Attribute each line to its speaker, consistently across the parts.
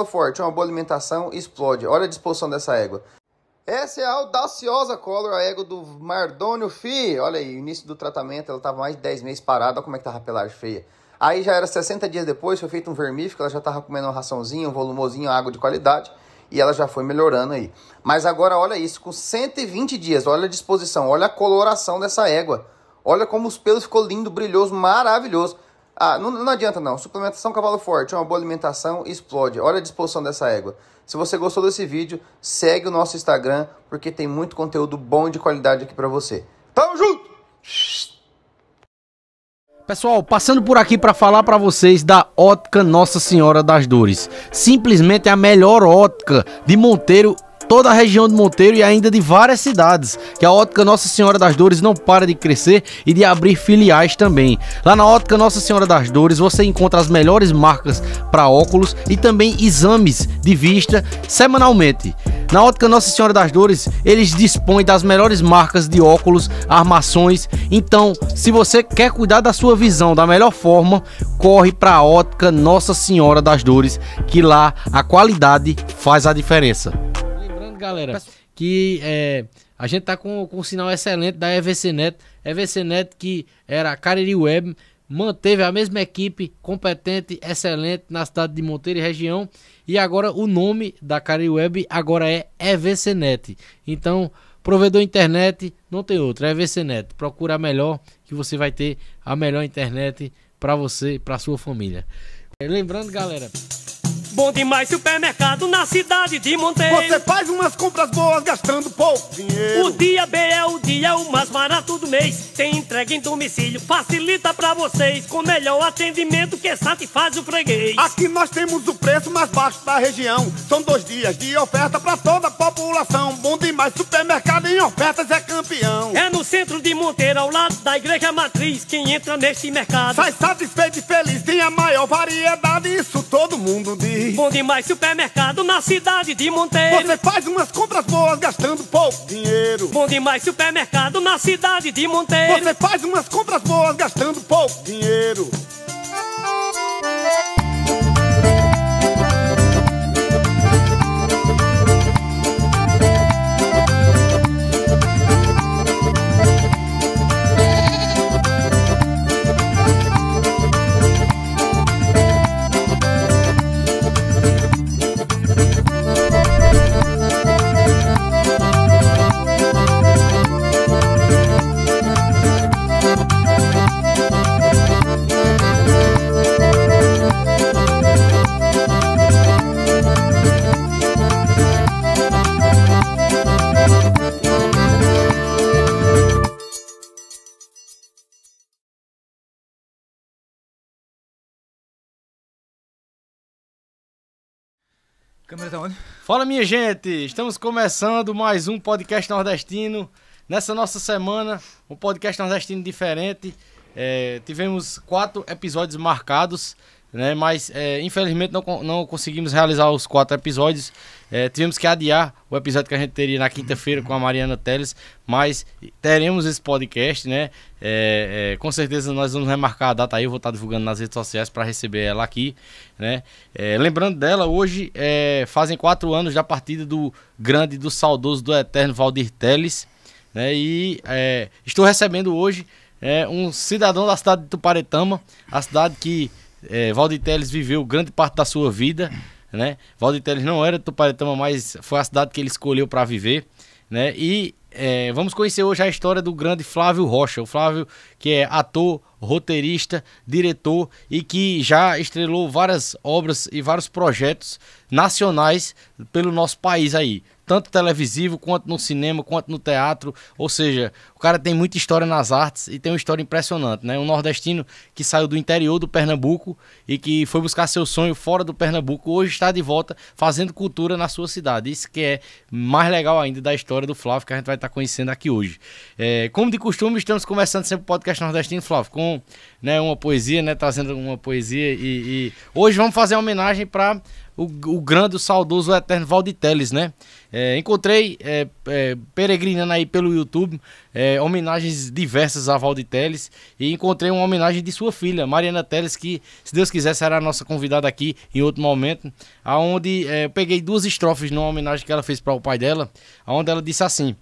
Speaker 1: cavalo forte, é uma boa alimentação explode. Olha a disposição dessa égua.
Speaker 2: Essa é a audaciosa Color, a égua
Speaker 1: do Mardônio Fi. Olha aí, início do tratamento, ela estava mais de 10 meses parada, olha como é que estava a pelagem feia. Aí já era 60 dias depois, foi feito um vermífico, ela já estava comendo uma raçãozinha, um volumosinho, água de qualidade, e ela já foi melhorando aí. Mas agora olha isso, com 120 dias, olha a disposição, olha a coloração dessa égua. Olha como os pelos ficou lindo, brilhoso, maravilhoso. Ah, não, não adianta não. Suplementação cavalo forte, uma boa alimentação, explode. Olha a disposição dessa égua.
Speaker 2: Se você gostou desse vídeo, segue o nosso Instagram, porque tem muito conteúdo bom e de qualidade aqui para você. Tamo junto! Pessoal, passando por aqui para falar para vocês da Ótica Nossa Senhora das Dores. Simplesmente é a melhor ótica de Monteiro toda a região de Monteiro e ainda de várias cidades, que a Ótica Nossa Senhora das Dores não para de crescer e de abrir filiais também. Lá na Ótica Nossa Senhora das Dores você encontra as melhores marcas para óculos e também exames de vista semanalmente. Na ótica Nossa Senhora das Dores, eles dispõem das melhores marcas de óculos, armações. Então, se você quer cuidar da sua visão da melhor forma, corre para a ótica Nossa Senhora das Dores, que lá a qualidade faz a diferença galera, que é, a gente tá com, com um sinal excelente da EVCnet. EVCnet que era a Cariri Web, manteve a mesma equipe competente, excelente na cidade de Monteiro e região. E agora o nome da Cariri Web agora é EVCnet. Então, provedor internet, não tem outro, é EVCnet. Procura a melhor que você vai ter a melhor internet para você, para sua família. É, lembrando, galera, Bom demais supermercado na cidade de Monteiro. Você faz umas compras boas gastando pouco dinheiro. O dia B é o dia o mais barato do mês. Tem entrega em domicílio, facilita para vocês. Com melhor atendimento que satisfaz o freguês. Aqui nós temos o preço mais baixo da região. São dois dias de oferta para toda a população. Bom demais supermercado em ofertas é campeão. É no centro de Monteiro, ao lado da igreja matriz. Quem entra neste mercado sai satisfeito e feliz. Tem a maior variedade, isso todo mundo diz. Piauí. Bom demais supermercado na cidade de Monteiro. Você faz umas compras boas gastando pouco dinheiro. Bom demais supermercado na cidade de Monteiro. Você faz umas compras boas gastando pouco dinheiro. Câmera tá onde? Fala, minha gente! Estamos começando mais um podcast nordestino. Nessa nossa semana, um podcast nordestino diferente. É, tivemos quatro episódios marcados né? Mas é, infelizmente não, não conseguimos realizar os quatro episódios. É, tivemos que adiar o episódio que a gente teria na quinta-feira com a Mariana Teles, mas teremos esse podcast, né? É, é com certeza nós vamos remarcar a data aí, eu vou estar tá divulgando nas redes sociais para receber ela aqui, né? É, lembrando dela, hoje é, fazem quatro anos da partida do grande, do saudoso, do eterno Valdir Teles, né? E estou recebendo hoje um cidadão da cidade de Tuparetama, a cidade que é, Valdir Teles viveu grande parte da sua vida, né? Valdir Teles não era Tuparetama, mas foi a cidade que ele escolheu para viver, né? E é, vamos conhecer hoje a história do grande Flávio Rocha. O Flávio, que é ator, roteirista, diretor e que já estrelou várias obras e vários projetos nacionais pelo nosso país aí tanto televisivo, quanto no cinema, quanto no teatro. Ou seja, o cara tem muita história nas artes e tem uma história impressionante, né? Um nordestino que saiu do interior do Pernambuco e que foi buscar seu sonho fora do Pernambuco, hoje está de volta fazendo cultura na sua cidade. Isso que é mais legal ainda da história do Flávio, que a gente vai estar conhecendo aqui hoje. É, como de costume, estamos começando sempre o podcast nordestino, Flávio, com né, uma poesia, né? Trazendo uma poesia e, e... hoje vamos fazer uma homenagem para o, o grande, o saudoso, o eterno Valditeles, Teles, né? É, encontrei é, é, peregrinando aí pelo YouTube é, homenagens diversas a Valde Teles e encontrei uma homenagem de sua filha, Mariana Teles, que, se Deus quiser, será a nossa convidada aqui em outro momento. aonde é, peguei duas estrofes numa homenagem que ela fez para o pai dela, aonde ela disse assim.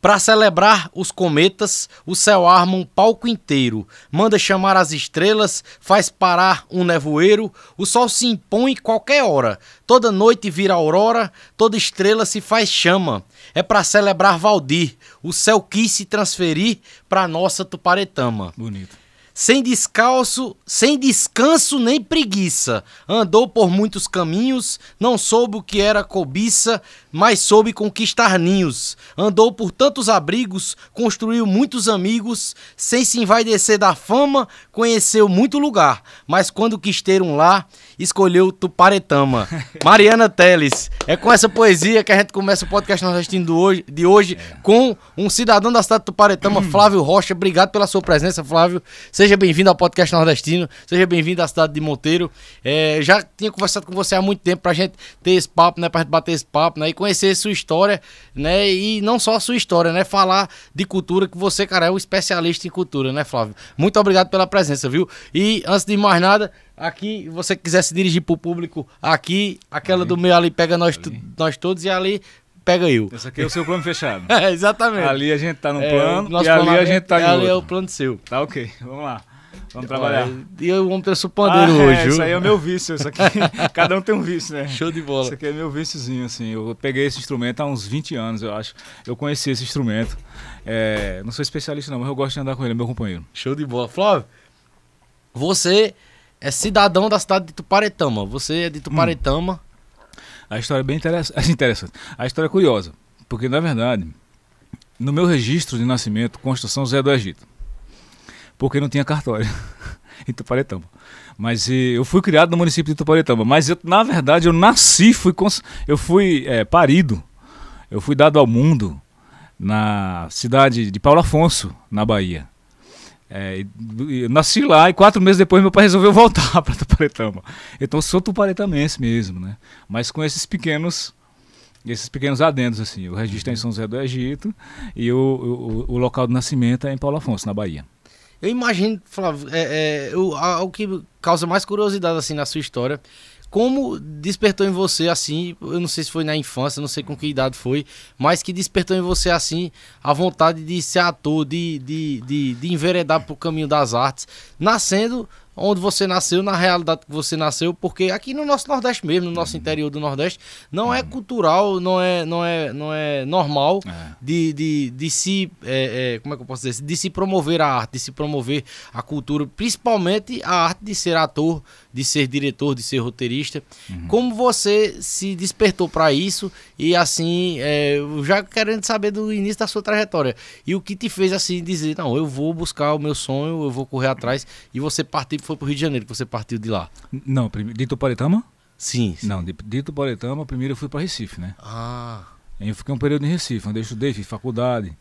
Speaker 2: Para celebrar os cometas, o céu arma um palco inteiro, manda chamar as estrelas, faz parar um nevoeiro, o sol se impõe qualquer hora, toda noite vira aurora, toda estrela se faz chama. É para celebrar Valdir, o céu quis se transferir para nossa Tuparetama. Bonito sem descalço, sem descanso nem preguiça. Andou por muitos caminhos, não soube o que era cobiça, mas soube conquistar ninhos. Andou por tantos abrigos, construiu muitos amigos, sem se envaidecer da fama, conheceu muito lugar, mas quando quis ter um lá, escolheu Tuparetama. Mariana Teles, é com essa poesia que a gente começa o podcast assistindo hoje, de hoje, é. com um cidadão da cidade de Tuparetama, hum. Flávio Rocha. Obrigado pela sua presença, Flávio. Seja Seja bem-vindo ao Podcast Nordestino, seja bem-vindo à cidade de Monteiro. É, já tinha conversado com você há muito tempo pra gente ter esse papo, né? Pra gente bater esse papo, né? E conhecer sua história, né? E não só a sua história, né? Falar de cultura, que você, cara, é um especialista em cultura, né, Flávio? Muito obrigado pela presença, viu? E antes de mais nada, aqui, você quiser se dirigir pro público aqui, aquela ali. do meio ali pega nós, ali. nós todos e ali pega eu. Esse aqui é o seu plano fechado. é, exatamente. Ali a gente tá no é, plano é, e ali a gente tá em é Ali outro. é o plano seu. Tá ok, vamos lá. Vamos trabalhar. E eu vou ter pandeiro ah, é, hoje. É, isso aí é o meu vício. Isso aqui, cada um tem um vício, né? Show de bola. Isso aqui
Speaker 1: é meu víciozinho assim. Eu peguei esse instrumento há uns 20 anos, eu acho. Eu conheci esse instrumento.
Speaker 2: É, não sou especialista, não, mas eu gosto de andar com ele, meu companheiro. Show de bola. Flávio, você é cidadão da cidade de Tuparetama. Você é de Tuparetama. Hum.
Speaker 1: A história é bem interessante, é interessante. A história é curiosa, porque na verdade, no meu registro de nascimento, consta São José do Egito, porque não tinha cartório em Tuparetama. Mas e, eh, eu fui criado no município de Tuparetama, mas eu, na verdade eu nasci, fui eu fui é, parido, eu fui dado ao mundo na cidade de Paulo Afonso, na Bahia. É, nasci lá e quatro meses depois meu pai resolveu voltar para Tuparetama. Então sou tuparetamense mesmo, né? Mas com esses pequenos esses pequenos adendos assim. O registro é em São José do Egito e o, o, o local de nascimento é em Paulo Afonso, na Bahia.
Speaker 2: Eu imagino, Flávio, é, é, o, a, o que causa mais curiosidade assim na sua história como despertou em você assim, eu não sei se foi na infância, não sei com que idade foi, mas que despertou em você assim a vontade de ser ator, de, de, de, de enveredar para o caminho das artes, nascendo onde você nasceu, na realidade que você nasceu, porque aqui no nosso Nordeste mesmo, no nosso uhum. interior do Nordeste, não é uhum. cultural, não é, não é, não é normal é. de, de, de se, é, é, como é que eu posso dizer, de se promover a arte, de se promover a cultura, principalmente a arte de ser ator, de ser diretor, de ser roteirista. Uhum. Como você se despertou para isso e assim, é, já querendo saber do início da sua trajetória. E o que te fez assim dizer, não, eu vou buscar o meu sonho, eu vou correr atrás. E você partiu, foi pro Rio de Janeiro que você partiu de lá.
Speaker 1: Não, de Tuparetama? Sim,
Speaker 2: sim. Não, de, de Tuparetama,
Speaker 1: primeiro eu fui para Recife, né?
Speaker 3: Ah.
Speaker 1: Eu fiquei um período em Recife, onde eu estudei, fiz faculdade.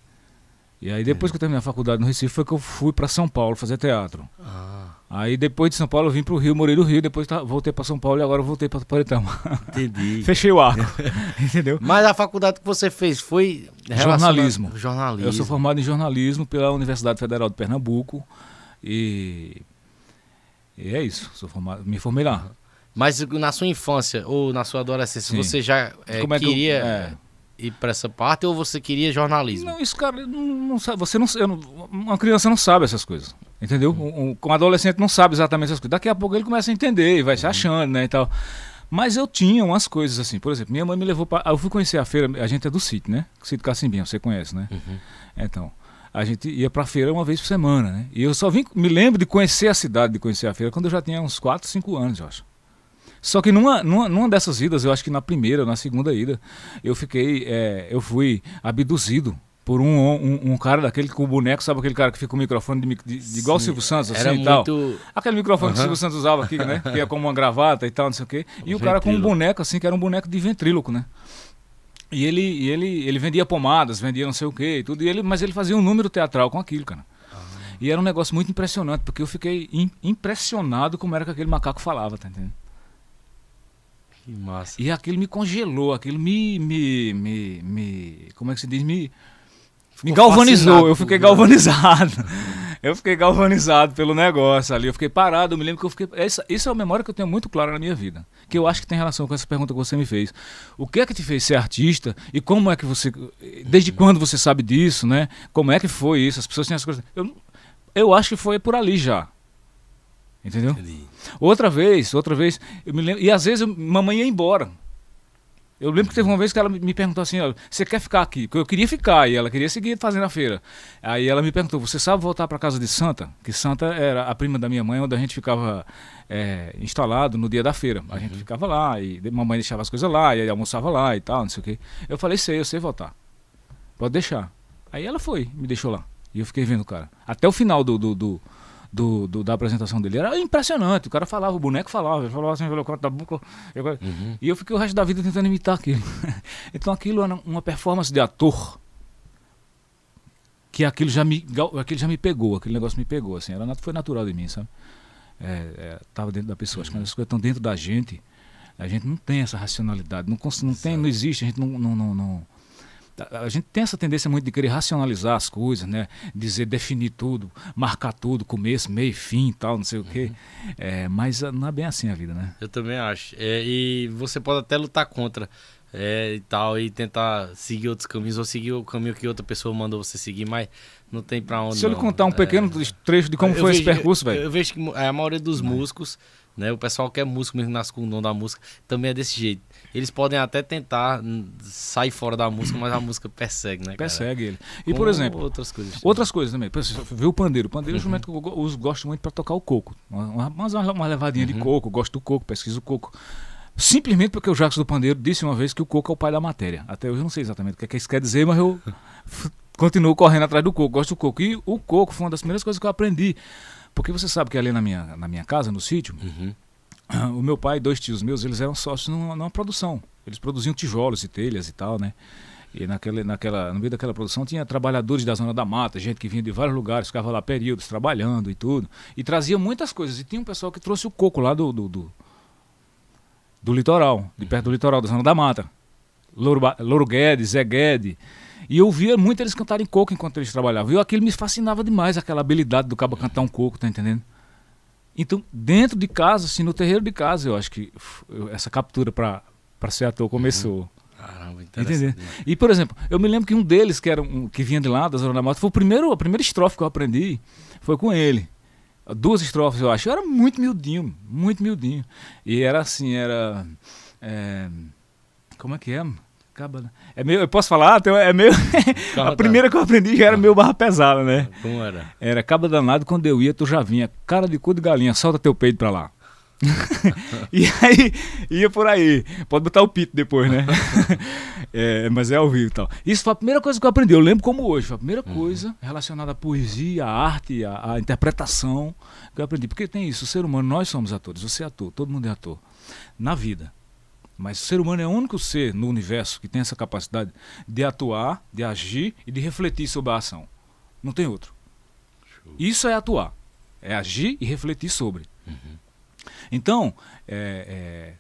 Speaker 1: E aí depois é. que eu terminei a faculdade no Recife foi que eu fui para São Paulo fazer teatro. Ah. Aí depois de São Paulo eu vim para o Rio, morei no Rio, depois tá, voltei para São Paulo e agora voltei para Paritama. Entendi. Fechei o arco. entendeu? Mas
Speaker 2: a faculdade que você fez foi
Speaker 1: jornalismo. Jornalismo. Eu sou formado em jornalismo pela Universidade Federal de Pernambuco e,
Speaker 2: e é isso. Sou formado, me formei lá. Mas na sua infância ou na sua adolescência
Speaker 1: Sim.
Speaker 4: você
Speaker 2: já é, é queria eu, é ir para essa parte ou você queria jornalismo?
Speaker 1: Não, isso, cara, não, não sabe. Você não, não, uma criança não sabe essas coisas. Entendeu? Uhum. Um, um, adolescente não sabe exatamente essas coisas. Daqui a pouco ele começa a entender e vai uhum. se achando, né? E tal. Mas eu tinha umas coisas assim, por exemplo, minha mãe me levou para. Eu fui conhecer a feira, a gente é do sítio, né? Sítio Cacimbinha, você conhece, né? Uhum. Então, a gente ia para a feira uma vez por semana, né? E eu só vim, me lembro de conhecer a cidade, de conhecer a feira, quando eu já tinha uns 4, 5 anos, eu acho. Só que numa, numa, numa, dessas idas, eu acho que na primeira, na segunda ida, eu fiquei, é, eu fui abduzido por um, um, um, cara daquele com o boneco, sabe aquele cara que fica com o microfone de, de, de igual o Silvio Santos, assim Era e tal. Muito... Aquele microfone uhum. que o Silvio Santos usava aqui, né? que é como uma gravata e tal, não sei o quê. E o, o cara com um boneco, assim, que era um boneco de ventríloco, né? E ele, e ele, ele vendia pomadas, vendia não sei o quê e tudo, e ele, mas ele fazia um número teatral com aquilo, cara. Ah. E era um negócio muito impressionante, porque eu fiquei impressionado como era que aquele macaco falava, tá entendendo? Que massa. E aquilo me congelou, aquilo me. me, me, me como é que se diz? Me, me galvanizou. Eu fiquei galvanizado. eu fiquei galvanizado pelo negócio ali. Eu fiquei parado. Eu me lembro que eu fiquei. Essa, isso é uma memória que eu tenho muito clara na minha vida. Que eu acho que tem relação com essa pergunta que você me fez. O que é que te fez ser artista? E como é que você. Desde quando você sabe disso, né? Como é que foi isso? As pessoas têm as coisas. Eu, eu acho que foi por ali já. Entendeu? Entendi. Outra vez, outra vez, eu me lembro, e às vezes eu, mamãe ia embora. Eu lembro que teve uma vez que ela me perguntou assim, você quer ficar aqui? Porque eu queria ficar e ela queria seguir fazendo a feira. Aí ela me perguntou, você sabe voltar para casa de Santa? Que Santa era a prima da minha mãe, onde a gente ficava é, instalado no dia da feira. A gente uhum. ficava lá e mamãe deixava as coisas lá e almoçava lá e tal, não sei o quê. Eu falei, sei, eu sei voltar. Pode deixar. Aí ela foi, me deixou lá. E eu fiquei vendo o cara. Até o final do, do, do do, do, da apresentação dele. Era impressionante. O cara falava, o boneco falava, ele falava assim pelo canto da boca. Eu... Uhum. E eu fiquei o resto da vida tentando imitar aquilo. então aquilo era uma performance de ator que aquilo já me, aquilo já me pegou, aquele negócio me pegou. Assim, era, foi natural de mim, sabe? É, é tava dentro da pessoa. Acho que as uhum. coisas estão dentro da gente, a gente não tem essa racionalidade. Não, não, tem, não existe, a gente não, não, não, não Tá, a gente tem essa tendência muito de querer racionalizar as coisas, né? Dizer, definir tudo, marcar tudo, começo, meio, fim, tal, não sei o quê. Uhum. É, mas ah, não é bem assim a vida, né?
Speaker 2: Eu também acho. É, e você pode até lutar contra é, e tal, e tentar seguir outros caminhos, ou seguir o caminho que outra pessoa mandou você seguir, mas não tem pra onde. Se eu lhe contar um né? pequeno trecho de como eu foi vejo, esse percurso, velho. Eu, vejo que é a maioria dos músicos né? O pessoal quer música mesmo nasce com o dom da música também é desse jeito. Eles podem até tentar hum, sair fora da música, mas a música persegue, né? Cara? Persegue ele. E com por exemplo, outras coisas. Também.
Speaker 1: Outras coisas também. Você vê o pandeiro. O pandeiro uhum. é um uhum. instrumento que eu os gosto muito para tocar o coco. Mas uma, uma, levadinha uhum. de coco, gosto do coco, pesquiso o coco. Simplesmente porque o Jacques do Pandeiro disse uma vez que o coco é o pai da matéria. Até hoje eu não sei exatamente o que, é que isso quer dizer, mas eu continuo correndo atrás do coco, gosto do coco. E o coco foi uma das primeiras coisas que eu aprendi. Porque você sabe que ali na minha, na minha casa, no sítio, uhum. Ah, o meu pai e dois tios meus, eles eram sócios numa, numa, produção. Eles produziam tijolos e telhas e tal, né? E naquela, naquela, no meio daquela produção tinha trabalhadores da Zona da Mata, gente que vinha de vários lugares, ficava lá períodos trabalhando e tudo. E trazia muitas coisas. E tinha um pessoal que trouxe o coco lá do, do, do, do litoral, de perto do litoral, da Zona da Mata. Louro, Louro Guedes, Zé Guedes, e eu via muito eles cantarem coco enquanto eles trabalhavam. E aquilo me fascinava demais, aquela habilidade do cabo cantar um coco, tá entendendo? Então, dentro de casa, assim, no terreiro de casa, eu acho que eu, essa captura para ser ator começou. Uhum. Caramba, Entendeu? E, por exemplo, eu me lembro que um deles, que, era um, que vinha de lá, da Zona da Mata, foi o primeiro, a primeira estrofe que eu aprendi, foi com ele. Duas estrofes, eu acho. Eu era muito miudinho, muito miudinho. E era assim, era... É, como é que é? Né? É meio, eu posso falar? é meio. a primeira que eu aprendi já era meio barra pesada, né? É, como era? Era acaba danado, quando eu ia, tu já vinha. Cara de cu de galinha, solta teu peito pra lá.
Speaker 3: e
Speaker 1: aí, ia por aí. Pode botar o pito depois, né? é, mas é ao vivo e tal. Isso foi a primeira coisa que eu aprendi. Eu lembro como hoje. Foi a primeira uhum. coisa relacionada à poesia, à arte, à, à, interpretação que eu aprendi. Porque tem isso, o ser humano, nós somos atores. Você é ator, todo mundo é ator. Na vida. Mas o ser humano é o único ser no universo que tem essa capacidade de atuar, de agir e de refletir sobre a ação. Não tem outro. Isso é atuar. É agir e refletir sobre.
Speaker 3: Uhum.
Speaker 2: Então, é,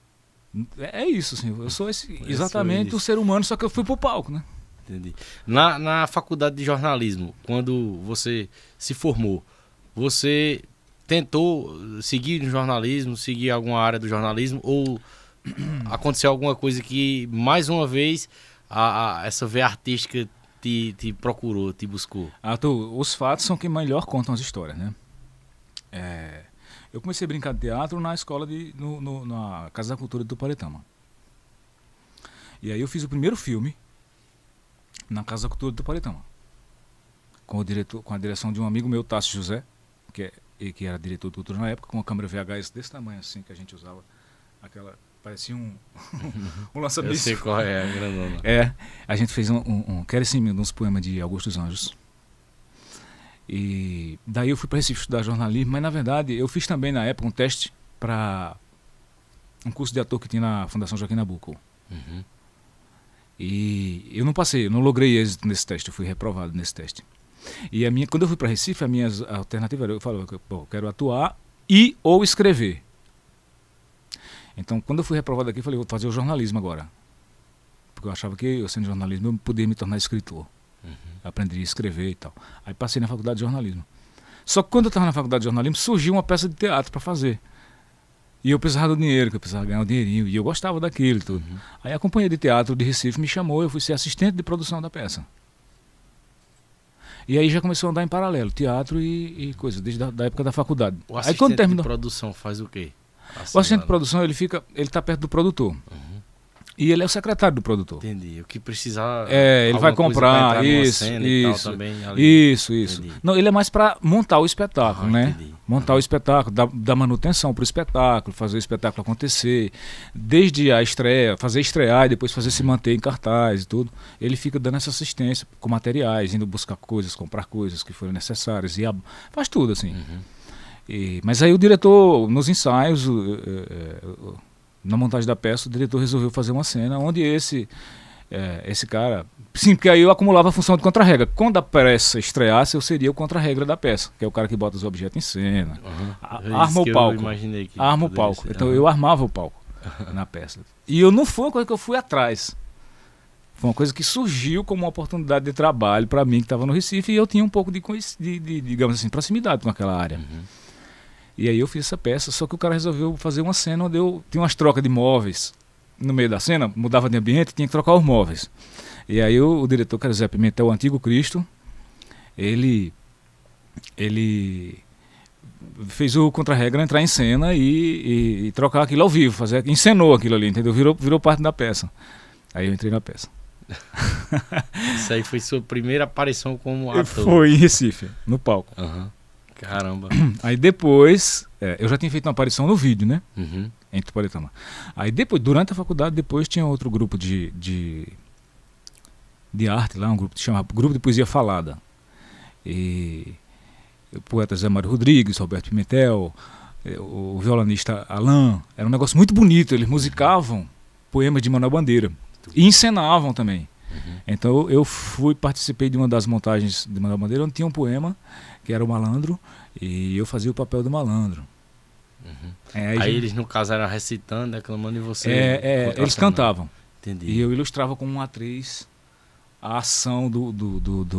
Speaker 2: é, é, isso. Assim, eu sou esse, exatamente o
Speaker 1: ser humano, só que eu fui para o palco. Né?
Speaker 2: Entendi. Na, na faculdade de jornalismo, quando você se formou, você tentou seguir no jornalismo, seguir alguma área do jornalismo ou aconteceu alguma coisa que, mais uma vez, a, a, essa veia artística te, te procurou, te buscou? Arthur, os fatos são que melhor contam as histórias, né? É, eu comecei
Speaker 1: a brincar de teatro na escola de. No, no, na Casa da Cultura do Paretama. E aí eu fiz o primeiro filme na Casa da Cultura do Paretama. Com, o diretor, com a direção de um amigo meu, Tássio José, que, é, que era diretor de cultura na época, com uma câmera VHS desse tamanho assim que a gente usava, aquela parecia um, um lança-bisco. Eu sei qual
Speaker 3: é, a é grandona. É,
Speaker 1: a gente fez um, um, um Querem Mil, uns poemas de Augusto dos Anjos. E daí eu fui para Recife estudar jornalismo, mas na verdade eu fiz também na época um teste para um curso de ator que tinha na Fundação Joaquim Nabuco. Uhum. E eu não passei, eu não logrei êxito nesse teste, eu fui reprovado nesse teste. E a minha, quando eu fui para Recife, a minha alternativa era, eu falei, bom, eu quero atuar e ou escrever. Então, quando eu fui reprovado aqui, eu falei, vou fazer o jornalismo agora. Porque eu achava que eu sendo jornalismo eu poderia me tornar escritor. Uhum. Aprenderia a escrever e tal. Aí passei na faculdade de jornalismo. Só que quando eu estava na faculdade de jornalismo, surgiu uma peça de teatro para fazer. E eu precisava do dinheiro, que eu precisava ganhar o um dinheirinho. E eu gostava daquilo tudo. Uhum. Aí a companhia de teatro de Recife me chamou, eu fui ser assistente de produção da peça. E aí já começou a andar em paralelo, teatro e, e coisa, desde a da época da faculdade. O assistente aí quando terminou... de produção faz o quê? Assinando. O assistente de produção ele fica, ele está perto do produtor. Uhum. E ele é o secretário do produtor. Entendi.
Speaker 2: O que precisar. É, ele vai comprar isso, isso, também, isso, isso.
Speaker 1: Não, ele é mais para montar o espetáculo, ah, né? Entendi. Montar o uhum. espetáculo, dar, dar manutenção para o espetáculo, fazer o espetáculo acontecer, desde a estreia, fazer estrear e depois fazer se manter em cartaz e tudo. Ele fica dando essa assistência com materiais, indo buscar coisas, comprar coisas que forem necessárias e faz tudo assim. Uhum. E, mas aí o diretor, nos ensaios, eh, eh, na montagem da peça, o diretor resolveu fazer uma cena onde esse é, esse cara. Sim, porque aí eu acumulava a função de contra-regra. Quando a peça estreasse, eu seria o contra-regra da peça, que é o cara que bota os objetos em cena, uhum. a, arma é o palco. arma o palco. Ser. Então uhum. eu armava o palco
Speaker 3: na peça.
Speaker 1: E eu não foi uma coisa que eu fui atrás. Foi uma coisa que surgiu como uma oportunidade de trabalho para mim, que estava no Recife, e eu tinha um pouco de, de, de digamos assim, proximidade com aquela área. Uhum. E aí eu fiz essa peça, só que o cara resolveu fazer uma cena onde eu tinha umas trocas de móveis no meio da cena, mudava de ambiente, tinha que trocar os móveis. E aí o, o diretor, que era Zé Pimentel, é o antigo Cristo, ele ele fez o contra-regra entrar em cena e, e, e, trocar aquilo ao vivo, fazer, encenou aquilo ali, entendeu? Virou, virou parte da peça. Aí eu entrei na peça.
Speaker 2: Isso aí foi sua primeira aparição como ator. Foi em
Speaker 1: Recife, no palco. Uhum. Caramba. Aí depois, é, eu já tinha feito uma aparição no vídeo, né? Uhum. Em Tuparetama. Aí depois, durante a faculdade, depois tinha outro grupo de, de, de arte lá, um grupo que chama Grupo de Poesia Falada. E poetas Zé Mário Rodrigues, Roberto Pimentel, é, o violinista Alain. Era um negócio muito bonito, eles musicavam poemas de Manuel Bandeira. E encenavam também. Uhum. Então eu fui, participei de uma das montagens de Manuel Bandeira, onde tinha um poema que era o malandro, e eu fazia o papel do malandro.
Speaker 2: Uhum. É, aí, aí gente... eles, no caso, eram recitando, declamando e você. É, é eles cantavam. Entendi.
Speaker 4: E eu
Speaker 1: ilustrava como uma atriz a ação do. do, do, do,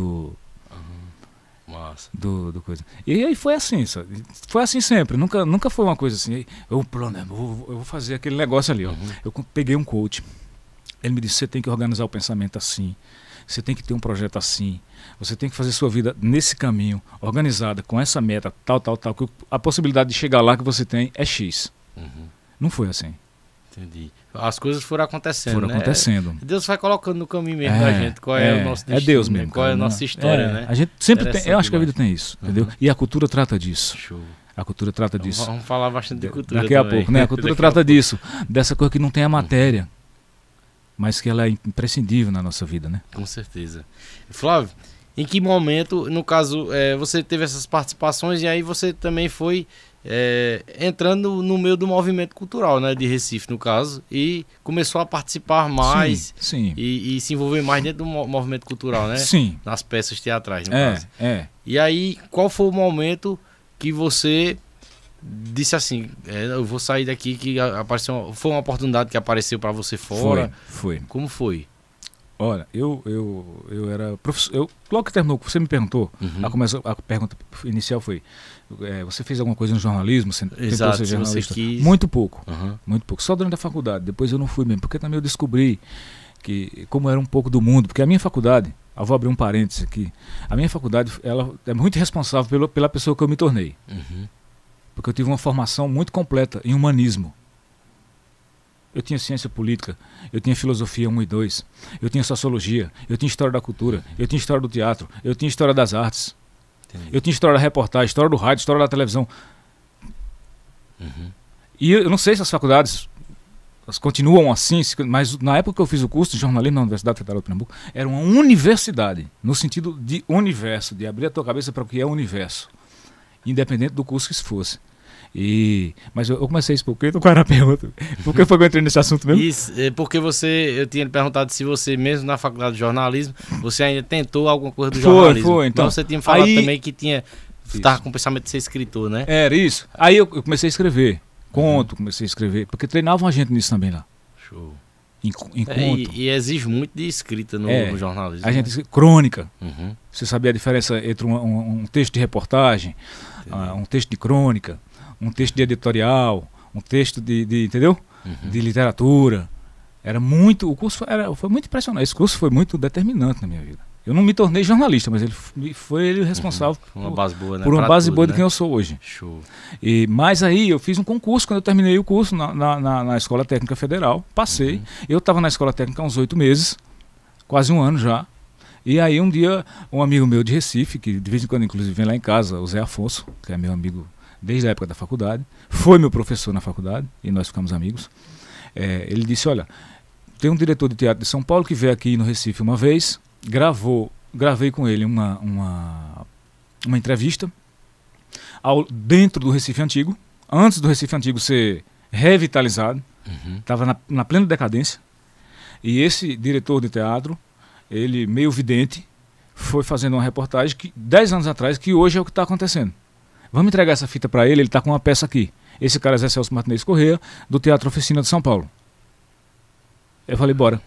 Speaker 1: uhum. Massa. do, do coisa. E aí foi assim, sabe? foi assim sempre. Nunca, nunca foi uma coisa assim. Eu eu vou, eu vou fazer aquele negócio ali. Uhum. Eu peguei um coach. Ele me disse: você tem que organizar o pensamento assim. Você tem que ter um projeto assim. Você tem que fazer sua vida nesse caminho, organizada, com essa meta, tal, tal, tal. Que a possibilidade de chegar lá que você tem é X. Uhum. Não foi assim.
Speaker 2: Entendi. As coisas foram acontecendo. Foram né? acontecendo. É, Deus vai colocando no caminho mesmo é, da gente qual é, é, o nosso destino, é Deus mesmo, qual cara, é a nossa né? história, é, né? A gente
Speaker 1: sempre tem, eu acho que a vida tem isso, uhum. entendeu? E a cultura trata disso. Show. A cultura trata então, disso. Vamos falar bastante de cultura. Daqui também. a pouco, né? A cultura Daqui trata disso, dessa coisa que não tem a uhum. matéria, mas que ela é imprescindível na nossa vida, né?
Speaker 2: Com certeza. Flávio, em que momento, no caso, é, você teve essas participações e aí você também foi é, entrando no meio do movimento cultural, né, de Recife no caso, e começou a participar mais sim, sim. E, e, se envolver mais dentro do movimento cultural, né? Sim. Nas peças teatrais, no é, caso. É. E aí, qual foi o momento que você disse assim, é, eu vou sair daqui que apareceu, foi uma oportunidade que apareceu para você fora? Foi, foi. Como foi?
Speaker 1: Olha, eu, eu, eu era professor. Eu, logo que terminou, você me perguntou, uhum. a, começa, a pergunta inicial foi: é, você fez alguma coisa no jornalismo? Você Exato, ser jornalista? Você quis... Muito pouco, uhum. muito pouco. Só durante a faculdade, depois eu não fui mesmo, porque também eu descobri que como era um pouco do mundo, porque a minha faculdade, eu vou abrir um parênteses aqui, a minha faculdade ela é muito responsável pelo, pela pessoa que eu me tornei. Uhum. Porque eu tive uma formação muito completa em humanismo. Eu tinha ciência política, eu tinha filosofia 1 e 2, eu tinha sociologia, eu tinha história da cultura, eu tinha história do teatro, eu tinha história das artes, Entendi. eu tinha história da reportagem, história do rádio, história da televisão. Uhum. E eu não sei se as faculdades continuam assim, mas na época que eu fiz o curso de jornalismo na Universidade Federal de Pernambuco, era uma universidade, no sentido de universo, de abrir a tua cabeça para o que é o universo, independente do curso que fosse. E, mas eu, eu comecei isso porque qual era a pergunta? Por que foi que eu entrei nesse assunto mesmo? Isso,
Speaker 2: é porque você, eu tinha perguntado se você, mesmo na faculdade de jornalismo, você ainda tentou alguma coisa do foi, jornalismo. Foi, então. Mas você tinha falado aí, também que tinha. Estava com o pensamento de ser escritor, né?
Speaker 1: Era isso. Aí eu, eu comecei a escrever. Conto, comecei a escrever. Porque treinavam a gente nisso também lá. Show. Em, em é, e,
Speaker 2: e, exige muito de escrita no, é, no jornalismo. A né? gente né? crônica. Uhum. Você sabia a diferença
Speaker 1: entre um, um, um texto de reportagem, uh, um texto de crônica um texto de editorial, um texto de, de entendeu? Uhum. De literatura. Era muito, o curso era, foi muito impressionante. Esse curso foi muito determinante na minha vida. Eu não me tornei jornalista, mas ele foi ele responsável
Speaker 2: uhum. uma base boa, né? por uma pra base tudo, boa do de né? quem eu
Speaker 1: sou hoje. Show. E mas aí eu fiz um concurso quando eu terminei o curso na, na, na escola técnica federal, passei. Uhum. Eu estava na escola técnica há uns oito meses, quase um ano já. E aí um dia um amigo meu de Recife, que de vez em quando inclusive vem lá em casa, o Zé Afonso, que é meu amigo desde a época da faculdade, foi meu professor na faculdade e nós ficamos amigos. É, ele disse: Olha, tem um diretor de teatro de São Paulo que veio aqui no Recife uma vez, gravou, gravei com ele uma, uma, uma entrevista ao, dentro do Recife Antigo, antes do Recife Antigo ser revitalizado, estava uhum. na, na plena decadência. E esse diretor de teatro, ele meio vidente, foi fazendo uma reportagem que 10 anos atrás, que hoje é o que está acontecendo. Vamos entregar essa fita para ele, ele está com uma peça aqui. Esse cara é Zé Celso Martinez Correia, do Teatro Oficina de São Paulo. Eu falei, bora.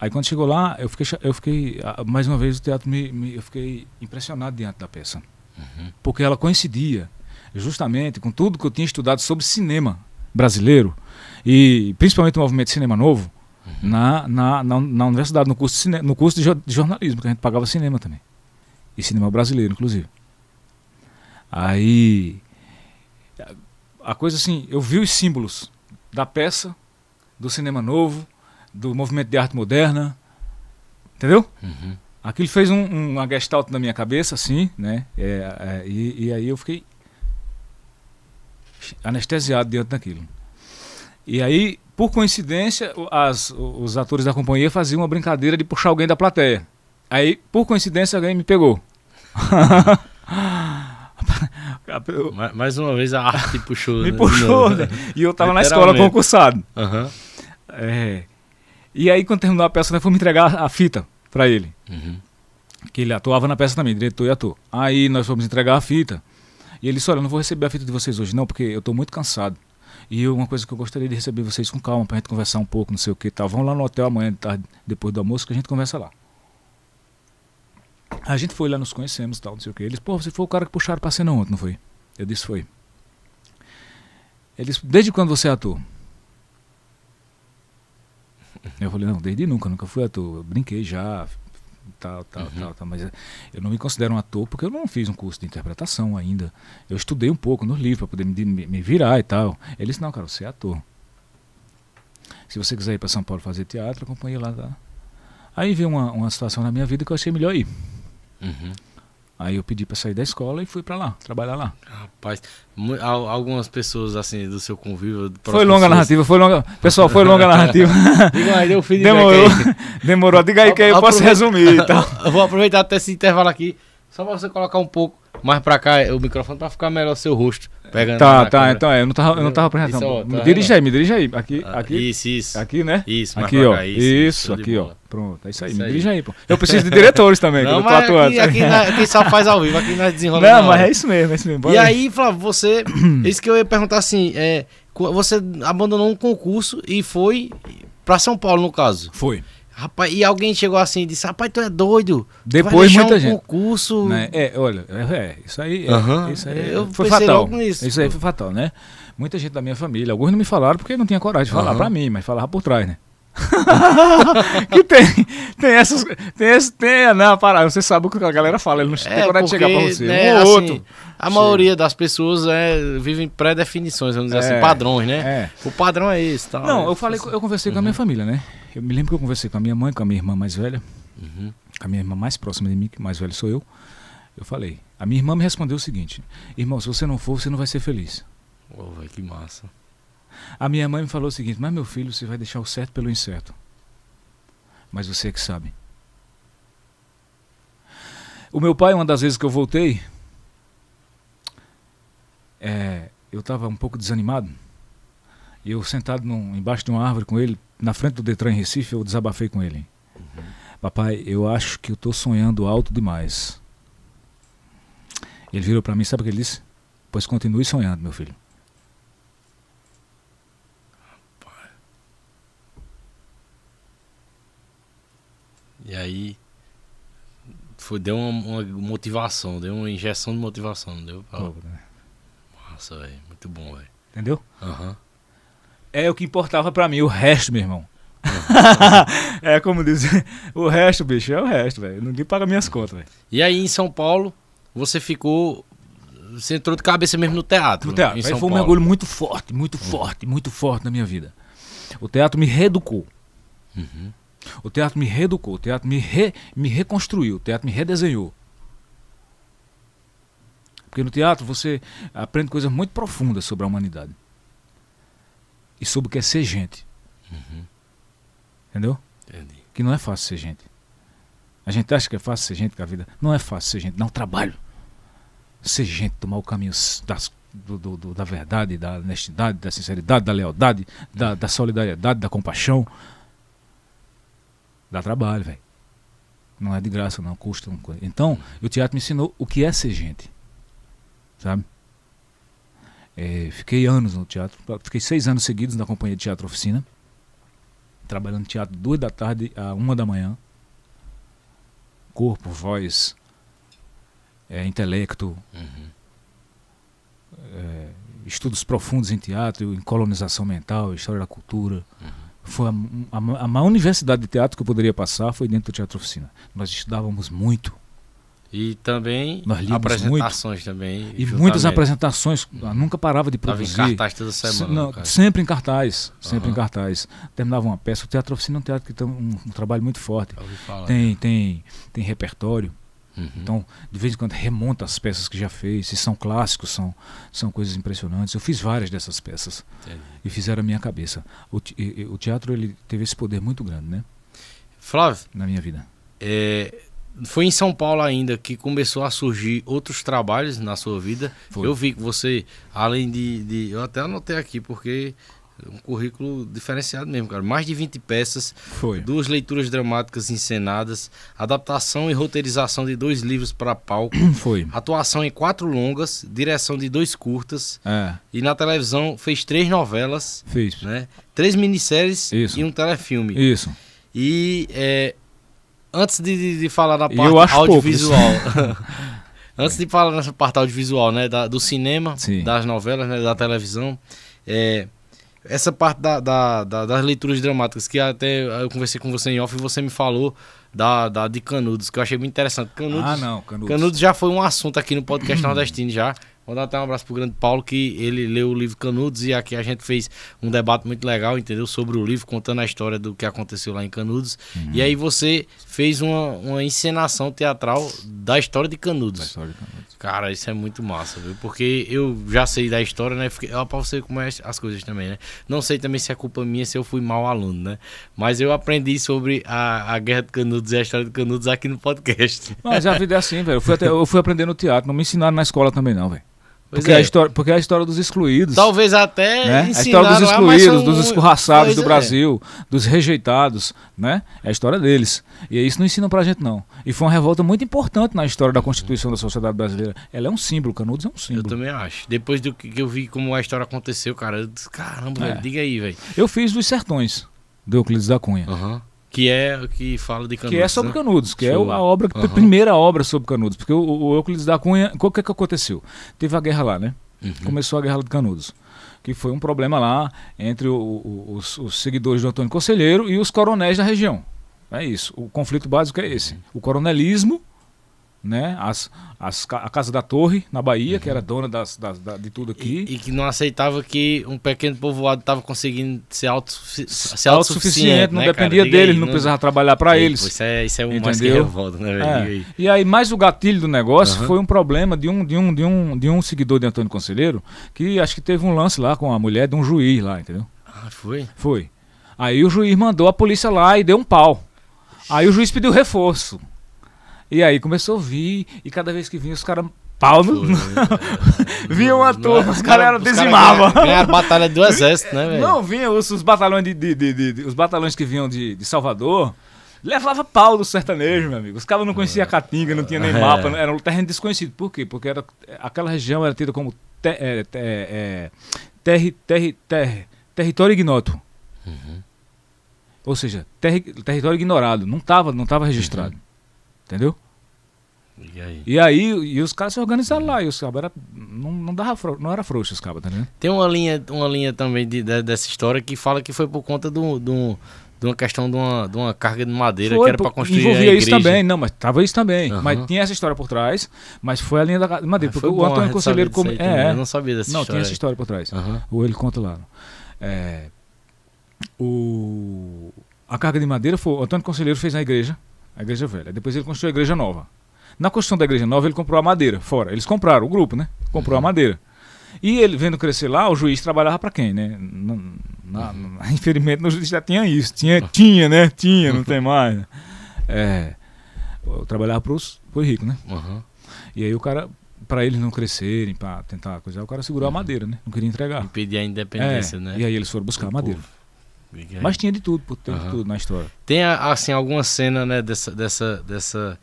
Speaker 1: Aí quando chegou lá, eu fiquei, eu fiquei mais uma vez o teatro me, me eu fiquei impressionado diante da peça, uhum. porque ela coincidia justamente com tudo que eu tinha estudado sobre cinema brasileiro e principalmente o movimento Cinema Novo uhum. na, na, na, na, universidade no curso de, cine, no curso de jornalismo que a gente pagava cinema também e cinema brasileiro, inclusive. Aí a coisa assim, eu vi os símbolos da peça, do cinema novo, do movimento de arte moderna, entendeu? Uhum. Aquilo fez um, um, uma gestalt na minha cabeça, assim, né? É, é, e, e, aí eu fiquei anestesiado diante daquilo. E aí, por coincidência, as, os atores da companhia faziam uma brincadeira de puxar alguém da plateia. Aí, por coincidência, alguém me pegou.
Speaker 2: Mais uma vez a arte puxou. me né? puxou, né? E eu tava na escola concursado. Uhum.
Speaker 1: É. E aí, quando terminou a peça, nós né, fomos entregar a fita para ele. Uhum. Que ele atuava na peça também, diretor e ator. Aí nós fomos entregar a fita. E ele disse: Olha, eu não vou receber a fita de vocês hoje, não, porque eu tô muito cansado. E uma coisa que eu gostaria de receber vocês com calma, pra gente conversar um pouco, não sei o que tal. Tá. Vamos lá no hotel amanhã de tarde, depois do almoço, que a gente conversa lá. A gente foi lá, nos conhecemos tal, não sei o que. Eles, pô, você foi o cara que puxaram pra cena ontem, não foi? Eu disse, foi. Eles, desde quando você é ator? Eu falei, não, desde nunca, nunca fui ator. Eu brinquei já, tal, tal, uhum. tal, tal, mas eu não me considero um ator porque eu não fiz um curso de interpretação ainda. Eu estudei um pouco nos livros para poder me, me, virar e tal. Ele disse, não, cara, você é ator. Se você quiser ir para São Paulo fazer teatro, acompanhe lá. Tá? Aí veio uma, uma situação na minha vida que eu achei melhor ir. Uhum. Aí eu pedi para sair da escola e fui para lá, trabalhar lá.
Speaker 2: Rapaz, algumas pessoas assim do seu convívio. Foi longa a narrativa, foi longa. Pessoal, foi longa a narrativa. aí, deu fim de Demorou. Demorou. Diga aí que aí eu posso resumir e então. tal. Eu vou aproveitar até esse intervalo aqui, só para você colocar um pouco mais pra cá o microfone pra ficar melhor seu rosto. Pegando tá, tá, câmera. então é, eu não tava, eu não tava prestando é atenção. Tá me dirige aí, me dirige aí. Aqui, ah, aqui. Isso, isso. Aqui, né? Isso, aqui, ó. Cá, isso,
Speaker 1: isso aqui, ó. Pronto, é isso aí. Isso me aí. dirige aí, pô. Eu preciso de diretores também, não, mas aqui, aqui,
Speaker 2: na, aqui só faz ao vivo, aqui nós desenrolamos. Não, mas hora. é isso mesmo, é isso mesmo. Bora e aí, Flávio, você. isso que eu ia perguntar assim, é. Você abandonou um concurso e foi para São Paulo, no caso. Foi. Rapaz, e alguém chegou assim e disse: Rapaz, tu é doido. Depois muita um gente. concurso. Né?
Speaker 1: É, olha, é, é isso aí, é, uhum. isso aí eu foi fatal. Nisso, isso aí foi fatal, né? Muita gente da minha família, alguns não me falaram porque não tinha coragem de falar uhum. para mim, mas falava por trás,
Speaker 2: né? que tem, tem essas. Tem, esse, tem não, né, para, você sabe o que a galera fala, ele não é, tem coragem porque, de chegar pra você. Né, um assim, outro. A maioria Sim. das pessoas é, vivem pré-definições, vamos dizer assim, é, assim, padrões, né? É. O padrão é esse. Tal, não, é eu falei, eu
Speaker 1: conversei uhum. com a minha uhum. família, né? Eu me lembro que eu conversei com a minha mãe, com a minha irmã mais velha, uhum. a minha irmã mais próxima de mim, que mais velha sou eu. Eu falei. A minha irmã me respondeu o seguinte: Irmão, se você não for, você não vai ser feliz. Oh, véio, que massa. A minha mãe me falou o seguinte: Mas meu filho, você vai deixar o certo pelo incerto. Mas você é que sabe. O meu pai, uma das vezes que eu voltei, é, eu estava um pouco desanimado. E eu sentado num, embaixo de uma árvore com ele, na frente do Detran em Recife, eu desabafei com ele. Uhum. Papai, eu acho que eu estou sonhando alto demais. Ele virou para mim, sabe o que ele disse? Pois continue sonhando, meu filho. Rapaz.
Speaker 2: E aí, foi, deu uma, uma, motivação, deu uma injeção de motivação, deu? Né?
Speaker 3: Nossa, velho, muito bom, velho.
Speaker 2: Entendeu? Aham. Uhum é o que importava para mim. O resto, meu
Speaker 1: irmão. é como dizer, o resto, bicho, é o resto, velho. Ninguém paga minhas contas, velho.
Speaker 2: E aí em São Paulo, você ficou. Você entrou de cabeça mesmo no teatro. No teatro. Em São aí foi um mergulho
Speaker 1: muito forte, muito uhum. forte, muito forte na minha vida. O teatro me reeducou. Uhum. O teatro me reeducou, o teatro me, re, me reconstruiu, o teatro me redesenhou. Porque no teatro você aprende coisas muito profundas sobre a humanidade e soube o que é ser gente. Uhum. Entendeu? Entendi. Que não é fácil ser gente. A gente acha que é fácil ser gente com a vida. Não é fácil ser gente, dá um trabalho. Ser gente, tomar o caminho das, do, do, do, da verdade, da honestidade, da sinceridade, da lealdade, da, da solidariedade, da compaixão. Dá trabalho, velho. Não é de graça, não, custa. Não... Então, o teatro me ensinou o que é ser gente. Sabe? É, fiquei anos no teatro, fiquei seis anos seguidos na companhia de teatro oficina, trabalhando teatro duas da tarde a uma da manhã. Corpo, voz, é, intelecto, uhum. é, estudos profundos em teatro, em colonização mental, história da cultura. Uhum. Foi a, a, a maior universidade de teatro que eu poderia passar foi dentro do Teatro Oficina. Nós estudávamos muito
Speaker 2: e também apresentações muito. também. E justamente. muitas apresentações, ah, nunca parava de produzir. Tava em cartaz toda semana. Se, não,
Speaker 1: sempre em cartaz, sempre uhum. em cartaz. Terminava uma peça, o Teatro Oficina é um teatro que tem um, um trabalho muito forte. Falar, tem, né? tem, tem repertório. Uhum. Então, de vez em quando remonta as peças que já fez, se são clássicos, são, são coisas impressionantes. Eu fiz várias dessas peças Entendi. e fizeram a minha cabeça. O, o teatro ele teve esse poder muito grande, né?
Speaker 2: Flávio, na minha vida. É, foi em São Paulo ainda que começou a surgir outros trabalhos na sua vida. Foi. Eu vi que você, além de, de. Eu até anotei aqui, porque é um currículo diferenciado mesmo, cara. Mais de 20 peças, Foi. duas leituras dramáticas encenadas, adaptação e roteirização de dois livros para palco, Foi. atuação em quatro longas, direção de dois curtas. É. E na televisão fez três novelas, fez. Né? três minisséries Isso. e um telefilme. Isso. E é, antes de, de, falar da parte audiovisual. antes de falar nessa parte audiovisual, né? Da, do cinema, Sim. das novelas, né? Da televisão. É, essa parte da, da, da, das leituras dramáticas, que até eu conversei com você em off e você me falou da, da, de Canudos, que eu achei muito interessante.
Speaker 4: Canudos, ah, não, Canudos. Canudos
Speaker 2: já foi um assunto aqui no podcast nordestino já. Vou dar até um abraço pro grande Paulo, que ele leu o livro Canudos e aqui a gente fez um debate muito legal, entendeu? Sobre o livro, contando a história do que aconteceu lá em Canudos. Uhum. E aí você fez uma, uma encenação teatral da história de Canudos. Da história de Canudos. Cara, isso é muito massa, viu? Porque eu já sei da história, né? Fiquei, ó, pra você como é as coisas também, né? Não sei também se é culpa minha, se eu fui mau aluno, né? Mas eu aprendi sobre a, a Guerra de Canudos e a história de Canudos aqui no podcast. Mas a vida é assim, velho. Eu fui, eu
Speaker 1: fui aprender no teatro, não me ensinaram na escola também, não, velho porque, é. a é. história, porque é a história dos excluídos. Talvez até. Né? É a história dos excluídos, lá, dos escorraçados do Brasil, é. dos rejeitados, né? É a história deles. E isso não ensina pra gente, não. E foi uma revolta muito importante na história da Constituição da sociedade brasileira. Ela é um símbolo, Canudos é um símbolo. Eu também
Speaker 2: acho. Depois do que eu vi como a história aconteceu, cara, eu disse, caramba, é. velho, diga aí, velho.
Speaker 1: Eu fiz dos sertões do Euclides da Cunha. Uhum.
Speaker 2: Que é que fala de Canudos. Que é sobre né? Canudos, que é a obra, uhum. a
Speaker 1: primeira obra sobre Canudos. Porque o, o Euclides da Cunha. O que, é que aconteceu? Teve a guerra lá, né? Uhum. Começou a guerra de Canudos. Que foi um problema lá entre o, o, os, os seguidores do Antônio Conselheiro e os coronéis da região. É isso. O conflito básico é esse. Uhum. O coronelismo né?
Speaker 2: As, as, a Casa da Torre, na Bahia, uhum. que era uhum. dona das, das, da, de tudo aqui. E, e, que não aceitava que um pequeno povoado estava conseguindo ser, autossufici ser autossuficiente. não né, dependia cara? dele, aí, não, né? precisava trabalhar para eles. Isso é, isso é um mais que revolta, né? É. E
Speaker 1: aí, mais o gatilho do negócio uhum. foi um problema de um, de, um, de, um, de um seguidor de Antônio Conselheiro, que acho que teve um lance lá com a mulher de um juiz lá, entendeu? Ah, foi? Foi. Aí o juiz mandou a polícia lá e deu um pau. Aí o juiz pediu reforço. E aí começou a vir, e cada vez que vinha os caras pau no. vinha uma turma, é? os caras dizimavam. Cara ganha, a batalha
Speaker 2: do exército, né, velho? Não,
Speaker 1: vinha os, os batalhões de, de, de, de, Os batalhões que vinham de, de Salvador. Levava pau do sertanejo, meu amigo. Os caras não conheciam a é. Caatinga, não tinha nem é. mapa, era um terreno desconhecido. Por quê? Porque era, aquela região era tida como te, é, te, é, território ignoto. Uhum. Ou seja, território ignorado. Não estava não tava registrado. Uhum. Entendeu? E aí? E aí, e os caras se organizaram lá, e os cabos era, não, não, dava não era frouxo os cabos, tá
Speaker 2: Tem uma linha, uma linha também de, de, dessa história que fala que foi por conta do, do, de uma questão de uma, de uma carga de madeira foi, que era para construir envolvia isso também, não, mas tava
Speaker 1: isso também. Uhum. Mas tinha essa história por trás, mas foi a linha da madeira. Mas é, porque o Antônio é Conselheiro... Com... É, também, não sabia dessa não, história. Não, tinha essa história por trás. Uhum. Ou ele conta lá. É, o, a carga de madeira foi... O Antônio Conselheiro fez na igreja a igreja velha. Depois ele construiu a igreja nova. Na construção da igreja nova, ele comprou a madeira, fora. Eles compraram, o grupo, né? Comprou uhum. a madeira. E ele, vendo crescer lá, o juiz trabalhava para quem, né? Na, na, uhum. na, infelizmente, no juiz já tinha isso. Tinha, uhum. tinha né? Tinha, não tem mais. Né? É, eu trabalhava para os ricos, né? Uhum. E aí o cara, para eles não crescerem, para tentar coisa, o cara segurou uhum. a madeira,
Speaker 2: né? Não queria entregar. Impedir a independência, é, né? E aí eles foram buscar o a madeira. Povo. Mas tinha
Speaker 1: de tudo, pô,
Speaker 3: tem uhum. tudo na história.
Speaker 2: Tem, assim, alguma cena, né, dessa, dessa, dessa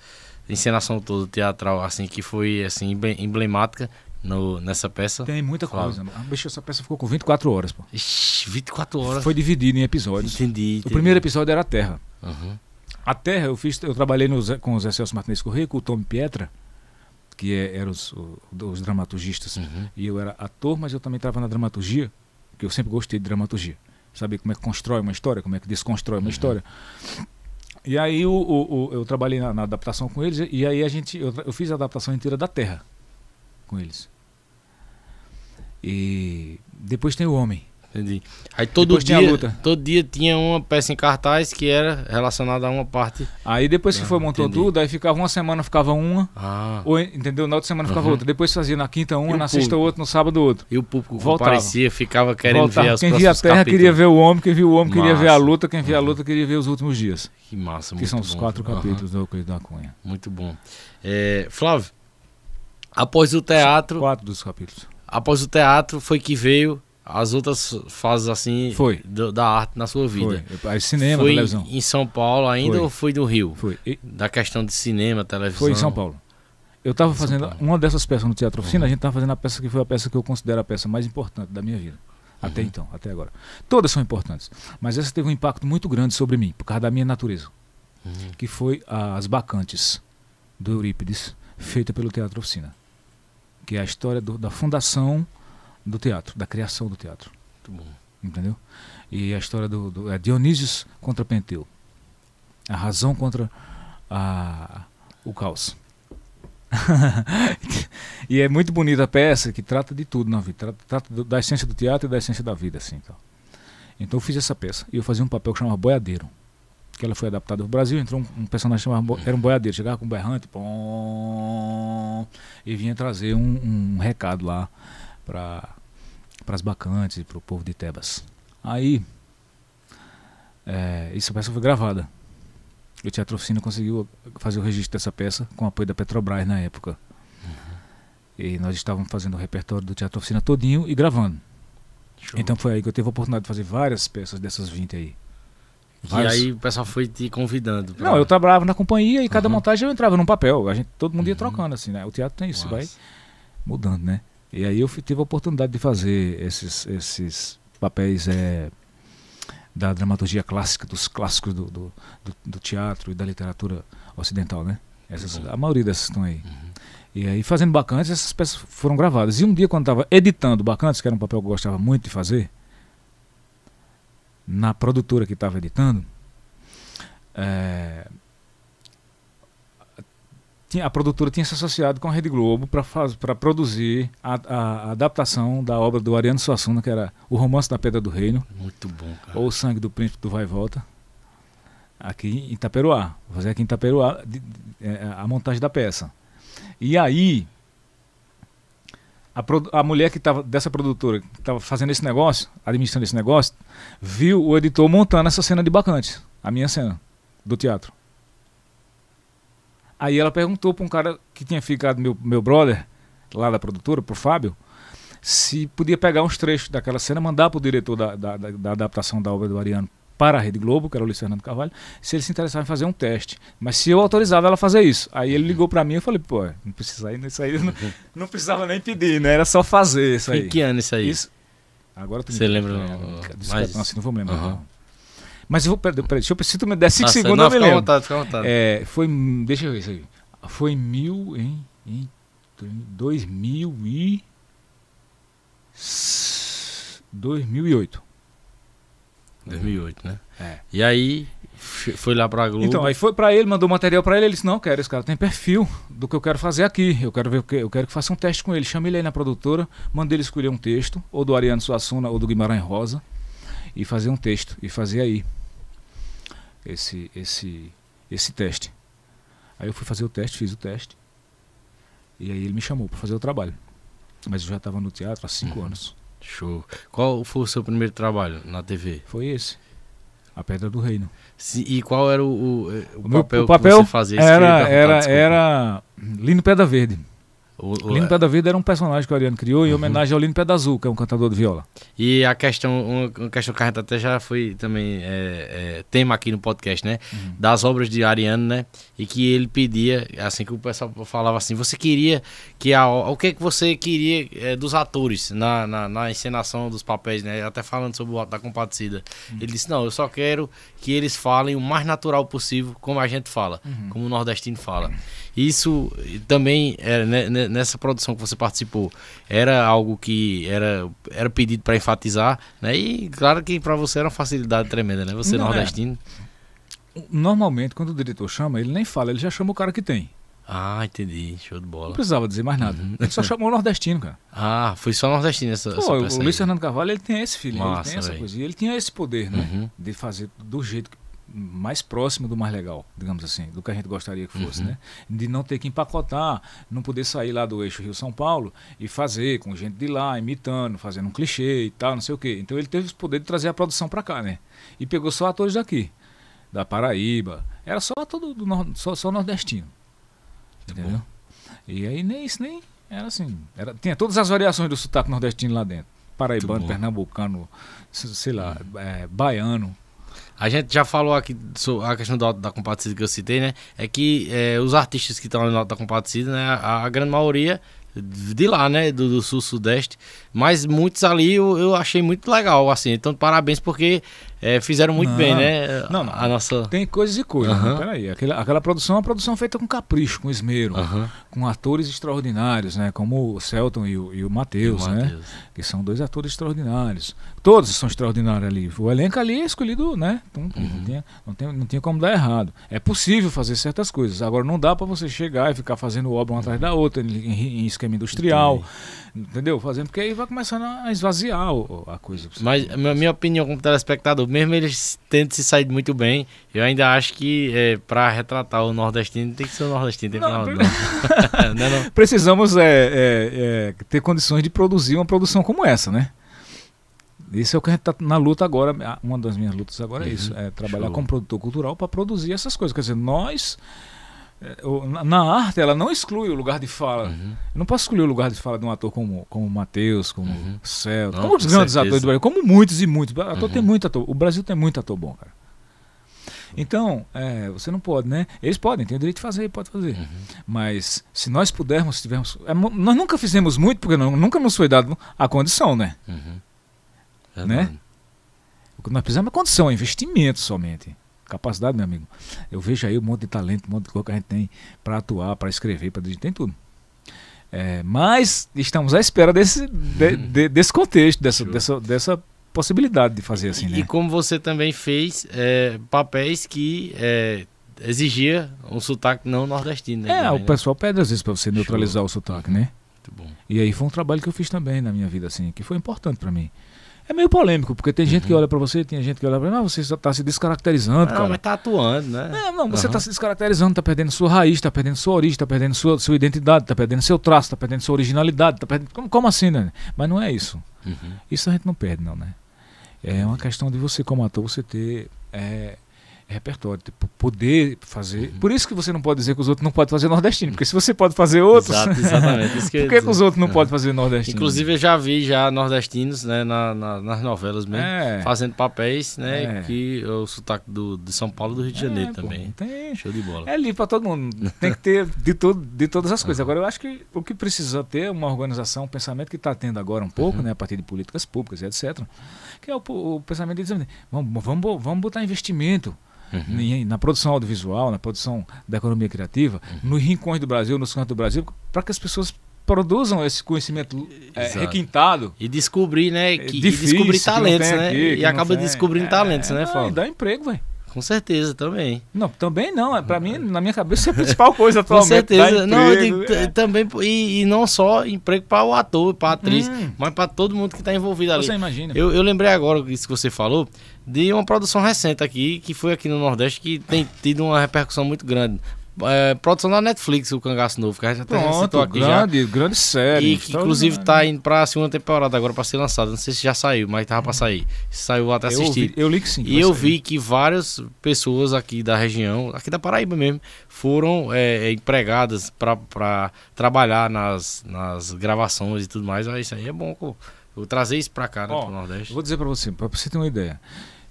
Speaker 2: encenação toda teatral, assim, que foi, assim, emblemática no, nessa peça? Tem muita coisa.
Speaker 1: Ah, bicho, essa peça ficou com 24 horas, pô. Ixi, 24 horas? Foi dividido em episódios. Entendi, entendi. O primeiro episódio era a Terra. Uhum. A Terra, eu fiz, eu trabalhei no, com o Zé Celso Martins Correia, com o Tom Pietra, que é, eram os, os dramaturgistas. Uhum. E eu era ator, mas eu também estava na dramaturgia, porque eu sempre gostei de dramaturgia saber como é que constrói uma história, como é que desconstrói uma uhum. história. E aí o, o, o eu trabalhei na, na, adaptação com eles e aí a gente eu, eu, fiz a adaptação inteira da Terra com eles. E depois tem o Homem. Entendi. Aí todo depois dia,
Speaker 2: todo dia tinha uma peça em cartaz que era relacionada a uma parte. Aí depois que ah, foi montou entendi. tudo, aí ficava uma semana ficava
Speaker 1: uma, ah. ou entendeu? Na outra semana ficava uhum. outra. Depois fazia na quinta uma, e na sexta outra, no sábado outra. E o público Voltava. aparecia, ficava querendo Voltava. ver as Quem via a terra capítulos. queria ver o homem, quem via o homem massa. queria ver a luta, quem via
Speaker 2: a uhum. luta queria ver os últimos dias. Que massa, Que são os quatro capítulos
Speaker 1: uhum. do da Cunha.
Speaker 2: Muito bom. É, Flávio, após o teatro, quatro dos capítulos. Após o teatro foi que veio as outras fases assim foi. Do, da arte na sua vida. Foi. Cinema, foi televisão. Em São Paulo ainda foi. ou foi do Rio? Foi. E... Da questão de cinema, televisão. Foi em São Paulo.
Speaker 1: Eu estava fazendo Paulo. uma dessas peças no Teatro Oficina, uhum. a gente estava fazendo a peça que foi a peça que eu considero a peça mais importante da minha vida. Até uhum. então, até agora. Todas são importantes. Mas essa teve um impacto muito grande sobre mim, por causa da minha natureza. Uhum. Que foi As Bacantes, do Eurípides, feita pelo Teatro Oficina. Que é a história do, da fundação do teatro, da criação do teatro. Muito bom. Entendeu? E a história do, do é Dionísios contra Penteu. A razão contra a, o caos. e é muito bonita a peça que trata de tudo na vida, trata, trata do, da essência do teatro e da essência da vida, assim, então. Então eu fiz essa peça e eu fazia um papel que chamava boiadeiro, que ela foi adaptada no Brasil, entrou um, um personagem chamado era um boiadeiro, chegava com um berrante, pom, e vinha trazer um, um recado lá para para as Bacantes, e para o povo de Tebas. Aí, é, essa peça foi gravada. O Teatro Oficina conseguiu fazer o registro dessa peça com o apoio da Petrobras na época. Uhum. E nós estávamos fazendo o repertório do Teatro Oficina todinho e gravando. Show. Então foi aí que eu tive a oportunidade de fazer várias peças dessas 20 aí. E aí
Speaker 2: o pessoal foi te convidando. Pra... Não, eu
Speaker 1: trabalhava na companhia e uhum. cada montagem eu entrava num papel. A gente, todo mundo ia uhum. trocando, assim, né? O teatro tem isso, Nossa. vai mudando, né? E aí eu tive a oportunidade de fazer esses, esses papéis é, da dramaturgia clássica, dos clássicos do, do, do, do teatro e da literatura ocidental, né? Essas, uhum. a maioria dessas estão aí. Uhum. E aí, fazendo Bacantes, essas peças foram gravadas. E um dia, quando estava editando Bacantes, que era um papel que eu gostava muito de fazer, na produtora que estava editando, é, tinha, a produtora tinha se associado com a Rede Globo para produzir a, a, adaptação da obra do Ariano Suassuna, que era O Romance da Pedra do Reino. Muito bom, cara. Ou O Sangue do Príncipe do Vai e Volta. Aqui em Itaperuá. Vou fazer aqui em Itaperuá de, de, é, é, a montagem da peça. E aí, a, a mulher que estava dessa produtora, que estava fazendo esse negócio, administrando esse negócio, viu o editor montando essa cena de Bacantes, a minha cena do teatro. Aí ela perguntou para um cara que tinha ficado, meu, meu brother, lá da produtora, pro Fábio, se podia pegar uns trechos daquela cena, mandar para o diretor da, da, da, da adaptação da obra do Ariano para a Rede Globo, que era o Luiz Fernando Carvalho, se ele se interessava em fazer um teste. Mas se eu autorizava ela a fazer isso. Aí ele ligou para mim e eu falei, pô, não precisa ir nisso aí, não, não, precisava nem pedir, né? Era só fazer isso aí. que ano isso aí? Isso, agora tu Você lembra? Não, não, assim, não vou me lembrar. Uhum. Mas eu vou. Peraí, peraí deixa eu preciso me der 5 segundos, não, eu me lembro. Vontade, fica à vontade. É, foi. Deixa eu ver isso aí. Foi mil em. em 2000 e.
Speaker 2: 2008. 2008, né? É. E aí foi lá pra Globo. Então, aí
Speaker 1: foi para ele, mandou material para ele, ele disse: "Não, cara, esse cara tem perfil do que eu quero fazer aqui. Eu quero ver o que eu quero que faça um teste com ele. Chamei ele aí na produtora, mandei ele escolher um texto, ou do Ariano Suassuna ou do Guimarães Rosa e fazer um texto e fazer aí esse esse esse teste. Aí eu fui fazer o teste, fiz o teste. E aí ele me chamou para fazer o trabalho. Mas eu já estava no teatro há cinco uhum. anos.
Speaker 2: Show. Qual foi o seu primeiro trabalho na TV? Foi esse. A Pedra do Reino. e qual era o, o, o, o papel, meu, o papel que você fazia? Era, era,
Speaker 1: era Lino Pedra Verde. O, o Lino Pé da Vida era um personagem que o Ariano criou uhum. em homenagem ao Lino Pé da Azul, que é um cantador de viola.
Speaker 2: E a questão, uma questão que a gente até já foi também é, é, tema aqui no podcast, né? Uhum. Das obras de Ariano, né? E que ele pedia, assim que o pessoal falava assim, você queria que a. O que é que você queria é, dos atores na, na, na, encenação dos papéis, né? Até falando sobre o da compadecida. Uhum. Ele disse, não, eu só quero que eles falem o mais natural possível, como a gente fala, uhum. como o nordestino fala. Uhum. Isso também, era, é, né, né, nessa produção que você participou, era algo que era, era pedido para enfatizar, né? E claro que para você era uma facilidade tremenda, né? Você Não é. nordestino.
Speaker 1: É. Normalmente, quando o diretor chama, ele nem fala, ele já chama o cara que tem.
Speaker 2: Ah, entendi. Show de bola. Não precisava dizer mais nada. Uhum. Ele só chamou o nordestino, cara. Ah, foi só nordestino essa, Pô, essa O Luiz Fernando
Speaker 1: Carvalho, ele tem esse filho, ele tem essa véio. coisa. E ele tinha esse poder, né? Uhum. De fazer do jeito que mais próximo do mais legal, digamos assim, do que a gente gostaria que fosse, uhum. né? De não ter que empacotar, não poder sair lá do eixo Rio São Paulo e fazer com gente de lá imitando, fazendo um clichê e tal, não sei o quê. Então ele teve o poder de trazer a produção para cá, né? E pegou só atores daqui, da Paraíba, era só todo do nor só, só nordestino, tá entendeu? E aí nem isso nem era assim, era tinha todas as variações do sotaque nordestino lá dentro,
Speaker 2: paraibano, pernambucano,
Speaker 1: sei lá,
Speaker 2: uhum. é, baiano a gente já falou aqui sobre a questão da, da compartilha que eu citei, né? É que é, os artistas que estão na da compartilha, né? A, a, grande maioria de lá, né? Do, do sul-sudeste. Mas muitos ali eu, eu, achei muito legal, assim. Então, parabéns porque é, fizeram muito não, bem, né? Não, não. A nossa... Tem coisas e coisas. Uhum. Né? Peraí. Aquela, aquela produção é uma produção feita com capricho, com esmero.
Speaker 1: Uhum com atores extraordinários, né? Como o Celton e o, e o Matheus, né? Que são dois atores extraordinários. Todos são extraordinários ali. O elenco ali é escolhido, né? Então, uhum. não, tinha, não, tem, não tinha como dar errado. É possível fazer certas coisas. Agora, não dá para você chegar e ficar fazendo obra uma atrás da outra, em, em esquema industrial, Entendi. entendeu? Fazendo, porque aí vai começando a
Speaker 2: esvaziar a coisa. Mas, a minha opinião como telespectador, mesmo eles tendo se sair muito bem, eu ainda acho que é, para retratar o nordestino, tem que ser o nordestino, tem que não, não. não, não.
Speaker 1: Precisamos é, é, é, ter condições de produzir uma produção como essa, né? Isso é o que a gente está na luta agora. Uma das minhas lutas agora é uhum. é isso: é trabalhar Show. como produtor cultural para produzir essas coisas. Quer dizer, nós. Na arte, ela não exclui o lugar de fala. Uhum. não posso excluir o lugar de fala de um ator como, como Matheus, como uhum. Celto, como os com grandes certeza. atores do Brasil, como muitos e muitos. Ator uhum. tem muito ator. O Brasil tem muito ator bom, cara. Então, é, você não pode, né? Eles podem, tem o direito de fazer, pode fazer. Uhum. Mas se nós pudermos, se tivermos. É, nós nunca fizemos muito, porque não, nunca nos foi dado a condição, né? Uhum. É né? O que nós precisamos é condição, é investimento somente. Capacidade, meu amigo. Eu vejo aí um monte de talento, um monte de coisa que a gente tem para atuar, para escrever, para dirigir, tem tudo. É, mas estamos à espera desse, de, uhum. de, desse contexto, dessa, dessa, dessa possibilidade de fazer assim, e, né? E
Speaker 2: como você também fez é, papéis que é, exigia um sotaque não nordestino. Né, é, também, o né? pessoal
Speaker 1: pede às vezes para você Show. neutralizar o sotaque, né? Muito bom. E aí foi um trabalho que eu fiz também na minha vida, assim, que foi importante para mim. É meio polêmico, porque tem uhum. gente que uhum. olha para você, tem gente que olha para mim, ah, você está se descaracterizando, não, cara. mas tá atuando,
Speaker 2: né? É, não, você está se
Speaker 1: descaracterizando, está perdendo sua raiz, está perdendo sua origem, está perdendo sua, sua identidade, está perdendo seu traço, está perdendo sua originalidade, tá perdendo... Como, como assim, né? Mas não é isso. Uhum. Isso a gente não perde, não, né? É uma questão de você, como ator, você ter é, repertório, poder fazer. Uhum. Por isso que você não pode dizer que os outros não podem fazer nordestino, porque se você pode fazer outros. Exato, exatamente. Isso que por que, que, os outros não é. podem fazer nordestino? Inclusive,
Speaker 2: eu já vi já nordestinos né, na, na, nas novelas mesmo, é. fazendo papéis, né? É. Que é o sotaque do, de São Paulo do Rio de Janeiro é, também. Pô, tem. Show de bola.
Speaker 1: É livre para todo
Speaker 3: mundo.
Speaker 2: Tem que ter de, todo, de
Speaker 1: todas as coisas. Agora, eu acho que o que precisa ter é uma organização, um pensamento que está tendo agora um pouco, uhum. né? A partir de políticas públicas, e etc que é o, o pensamento de Vamos, vamos, vamos botar investimento. Uhum. na produção audiovisual, na produção da economia criativa, uhum. nos rincões do Brasil, nos cantos do Brasil, para que as pessoas produzam esse conhecimento é,
Speaker 2: requintado. E descobrir, né? É que, difícil, e descobrir talentos, né? Aqui, e acaba descobrindo é, talentos, né, Fábio? E dá emprego, velho. Com certeza, também. Não, também não. É, para mim, na minha cabeça, é a principal coisa atualmente. Com certeza. Não, é. também, e, e, não só emprego para o ator, para a atriz, hum. mas para todo mundo que está envolvido ali. Você imagina. Eu, eu lembrei agora isso que você falou, de uma produção recente aqui, que foi aqui no Nordeste, que tem tido uma repercussão muito grande. É, produção da Netflix, o Cangaço Novo, que a gente Pronto, até citou aqui grande, já. grande série. E que, inclusive, está né? tá indo pra segunda temporada agora pra ser lançada. Não sei se já saiu, mas tava pra sair. Saiu até assistir. Eu, eu, li que sim. Que e eu sair. vi que várias pessoas aqui da região, aqui da Paraíba mesmo, foram é, é empregadas pra, pra trabalhar nas, nas gravações e tudo mais. Mas isso aí é bom, pô. Eu trazer isso pra cá, né, Ó, pro Nordeste. Vou dizer pra você, pra você ter uma ideia.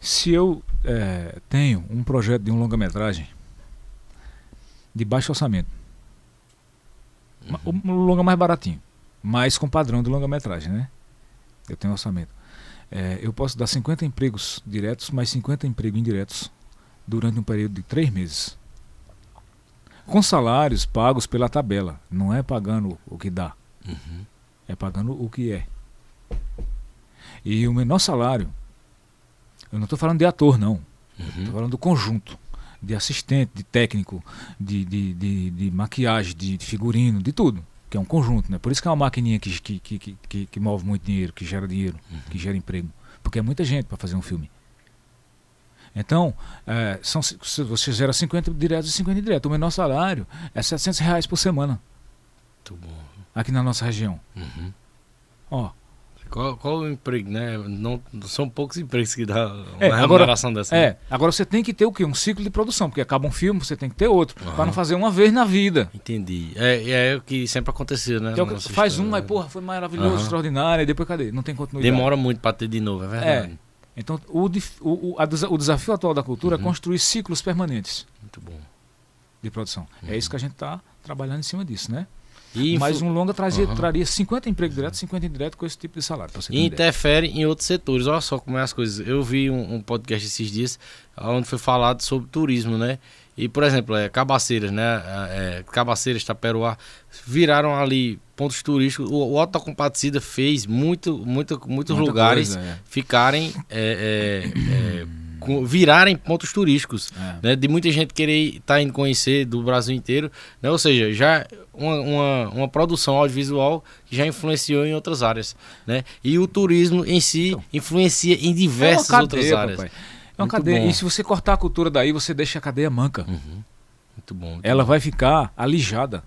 Speaker 2: Se eu é, tenho
Speaker 1: um projeto de um longa-metragem de baixo orçamento. Uhum. O longa mais baratinho, mas com padrão de longa-metragem, né? Eu tenho orçamento. É, eu posso dar 50 empregos diretos, mais 50 empregos indiretos durante um período de três meses. Com salários pagos pela tabela. Não é pagando o que dá. Uhum. É pagando o que é. E o menor salário, eu não estou falando de ator, não. Uhum. Estou falando do conjunto de assistente, de técnico, de, de, de, de maquiagem, de figurino, de tudo que é um conjunto, né? Por isso que é uma maquininha que, que, que, que, que move muito dinheiro, que gera dinheiro, uhum. que gera emprego. Porque é muita gente para fazer um filme. Então, é, são, você gera 50 diretos e 50 indiretos. O menor salário é 700 reais por semana. Muito bom. Aqui na nossa região. Uhum. Ó,
Speaker 2: qual, qual o emprego, né? Não, são poucos empregos que dá uma é, remuneração dessa. Né? É,
Speaker 1: agora você tem que ter o quê? Um ciclo de produção, porque acaba um filme, você tem que ter outro, uhum. para não fazer uma vez na vida. Entendi. É,
Speaker 2: é o que sempre aconteceu, né? Então, faz
Speaker 1: um, aí, né? porra, foi maravilhoso, uhum. extraordinário, e depois cadê? Não tem continuidade. Demora
Speaker 2: muito para ter de novo, é, é. verdade. É.
Speaker 1: Então, o, o, a, o desafio atual da cultura é uhum. é construir ciclos permanentes. Muito bom. De produção. É uhum. isso que a gente está trabalhando em cima disso, né? E Mas um longa trazia, uhum. traria 50 empregos diretos, 50 indiretos com esse tipo de salário. E
Speaker 2: interfere ideia. em outros setores. Olha só como é as coisas. Eu vi um, um, podcast esses dias onde foi falado sobre turismo, né? E, por exemplo, é, Cabaceiras, né? É, é Cabaceiras, Taperoá, viraram ali pontos turísticos. O, o Otto fez muito, muito, muitos Muita lugares coisa, é. ficarem... É, é, é virarem pontos turísticos, é. né? De muita gente querer estar tá indo conhecer do Brasil inteiro, né? Ou seja, já uma, uma, uma, produção audiovisual que já influenciou em outras áreas, né? E o turismo em si então, influencia em é diversas é cadeia, outras áreas. Papai. É uma Muito cadeia. Bom. E se
Speaker 1: você cortar a cultura
Speaker 2: daí, você deixa a cadeia manca. Uhum. Muito bom. Muito Ela bom. vai ficar alijada.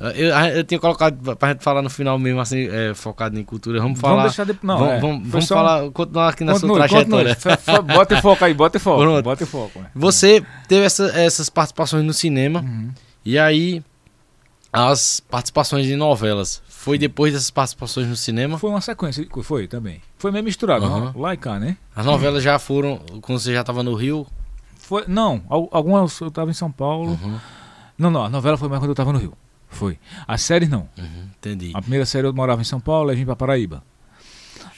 Speaker 2: Eh, eu, ah, eu tinha colocado pra gente falar no final mesmo, assim, é, focado em cultura. Vamos falar. Vamos deixar de, Não, vamos, é, vamos, vamos só... falar, continuar aqui na continue, sua trajetória. bota em foco aí, bota em foco. Pronto. Bota né? Você teve essa, essas participações no cinema uhum. e aí as participações em novelas. Foi depois dessas participações no cinema? Foi uma sequência, foi também. Foi meio misturado, uhum. lá e cá, né? As novelas já foram, quando você já estava no Rio?
Speaker 1: Foi, não, algumas eu estava em São Paulo. Uhum. Não, não, a novela foi mais quando eu estava no Rio. Foi. A série não. Uhum, entendi. A primeira série eu morava em São Paulo, aí vim para Paraíba.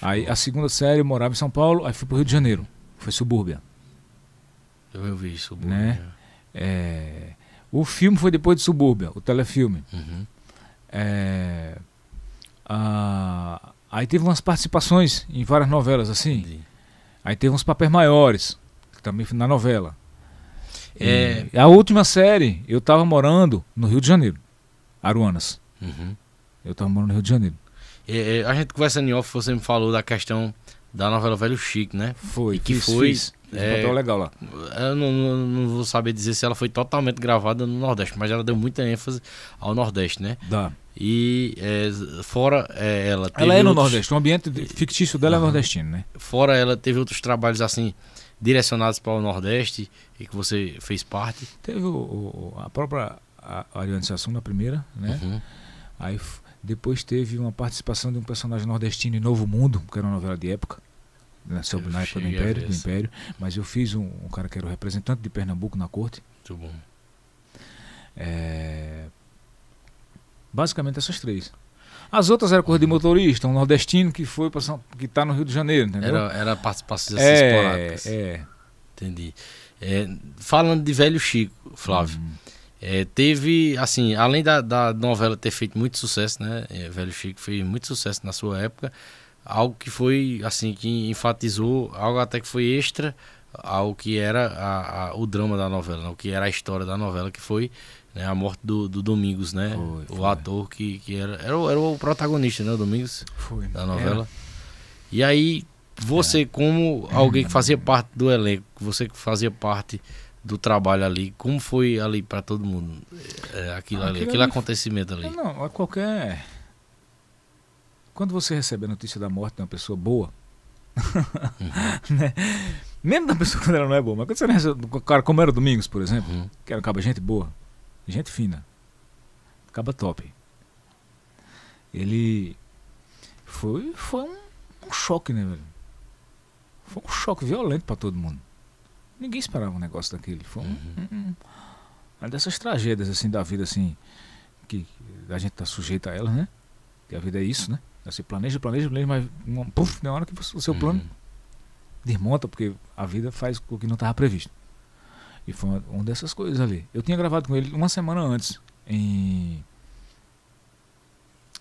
Speaker 1: Aí a segunda série eu morava em São Paulo, aí fui pro Rio de Janeiro. Foi subúrbia. Eu vi subúrbia. Né? É. é... O filme foi depois de subúrbia, o telefilme. Uhum. É... Ah... Aí teve umas participações em várias novelas, assim. Entendi. Aí teve uns papéis maiores, também na novela. É... E a última série, eu estava morando no Rio de Janeiro. Aruanas. Uhum. Eu estava morando no Rio de Janeiro.
Speaker 2: É, é, a gente conversando em off, você me falou da questão da novela Velho Chico, né? Foi, e que fiz, foi. Fiz. É, papel legal lá. Eu não, não, não, vou saber dizer se ela foi totalmente gravada no Nordeste, mas ela deu muita ênfase ao Nordeste, né? Dá. E é, fora é, ela. Ela é no Nordeste,
Speaker 1: o ambiente fictício dela uhum. é nordestino, né?
Speaker 2: Fora ela teve outros trabalhos assim direcionados para o Nordeste e que você fez parte. Teve o, o, a própria a, orientação da primeira, né?
Speaker 1: Uhum. Aí depois teve uma participação de um personagem nordestino em Novo Mundo, que era uma novela de época, né, sobre, na época do Império, do Império. Mas eu fiz um, um, cara que era o representante de Pernambuco na corte. Muito bom. É, basicamente essas três. As outras eram corrida de uhum. motorista, um nordestino que foi para São, que está no Rio de Janeiro, entendeu? Era, era participações é,
Speaker 2: É. Entendi. É, falando de velho Chico, Flávio. Hum. É, teve, assim, além da, da, novela ter feito muito sucesso, né? É, Velho Chico fez muito sucesso na sua época. Algo que foi, assim, que enfatizou, algo até que foi extra ao que era a, a, o drama da novela, né, o que era a história da novela, que foi né? a morte do, do Domingos, né? Foi, foi. O ator que, que era, era, era, o protagonista, né? O Domingos foi. da novela. Era. É. E aí, você, é. como alguém que fazia parte do elenco, você que fazia parte do trabalho ali, como foi ali para todo mundo é, é aquilo, ali, aquele acontecimento ali?
Speaker 1: Não, qualquer. Quando você recebe a notícia da morte de uma pessoa boa, uhum. né? mesmo da pessoa quando ela não é boa, mas quando você recebe, cara, como era o Domingos, por exemplo, uhum. que era um gente boa, gente fina, caba top. Ele foi, foi um, um choque, né, velho? Foi um choque violento para todo mundo. Ninguém esperava um negócio daquele. Foi um, uhum. uma dessas tragédias assim da vida, assim, que a gente está sujeito a elas, né? Que a vida é isso, né? Você planeja, planeja, planeja, mas uma, puff, hora que o seu plano uhum. desmonta, porque a vida faz o que não estava previsto. E foi uma, uma dessas coisas ali. Eu tinha gravado com ele uma semana antes, em,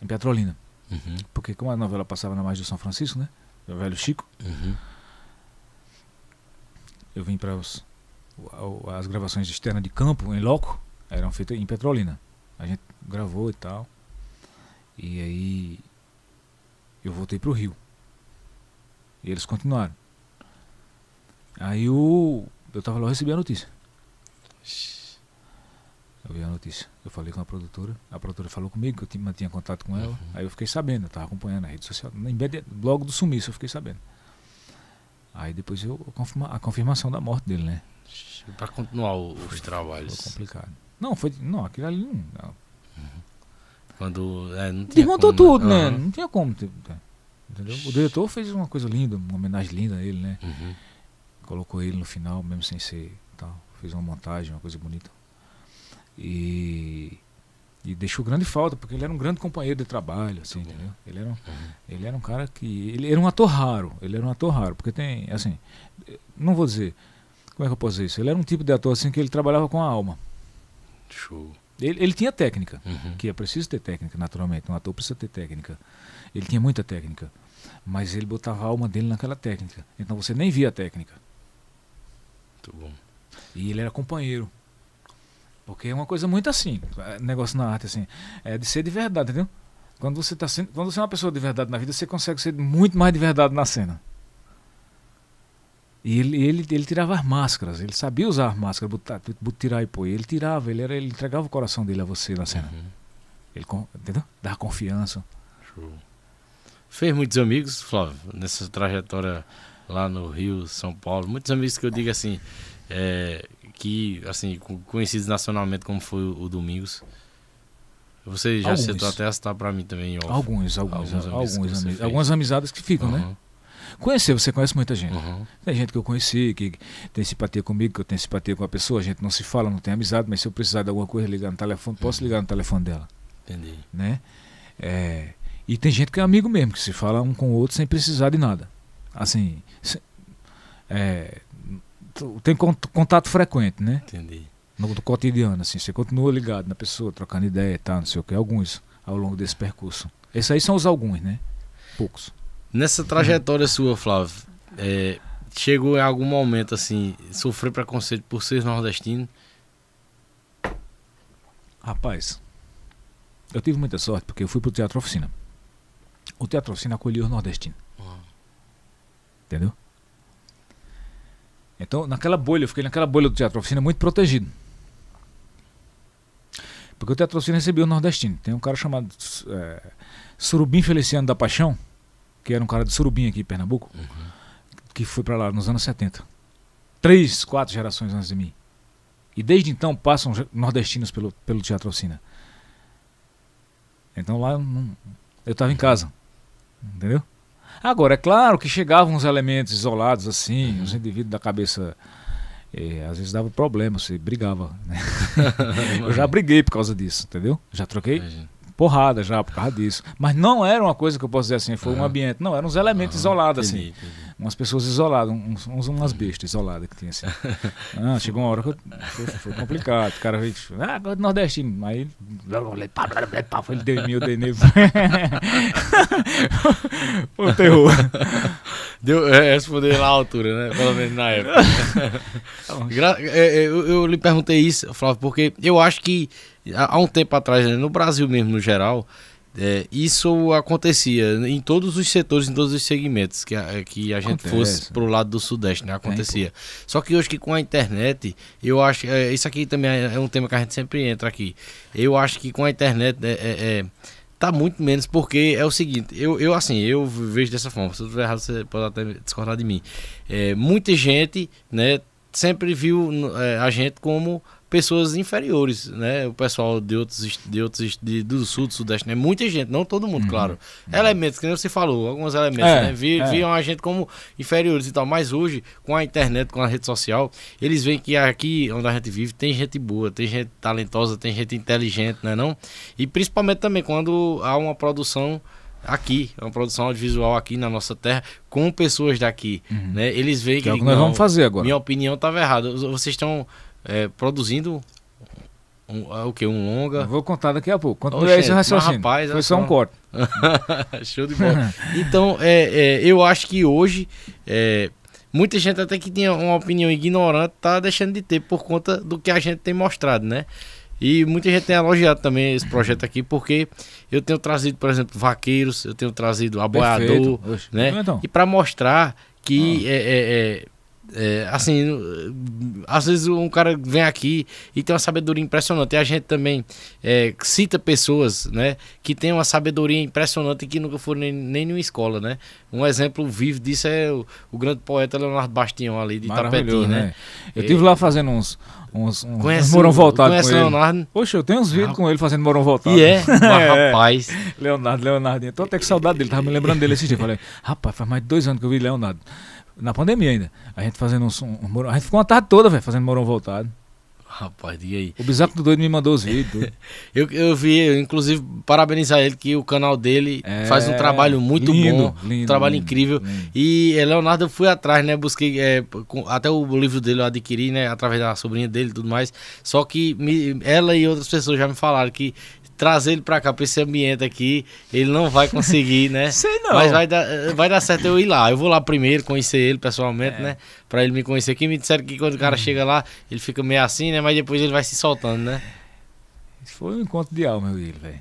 Speaker 1: em Petrolina. Uhum. Porque como a novela passava na margem do São Francisco, né? O velho Chico. Uhum eu vim para as gravações externas de campo, em loco, eram feitas em Petrolina. A gente gravou e tal. E aí eu voltei para o Rio. E eles continuaram. Aí o, eu estava lá, eu recebi a notícia. Eu vi a notícia. Eu falei com a produtora. A produtora falou comigo que eu mantinha contato com ela. Uhum. Aí eu fiquei sabendo, eu estava acompanhando a rede social. no blog do sumiço eu fiquei sabendo. Aí depois eu, confirma, a confirmação da morte dele, né?
Speaker 2: Para continuar o, foi, os trabalhos. Foi complicado.
Speaker 1: Não, foi. Não, aquilo ali não.
Speaker 2: não. Uhum. Quando. É, não Desmontou né? tudo, né? Uhum. Não
Speaker 1: tinha como. É, entendeu? O diretor fez uma coisa linda, uma homenagem linda a ele, né? Uhum. Colocou ele no final, mesmo sem ser. Tal. Fez uma montagem, uma coisa bonita. E e deixou grande falta, porque ele era um grande companheiro de trabalho, assim, entendeu? Ele era, um, uhum. ele era um cara que. Ele era um ator raro, ele era um ator raro, porque tem, assim, não vou dizer. Como é que eu posso dizer isso? Ele era um tipo de ator assim que ele trabalhava com a alma. Show. Ele, ele tinha técnica, uhum. que é preciso ter técnica, naturalmente. Um ator precisa ter técnica. Ele tinha muita técnica, mas ele botava a alma dele naquela técnica. Então você nem via a técnica. Muito bom. E ele era companheiro. Porque é uma coisa muito assim, é, negócio na arte, assim. É de ser de verdade, entendeu? Quando você, tá sendo, quando você é uma pessoa de verdade na vida, você consegue ser muito mais de verdade na cena. E ele, ele, ele tirava as máscaras, ele sabia usar as máscaras, botar, botar, tirar e pôr. Ele tirava, ele, era, ele entregava o coração dele a você na cena. Uhum. Ele, entendeu? Dava confiança. Show.
Speaker 2: Fez muitos amigos, Flávio, nessa trajetória lá no Rio, São Paulo. Muitos amigos que eu digo assim, é, que, assim, conhecidos nacionalmente como foi o, Domingos. Você já sentou citou até citar para mim também. Alguns, alguns, alguns,
Speaker 4: alguns algumas amizades que ficam, uhum. né?
Speaker 1: Conhecer, você conhece muita gente. Uhum. Tem gente que eu conheci, que tem simpatia comigo, que eu tenho simpatia com a pessoa, a gente não se fala, não tem amizade, mas se eu precisar de alguma coisa, ligar no telefone, posso uhum. ligar no telefone dela. Entendi. Né? É, e tem gente que é amigo mesmo, que se fala um com o outro sem precisar de nada. Assim, se, é, tem contato frequente, né? Entendi. No, no cotidiano, assim, você continua ligado na pessoa, trocando ideia tá, não sei o que, alguns ao longo desse percurso. Esses aí são os alguns, né? Poucos.
Speaker 2: Nessa trajetória sua, Flávio, é, chegou em algum momento assim, sofrer preconceito por ser nordestino? Rapaz,
Speaker 1: eu tive muita sorte porque eu fui pro Teatro Oficina. O Teatro Oficina acolheu os nordestinos. Uhum. Entendeu? Então, naquela bolha, eu fiquei naquela bolha do Teatro Oficina muito protegido. Porque o Teatro Oficina recebeu o nordestino. Tem um cara chamado é, Surubim Feliciano da Paixão, que era um cara de Surubim aqui em Pernambuco, uhum. que foi para lá nos anos 70. Três, quatro gerações antes de mim. E desde então passam nordestinos pelo, pelo Teatro Oficina. Então lá eu estava em casa. Entendeu? Agora, é claro que chegavam uns elementos isolados assim, uhum. os indivíduos da cabeça. É, às vezes dava problema, você brigava. Né? eu já briguei por causa disso, entendeu? Já troquei Imagina porrada já por causa disso. Mas não era uma coisa que eu posso dizer assim, foi ah. um ambiente. Não, eram uns elementos ah, isolados, assim. entendi, assim. Entendi. Umas pessoas isoladas, uns, uns, umas bestas isoladas que tinha assim. Ah, chegou uma hora que eu, foi, foi, complicado. O cara veio, ah, agora do nordestino. Aí ele
Speaker 2: deu em mim, eu dei nele. Foi terror. Deu, é, respondeu na altura, né? Pelo menos na época. eu, é, é, eu, eu lhe perguntei isso, Flávio, porque eu acho que há um tempo atrás, né, no Brasil mesmo, no geral, é, isso acontecia em todos os setores, em todos os segmentos que a, que a gente fosse pro lado do Sudeste, né? Acontecia. Só que hoje que com a internet, eu acho. É, isso aqui também é, é um tema que a gente sempre entra aqui. Eu acho que com a internet né, é, é tá muito menos, porque é o seguinte, eu, eu assim, eu vejo dessa forma, se eu estiver errado, você pode até discordar de mim. É, muita gente, né, sempre viu é, a gente como pessoas inferiores, né? O pessoal de outros, de outros de, do sul, do sudeste, né? Muita gente, não todo mundo, uhum. claro. Uhum. Elementos, que nem você falou, alguns elementos, é, né? Vi, é. Viam a gente como inferiores e tal, mas hoje, com a internet, com a rede social, eles veem que aqui onde a gente vive tem gente boa, tem gente talentosa, tem gente inteligente, né? Não? E principalmente também quando há uma produção aqui, uma produção audiovisual aqui na nossa terra, com pessoas daqui, uhum. né? Eles veem que, que, é que nós não, vamos fazer agora. Minha opinião estava errada. Vocês estão é, produzindo um, ah, o que? Um longa. Vou contar daqui a pouco. quando é esse raciocínio. Rapaz, Foi só um corte. Show de bola. então, é, é, eu acho que hoje. É, muita gente até que tinha uma opinião ignorante tá deixando de ter por conta do que a gente tem mostrado, né? E muita gente tem elogiado também esse projeto aqui, porque eu tenho trazido, por exemplo, vaqueiros, eu tenho trazido aboiador, Perfeito. né? Então. E para mostrar que ah. é, é, é é, assim, eh, às vezes um cara vem aqui e tem uma sabedoria impressionante. E a gente também é, cita pessoas, né, que tem uma sabedoria impressionante e que nunca foram nem, nem numa escola, né? Um exemplo vivo disso é o, o grande poeta Leonardo Bastião ali de Tapetim, né? né? Eu tive lá
Speaker 1: fazendo uns, uns, uns, conhece, morão voltado conhece com
Speaker 2: Leonardo? Ele. Poxa, eu tenho uns vídeos ah, com ele fazendo morão voltado. E é?
Speaker 1: Rapaz. Leonardo, Leonardo. Tô até com saudade dele, tava me lembrando dele esse dia. Falei, rapaz, faz mais de dois anos que eu vi Leonardo. Na pandemia ainda. A gente fazendo um, som. um A gente ficou uma tarde toda, velho, fazendo Morão voltado.
Speaker 2: Rapaz, e aí? O Bizarro do Doido me mandou os vídeos. eu, eu vi, eu, inclusive, parabenizar ele, que o canal dele é... faz um trabalho muito lindo, bom, lindo, um trabalho lindo, incrível. Lindo. E eh, Leonardo, eu fui atrás, né? Busquei, é, com, até o livro dele eu adquiri, né? Através da sobrinha dele e tudo mais. Só que me, ela e outras pessoas já me falaram que trazer ele para cá, para esse ambiente aqui, ele não vai conseguir, né? Sei não. Mas vai dar, vai dar certo eu ir lá. Eu vou lá primeiro conhecer ele pessoalmente, é. né? Para ele me conhecer aqui. Me disseram que quando o cara uhum. chega lá, ele fica meio assim, né? Mas depois ele vai se soltando, né?
Speaker 1: Foi um encontro de alma, eu velho.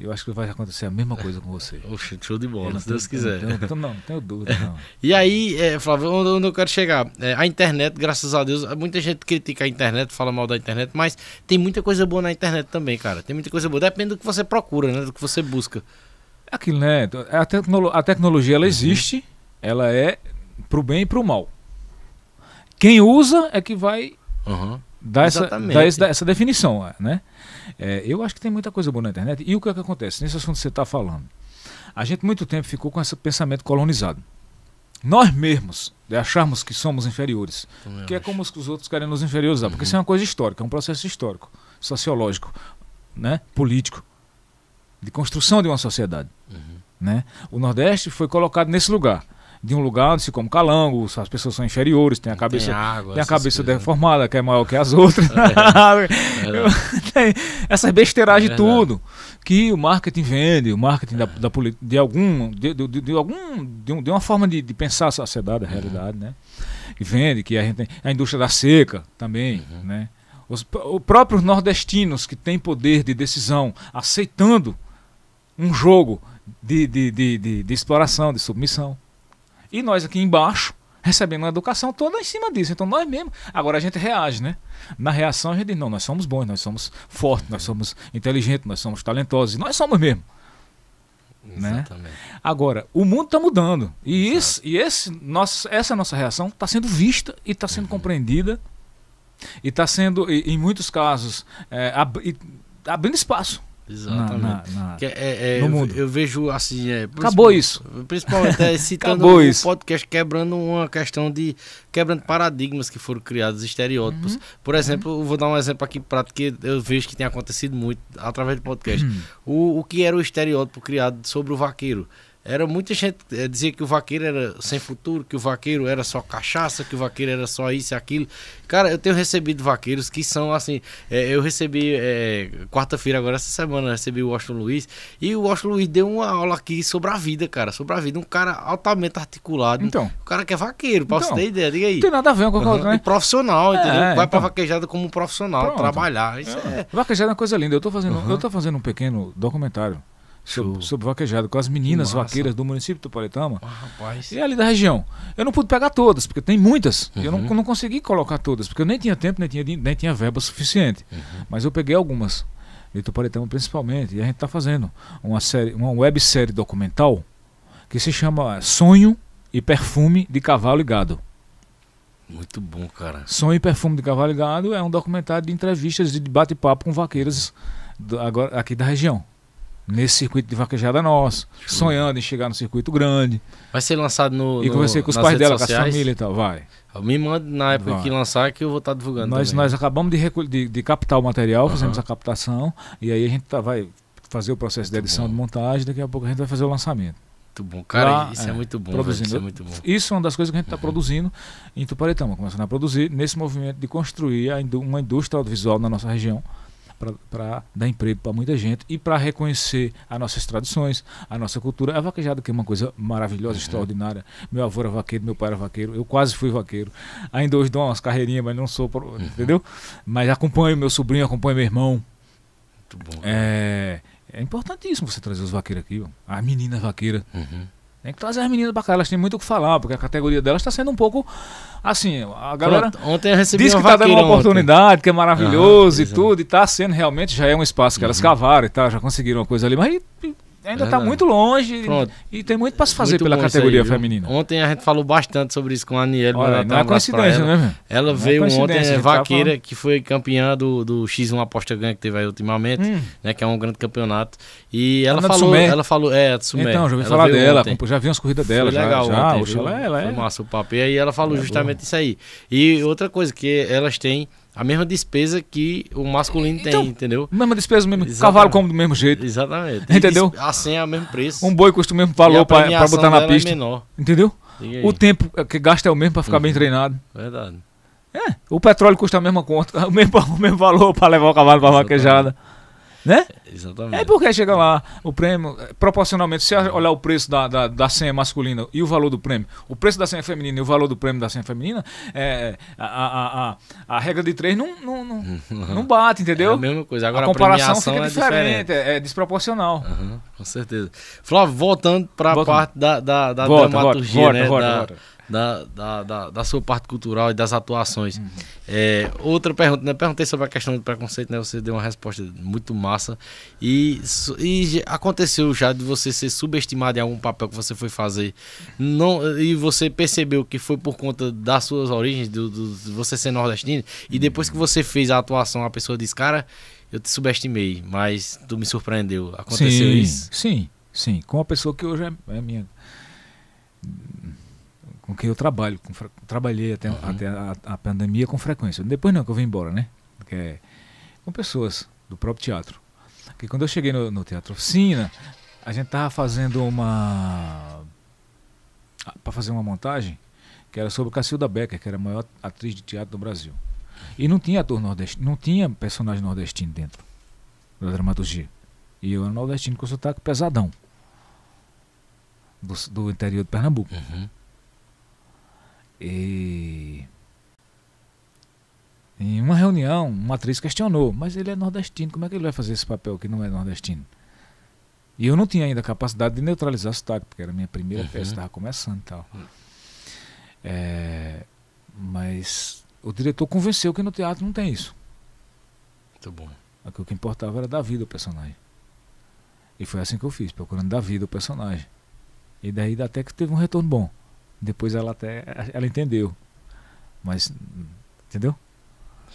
Speaker 1: Eu acho que vai acontecer a mesma coisa com você. Oxe, show de bola, não, se Deus quiser. Não, tenho, não, não tenho dúvida, não.
Speaker 2: e aí, é, Flávio, onde, onde, eu quero chegar? É, a internet, graças a Deus, muita gente critica a internet, fala mal da internet, mas tem muita coisa boa na internet também, cara. Tem muita coisa boa. Depende do que você procura, né? Do que você busca. É aquilo, né? A, tecno a tecnologia, ela uhum. existe,
Speaker 1: ela é pro bem e pro mal. Quem usa é que vai
Speaker 2: uhum. dar, essa, dar
Speaker 1: essa definição, né? É, eu acho que tem muita coisa boa na internet. E o que é que acontece? Nesse assunto que você está falando, a gente muito tempo ficou com esse pensamento colonizado. Nós mesmos de acharmos que somos inferiores, que é como os outros querem nos inferiorizar, uhum. porque isso é uma coisa histórica, é um processo histórico, sociológico, né, político, de construção de uma sociedade. Uhum. Né? O Nordeste foi colocado nesse lugar de um lugar onde se come calango, as pessoas são inferiores, tem a cabeça, tem água, a cabeça deformada, que é maior que as outras. É, é essas besteiras é tudo que o marketing vende, o marketing da, é. da de algum de, de, de, algum de, de, uma forma de, de pensar a sociedade, a é. realidade, né? E vende que a gente tem a indústria da seca também, uhum. né? Os, os próprios nordestinos que têm poder de decisão aceitando um jogo de, de, de, de, de exploração, de submissão. E nós aqui embaixo recebendo uma educação toda em cima disso. Então nós mesmos, agora a gente reage, né? Na reação a gente diz, não, nós somos bons, nós somos fortes, nós somos inteligentes, nós somos talentosos, e nós somos mesmo. Né? Exatamente. Né? Agora, o mundo está mudando. E, isso, e esse, nossa essa nossa reação está sendo vista e está sendo uhum. compreendida. E está sendo, em muitos casos, é, ab, e, abrindo espaço
Speaker 3: Exatamente.
Speaker 1: Na,
Speaker 2: na, na, é, é, é, no mundo. Eu, vejo assim. É, Acabou isso. Principalmente é, citando o um podcast quebrando uma questão de. quebrando paradigmas que foram criados, estereótipos. Uhum. Por exemplo, uhum. vou dar um exemplo aqui prático que eu vejo que tem acontecido muito através do podcast. Uhum. O, o que era o estereótipo criado sobre o vaqueiro. Era muita gente é, dizia que o vaqueiro era sem futuro, que o vaqueiro era só cachaça, que o vaqueiro era só isso e aquilo. Cara, eu tenho recebido vaqueiros que são assim. É, eu recebi é, quarta-feira, agora essa semana, recebi o Washington Luiz. E o Washington Luiz deu uma aula aqui sobre a vida, cara. Sobre a vida. Um cara altamente articulado. Então. Um cara que é vaqueiro, pra então, você ter ideia. Diga aí. Não tem nada a ver com o uhum. né? Um profissional, entendeu? É, Vai então... pra vaquejada como um profissional, Pronto. trabalhar. Isso é. é.
Speaker 1: Vaquejada é uma coisa linda. Eu tô fazendo, uhum. eu tô fazendo um pequeno documentário Show. sobre vaquejado com as meninas vaqueiras do município de Tuparetama oh, ah, e ali da região. Eu não pude pegar todas, porque tem muitas. Uhum. Eu não, uhum. não consegui colocar todas, porque eu nem tinha tempo, nem tinha, nem tinha verba suficiente. Uhum. Mas eu peguei algumas, de Tuparetama principalmente, e a gente está fazendo uma, série, uma websérie documental que se chama Sonho e Perfume de Cavalo e Gado. Muito bom, cara. Sonho e Perfume de Cavalo e Gado é um documentário de entrevistas e de bate-papo com vaqueiras do, agora, aqui da região nesse circuito de vaquejada nosso, Show. sonhando em chegar no circuito grande.
Speaker 2: Vai ser lançado no. E conversei com os pais dela, sociais. com a família e tal, vai. Me manda na época vai. que lançar que eu vou estar tá divulgando. Nós, nós
Speaker 1: acabamos de, de, de captar o material, uhum. fizemos a captação, e aí a gente tá, vai fazer o processo muito de edição, bom. de montagem, daqui a pouco a gente vai fazer o lançamento. Muito bom, cara, Lá, isso é, é, muito bom. Produzindo. isso, é muito bom. isso é uma das coisas que a gente está uhum. produzindo em Tuparetama, começando a produzir nesse movimento de construir indú- uma indústria audiovisual na nossa região para dar emprego para muita gente e para reconhecer as nossas tradições, a nossa cultura. A é vaquejada que é uma coisa maravilhosa, uhum. extraordinária. Meu avô era vaqueiro, meu pai era vaqueiro, eu quase fui vaqueiro. Ainda hoje dou umas carreirinhas, mas não sou, pro, uhum. entendeu? Mas acompanho meu sobrinho, acompanho meu irmão. Muito bom. É, é importantíssimo você trazer os vaqueiros aqui, ó. a menina vaqueira. Uhum. Tem que trazer as meninas pra cá, elas têm muito o que falar, porque a categoria delas tá sendo um pouco assim. A galera ontem eu recebi diz que tá dando uma oportunidade, ontem. que é maravilhoso ah, e é. tudo, e tá sendo realmente, já é um espaço que elas uhum. cavaram e tal, já conseguiram uma coisa ali, mas ainda está muito longe Pronto. e tem muito para se fazer muito pela categoria aí, feminina.
Speaker 2: Ontem a gente falou bastante sobre isso com a Aniele. Olha, não é coincidência, ela. né? Meu? Ela não é veio é ontem, é vaqueira, que foi campeã do, do X1 Aposta Ganha que teve aí ultimamente, hum. né, que é um grande campeonato. E ela, ela falou, ela falou, é, Tsumé. Então, já ouvi falar dela, ontem. já vi umas corridas dela. Foi legal já, ontem, já, ela, é, ela é... Foi massa o E aí ela falou é justamente isso aí. E outra coisa, que elas têm a mesma despesa que o masculino então, tem, entendeu? Mesma despesa, mesmo Exatamente. cavalo come
Speaker 1: do mesmo jeito. Exatamente. Entendeu? A
Speaker 2: senha é o mesmo preço. Um boi custa o mesmo valor para botar na é pista. É menor. Entendeu?
Speaker 1: O tempo que gasta é o mesmo para ficar uhum. bem treinado. Verdade. É, o petróleo custa a mesma conta, o mesmo, o mesmo valor para levar o cavalo para vaquejada né?
Speaker 3: Exatamente. É porque chega lá,
Speaker 1: o prêmio, proporcionalmente, se você olhar o preço da, da, da senha masculina e o valor do prêmio, o preço da senha feminina e o valor do prêmio da senha feminina, é, a, a, a, a regra de três não,
Speaker 3: não, não, não
Speaker 2: bate, entendeu? É a mesma coisa. Agora a comparação a fica é diferente, diferente. É, é, desproporcional. Uhum, com certeza. Flávio, voltando para a parte da, da, da volta, dramaturgia, volta, né? Volta, da, da, da, da, da, sua parte cultural e das atuações. Uhum. É, outra pergunta, né? Perguntei sobre a questão do preconceito, né? Você deu uma resposta muito massa. E, e aconteceu já de você ser subestimado em algum papel que você foi fazer. Não, e você percebeu que foi por conta das suas origens, de você ser nordestino, e depois que você fez a atuação, a pessoa disse, cara, eu te subestimei, mas tu me surpreendeu. Aconteceu sim, isso?
Speaker 1: Sim, sim. Com uma pessoa que hoje é, é minha com quem eu trabalho. Com, trabalhei até, uhum. até a, a, pandemia com frequência. Depois não, que eu vim embora, né? É, com pessoas do próprio teatro. Porque quando eu cheguei no, no Teatro Oficina, a gente tava fazendo uma. Ah, para fazer uma montagem que era sobre Cacilda Becker, que era a maior atriz de teatro do Brasil. E não tinha ator nordestino, não tinha personagem nordestino dentro da dramaturgia. E eu era nordestino com sotaque pesadão do, do interior de Pernambuco. Uhum. E em uma reunião, uma atriz questionou, mas ele é nordestino, como é que ele vai fazer esse papel que não é nordestino? E eu não tinha ainda capacidade de neutralizar o sotaque, porque era a minha primeira uhum. peça, estava começando e tal. Uhum. É, mas o diretor convenceu que no teatro não tem isso. Muito bom. É o que importava era dar vida ao personagem. E foi assim que eu fiz, procurando dar vida ao personagem. E daí até que teve um retorno bom. Depois ela até ela entendeu. Mas entendeu?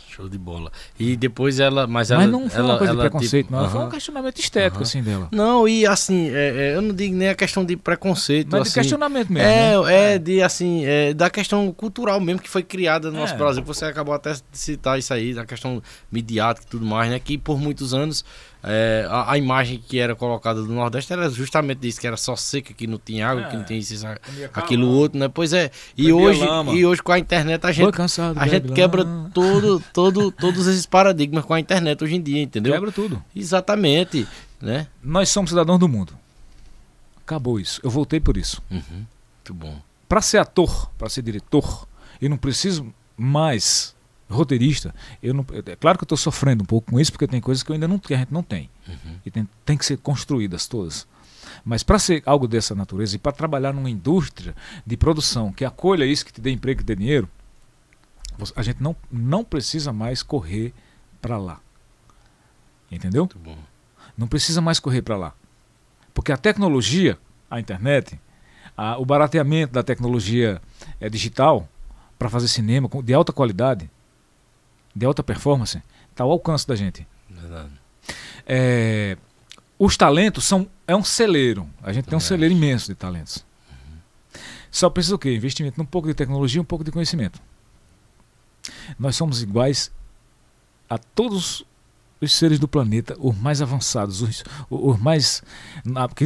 Speaker 4: Show
Speaker 2: de bola. E depois ela. Mas, ela, não foi ela, uma coisa ela, de tipo, preconceito, tipo, não. Uh -huh. Foi um questionamento estético, uh -huh. assim, dela. Não, e assim, é, é, eu não digo nem a questão de preconceito. Mas assim, de questionamento mesmo. É, né? É, é de assim, é, da questão cultural mesmo que foi criada no nosso é. Brasil. Você acabou até de citar isso aí, da questão midiática e tudo mais, né? Que por muitos anos é, a, a, imagem que era colocada do Nordeste era justamente isso, que era só seca, que não tinha água, é, que não é, tinha isso, aquilo outro, né? Pois é, e hoje, e hoje com a internet a gente, cansado, a gente quebra todo, todo, todos esses paradigmas com a internet hoje em dia, entendeu? Quebra tudo. Exatamente, né? Nós somos
Speaker 1: cidadãos do mundo. Acabou isso. Eu voltei por isso. Uhum, muito
Speaker 3: bom.
Speaker 2: Para ser
Speaker 1: ator, para ser diretor, eu não preciso mais roteirista, eu não, é claro que eu estou sofrendo um pouco com isso, porque tem coisas que eu ainda não que a gente não tem. Uhum. E tem, tem que ser construídas todas. Mas para ser algo dessa natureza e para trabalhar numa indústria de produção que acolha isso, que te dê emprego, que dê dinheiro, a gente não, não precisa mais correr para lá. Entendeu? Não precisa mais correr para lá. Porque a tecnologia, a internet, a, o barateamento da tecnologia é, digital para fazer cinema de alta qualidade, de alta performance está ao alcance da gente. Verdade. É, os talentos são é um celeiro. A gente Também tem um celeiro acho. imenso de talentos. Uhum. Só precisa o quê? Investimento um pouco de tecnologia, um pouco de conhecimento. Nós somos iguais a todos os seres do planeta, os mais avançados, os, os mais,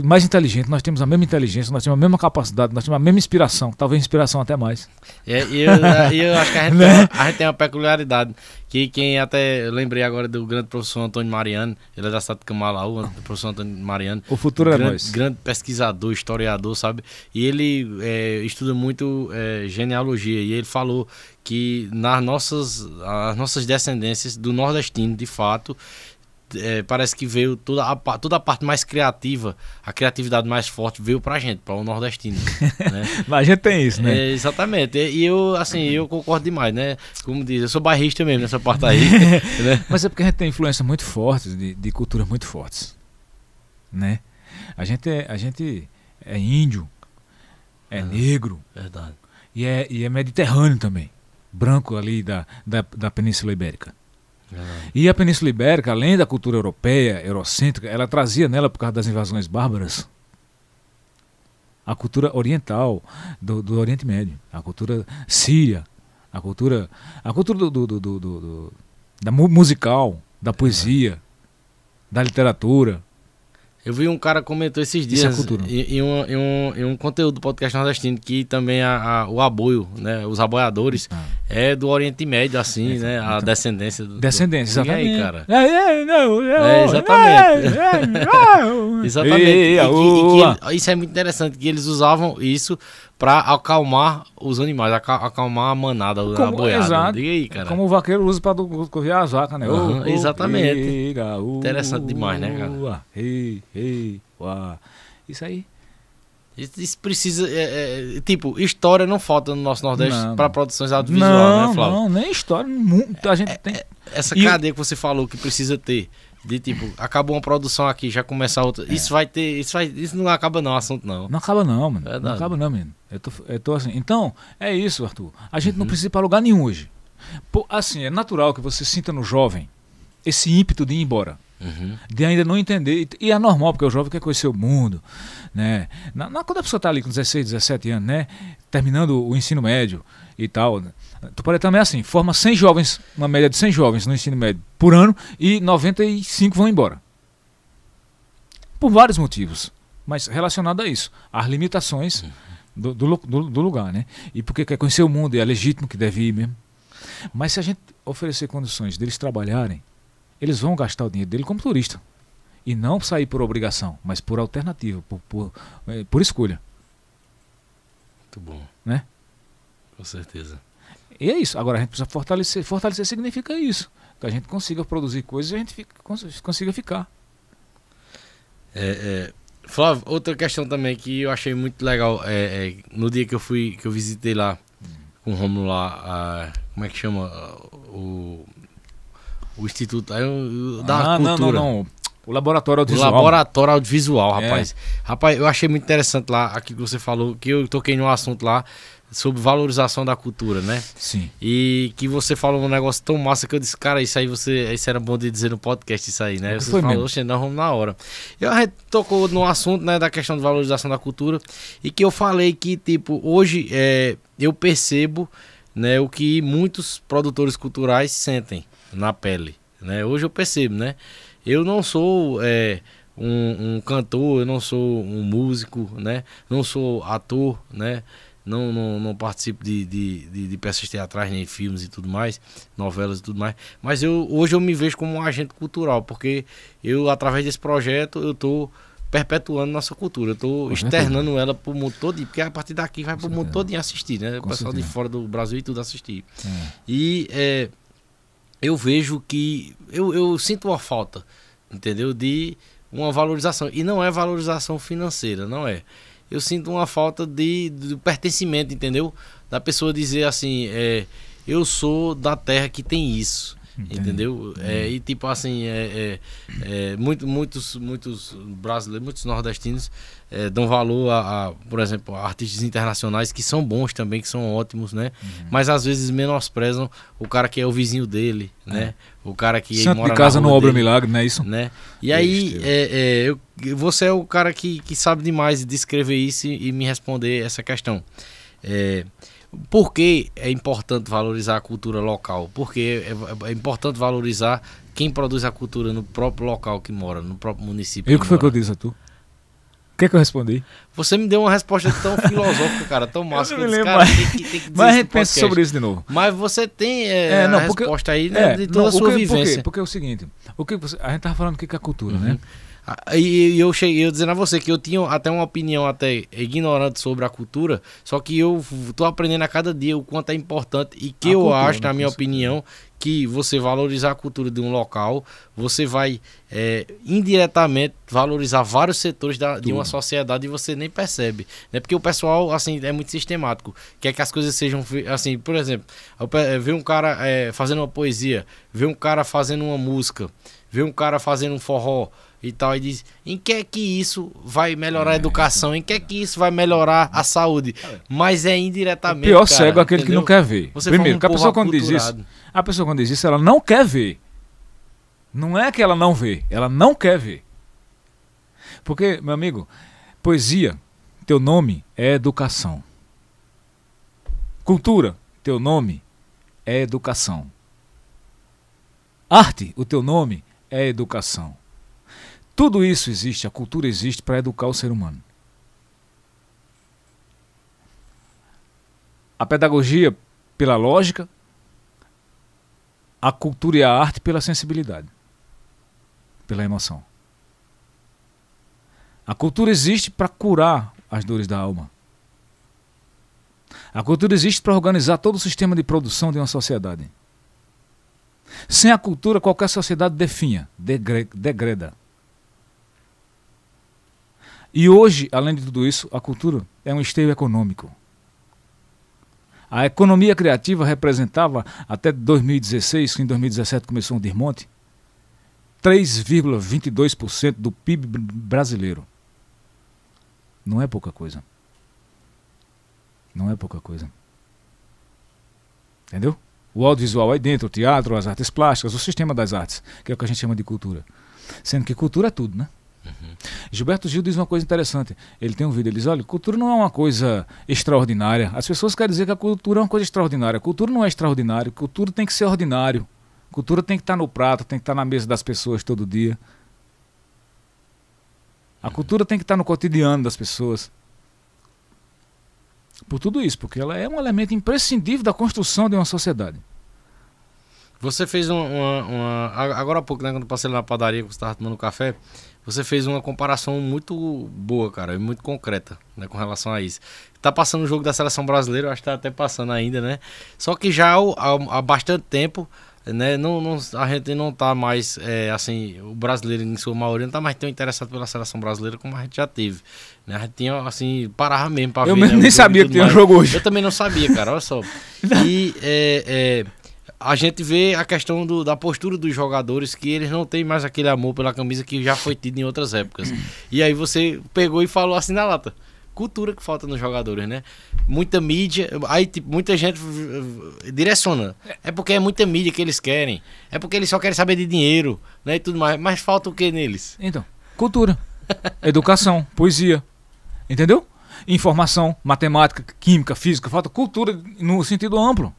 Speaker 1: mais inteligentes, nós temos a mesma inteligência, nós temos a mesma capacidade, nós temos a mesma inspiração, talvez inspiração até mais. É, e eu, é, eu acho que a gente, né? tem, a
Speaker 2: gente, tem, uma peculiaridade, que quem até, lembrei agora do grande professor Antônio Mariano, ele é da cidade de Camalaú, o professor Antônio Mariano. O futuro é grande, é nós. Grande pesquisador, historiador, sabe? E ele é, estuda muito é, genealogia, e ele falou que nas nossas, as nossas descendências do nordestino, de fato, é, parece que veio toda a, toda a parte mais criativa, a criatividade mais forte veio pra gente, para o nordestino. Né? Mas a
Speaker 1: gente tem isso, né? É,
Speaker 2: exatamente. E eu, assim, eu concordo demais, né? Como diz, eu sou bairrista mesmo nessa parte aí.
Speaker 1: né? Mas é porque a gente tem influência muito forte, de, de culturas muito fortes. Né? A gente é, a gente é índio, é, é negro. Verdade. E é, e é mediterrâneo também branco ali da, da, da Península Ibérica. Ah. E a Península Ibérica, além da cultura europeia, eurocêntrica, ela trazia nela, por causa das invasões bárbaras, a cultura oriental do, do Oriente Médio, a cultura síria, a cultura, a cultura do, do, do, do
Speaker 2: da musical, da é. poesia, da literatura. Eu vi um cara comentou esses dias Isso é cultura. Em, em, um, em, um, em um conteúdo do podcast nordestino que também a, a, o aboio, né? Os aboiadores ah. é do Oriente Médio, assim, é, né? A então. descendência do.
Speaker 1: Descendência, do... exatamente. E aí, cara? É, é, não, é, é, é exatamente. É, é exatamente. E, que, e
Speaker 2: que, isso é muito interessante, que eles usavam isso para acalmar os animais, acalmar a manada, como, a boiada. Exato. Diga aí, cara.
Speaker 1: Como o vaqueiro usa para correr as vacas, né? Uhum, exatamente. Interessa
Speaker 2: Interessante demais, né, cara? Ei, ei, uá. Isso aí. Isso precisa. É, é, tipo, história não falta no nosso Nordeste para produções audiovisuais, né, não, né, Flávio?
Speaker 1: Não, nem história. A gente é, tem. É,
Speaker 2: essa e cadeia eu... que você falou que precisa ter de tipo, acabou uma produção aqui, já começar outra. É. Isso vai ter. Isso, vai, isso não acaba não, assunto não.
Speaker 1: Não acaba não, mano. Verdade. Não acaba não, menino. Eu tô, eu tô assim. Então, é isso, Arthur. A gente uhum. não precisa ir pra lugar nenhum hoje. Pô, assim, é natural que você sinta no jovem esse ímpeto de ir embora. Uhum. De ainda não entender. E é normal, porque o jovem quer conhecer o mundo, né? Na, na quando a pessoa está ali com 16, 17 anos, né? terminando o ensino médio e tal. Né? pode também assim, forma 100 jovens, uma média de 100 jovens no ensino médio por ano e 95 vão embora. Por vários motivos, mas relacionado a isso, as limitações uhum. do, do, do, do lugar, né? E porque quer conhecer o mundo, é legítimo que deve ir mesmo. Mas se a gente oferecer condições deles trabalharem, eles vão gastar o dinheiro dele como turista. E não sair por obrigação, mas por alternativa, por, por, eh, por escolha. Muito bom. Né?
Speaker 3: Com certeza.
Speaker 1: E é isso. Agora a gente precisa fortalecer. Fortalecer significa isso. Que a gente consiga produzir coisas e a gente fica, consiga ficar.
Speaker 4: É,
Speaker 2: é, Flávio, outra questão também que eu achei muito legal é, é no dia que eu fui, que eu visitei lá hum. com o Romulo lá, a, como é que chama? O, o Instituto. Aí eu, da ah, cultura. não, não, não. O laboratório audiovisual. O laboratório audiovisual, é. rapaz. É. Rapaz, eu achei muito interessante lá, aqui que você falou, que eu toquei num assunto lá sobre valorização da cultura, né? Sim. E que você falou um negócio tão massa que eu disse, cara, isso aí você, isso era bom de dizer no podcast isso aí, né? Você Foi falou, oxe, nós vamos na hora. E a gente tocou no assunto, né, da questão de valorização da cultura e que eu falei que, tipo, hoje é, eu percebo, né, o que muitos produtores culturais sentem na pele, né? Hoje eu percebo, né? Eu não sou é, um, um, cantor, eu não sou um músico, né? Não sou ator, né? Não, não, não participo de, de, de, de, peças teatrais, nem filmes e tudo mais, novelas e tudo mais. Mas eu, hoje eu me vejo como um agente cultural, porque eu, através desse projeto, eu estou perpetuando nossa cultura. Eu estou externando ela para o mundo todo, porque a partir daqui vai para o mundo todo assistir, né? O pessoal de fora do Brasil e tudo assistir. É. E é, eu vejo que eu, eu sinto uma falta, entendeu? De uma valorização. E não é valorização financeira, não é. Eu sinto uma falta de, de pertencimento, entendeu? Da pessoa dizer assim, é, eu sou da terra que tem isso. Entendeu? É, e tipo assim, é, é, é, muito, muitos, muitos brasileiros, muitos nordestinos é, dão valor a, a, por exemplo, a artistas internacionais que são bons também, que são ótimos, né? Uhum. Mas às vezes menosprezam o cara que é o vizinho dele, né? É. O cara que Santo mora de casa não obra milagre, não é isso? Né? E aí, é, é, eu, você é o cara que, que sabe demais de descrever isso e, e me responder essa questão. É, por que é importante valorizar a cultura local? Porque é, é, é, importante valorizar quem produz a cultura no próprio local que mora, no próprio município. E o que, foi que eu
Speaker 1: disse a tu? O que, é que eu respondi?
Speaker 2: Você me deu uma resposta tão filosófica, cara, tão massa. Eu que eu disse, cara, tem que, tem que Mas a gente pensa sobre isso de novo. Mas você tem é, é, não, a porque, resposta aí né, é, de toda não, a sua que, vivência. Por porque
Speaker 1: é o seguinte, o que você, a gente estava falando o que é a cultura, uhum. né?
Speaker 2: E eu cheguei eu dizendo a você que eu tinha até uma opinião até ignorante sobre a cultura, só que eu tô aprendendo a cada dia o quanto é importante e que a eu cultura, acho, na né, minha opinião, que você valorizar a cultura de um local, você vai é, indiretamente valorizar vários setores da, de uma sociedade e você nem percebe. Né? Porque o pessoal, assim, é muito sistemático. Quer que as coisas sejam, assim, por exemplo, eh, ver um cara é, fazendo uma poesia, ver um cara fazendo uma música, ver um cara fazendo um forró, e tal, e diz em que é que isso vai melhorar a é, educação, em que é que é. isso vai melhorar a saúde, é. mas é indiretamente. O pior cara, cego é aquele entendeu? que não quer ver. Você Primeiro, um a pessoa quando diz isso,
Speaker 1: a pessoa quando diz isso, ela não quer ver. Não é que ela não vê, ela não quer ver. Porque, meu amigo, poesia, teu nome é educação. Cultura, teu nome é educação. Arte, o teu nome é educação. Tudo isso existe, a cultura existe para educar o ser humano. A pedagogia pela lógica, a cultura e a arte pela sensibilidade, pela emoção. A cultura existe para curar as dores da alma. A cultura existe para organizar todo o sistema de produção de uma sociedade. Sem a cultura, qualquer sociedade definha, degreda. E hoje, além de tudo isso, a cultura é um esteio econômico. A economia criativa representava, até 2016, que em 2017 começou um desmonte, 3,22% do PIB brasileiro. Não é pouca coisa. Não é pouca coisa. Entendeu? O audiovisual aí dentro, o teatro, as artes plásticas, o sistema das artes, que é o que a gente chama de cultura. Sendo que cultura é tudo, né? Uhum. Gilberto Gil diz uma coisa interessante. Ele tem um vídeo, ele diz: olha, cultura não é uma coisa extraordinária. As pessoas querem dizer que a cultura é uma coisa extraordinária. A cultura não é extraordinária, cultura tem que ser ordinário. A cultura tem que estar no prato, tem que estar na mesa das pessoas todo dia. A cultura tem que estar no cotidiano das pessoas. Por tudo isso, porque ela é um elemento imprescindível da construção de uma sociedade.
Speaker 2: Você fez uma. uma, uma agora há pouco, né, quando eu passei lá na padaria, que você estava tomando café, você fez uma comparação muito boa, cara, e muito concreta, né, com relação a isso. Tá passando o jogo da seleção brasileira, eu acho que tá até passando ainda, né? Só que já há, há bastante tempo, né, não, não, a gente não tá mais, é, assim, o brasileiro em sua maioria não tá mais tão interessado pela seleção brasileira como a gente já teve. Né? A gente tinha, assim, parava mesmo pra eu ver. Eu né, nem sabia que tinha um jogo hoje. Eu também não sabia, cara, olha só. E, é, é a gente vê a questão do, da postura dos jogadores, que eles não têm mais aquele amor pela camisa que já foi tido em outras épocas. Uhum. E aí você pegou e falou assim na lata. Cultura que falta nos jogadores, né? Muita mídia, aí tipo, muita gente direciona. É porque é muita mídia que eles querem. É porque eles só querem saber de dinheiro, né? E tudo mais. Mas falta o que neles?
Speaker 1: Então, cultura, educação, poesia. Entendeu? Informação, matemática, química, física, falta cultura no sentido amplo.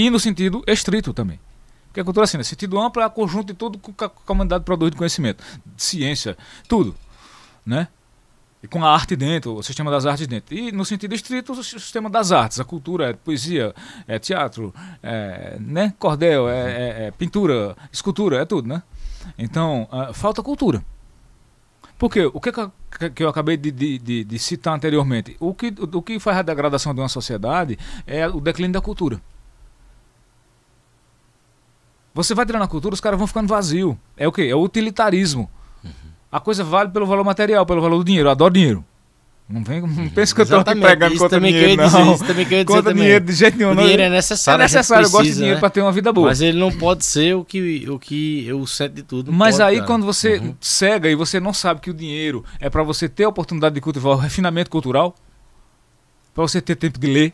Speaker 1: E no sentido estrito também. Porque a cultura, assim, no né? sentido amplo, é o conjunto de tudo que a comunidade produz de conhecimento, de ciência, tudo. Né? E com a arte dentro, o sistema das artes dentro. E no sentido estrito, o sistema das artes, a cultura, é poesia, é teatro, é, né? cordel, é, é, é pintura, escultura, é tudo, né? Então, uh, falta cultura. Porque o que, é que eu acabei de, de, de, citar anteriormente, o que, o que faz a degradação de uma sociedade é o declínio da cultura. Você vai tirando a cultura, os caras vão ficando vazio. É o quê? É o utilitarismo. Uhum. A coisa vale pelo valor material, pelo valor do dinheiro. Eu adoro dinheiro. Não vem, não uhum.
Speaker 2: pensa que eu tô pegando isso contra dinheiro, dizer, não. Isso também quer dizer contra também. dinheiro, de jeito nenhum. O não. dinheiro é necessário. É necessário, precisa, eu gosto de dinheiro né? para ter uma vida boa. Mas ele não pode ser o que o que o de tudo. Mas pode, aí cara. quando você uhum.
Speaker 1: cega e você não sabe que o dinheiro é para você ter a oportunidade de cultivar o refinamento cultural, para você ter tempo de ler,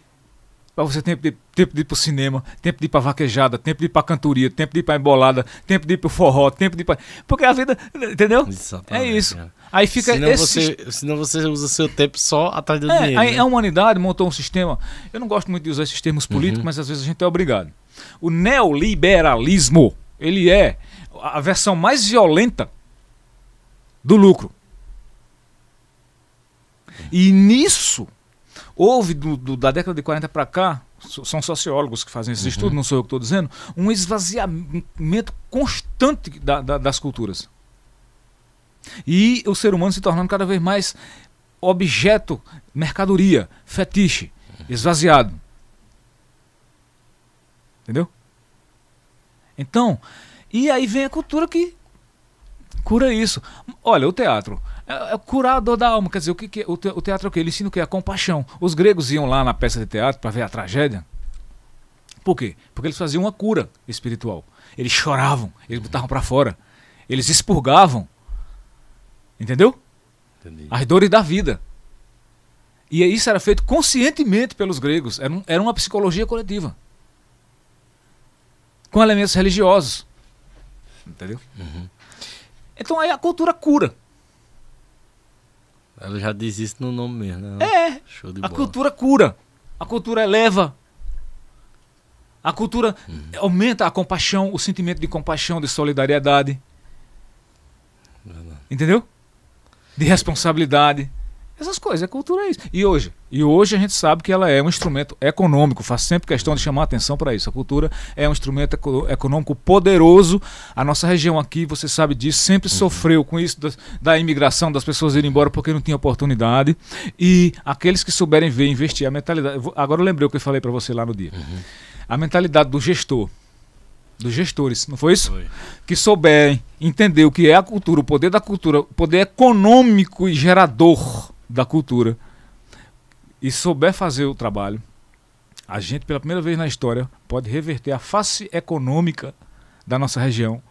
Speaker 1: para você tempo de, tempo de ir pro cinema, tempo de ir pra vaquejada, tempo de ir pra cantoria, tempo de ir pra embolada, tempo de ir pro forró, tempo de ir pra... Porque a vida, entendeu? É Exatamente, é isso. Cara. Aí fica senão esse... Você, senão você usa seu tempo só atrás do é, dinheiro. Aí né? A humanidade montou um sistema... Eu não gosto muito de usar esses termos uhum. políticos, uhum. mas às vezes a gente é obrigado. O neoliberalismo, ele é a versão mais violenta do lucro. E nisso houve do, do, da década de 40 para cá, são sociólogos que fazem esses uhum. estudos, não sou eu que estou dizendo, um esvaziamento constante da, da, das culturas. E o ser humano se tornando cada vez mais objeto, mercadoria, fetiche, esvaziado. Entendeu? Então, e aí vem a cultura que cura isso. Olha, o teatro. É, é, o curador da alma. Quer dizer, o, que, que é? o, te, o teatro é o quê? Ele ensina o quê? A compaixão. Os gregos iam lá na peça de teatro para ver a tragédia. Por quê? Porque eles faziam uma cura espiritual. Eles choravam, eles botavam para fora. Eles expurgavam. Entendeu? Entendi. As dores da vida. E isso era feito conscientemente pelos gregos. Era, um, era uma psicologia coletiva. Com elementos religiosos.
Speaker 2: Entendeu? Uhum.
Speaker 1: Então aí a cultura cura.
Speaker 2: Ela já diz isso no nome mesmo, né? É. Show de a bola. cultura cura.
Speaker 1: A cultura eleva. A cultura uhum. aumenta a compaixão, o sentimento de compaixão, de solidariedade. Verdade. Entendeu? De responsabilidade. Essas coisas, é cultura é isso. E hoje? E hoje a gente sabe que ela é um instrumento econômico, faz sempre questão de chamar atenção para isso. A cultura é um instrumento econômico poderoso. A nossa região aqui, você sabe disso, sempre uhum. sofreu com isso da, da, imigração, das pessoas irem embora porque não tinha oportunidade. E aqueles que souberem ver, investir, a mentalidade. Agora eu lembrei o que eu falei para você lá no dia. Uhum. A mentalidade do gestor dos gestores, não foi isso? Foi. Que souberem entender o que é a cultura, o poder da cultura, o poder econômico e gerador da cultura e souber fazer o trabalho, a gente, pela primeira vez na história, pode reverter a face econômica da nossa região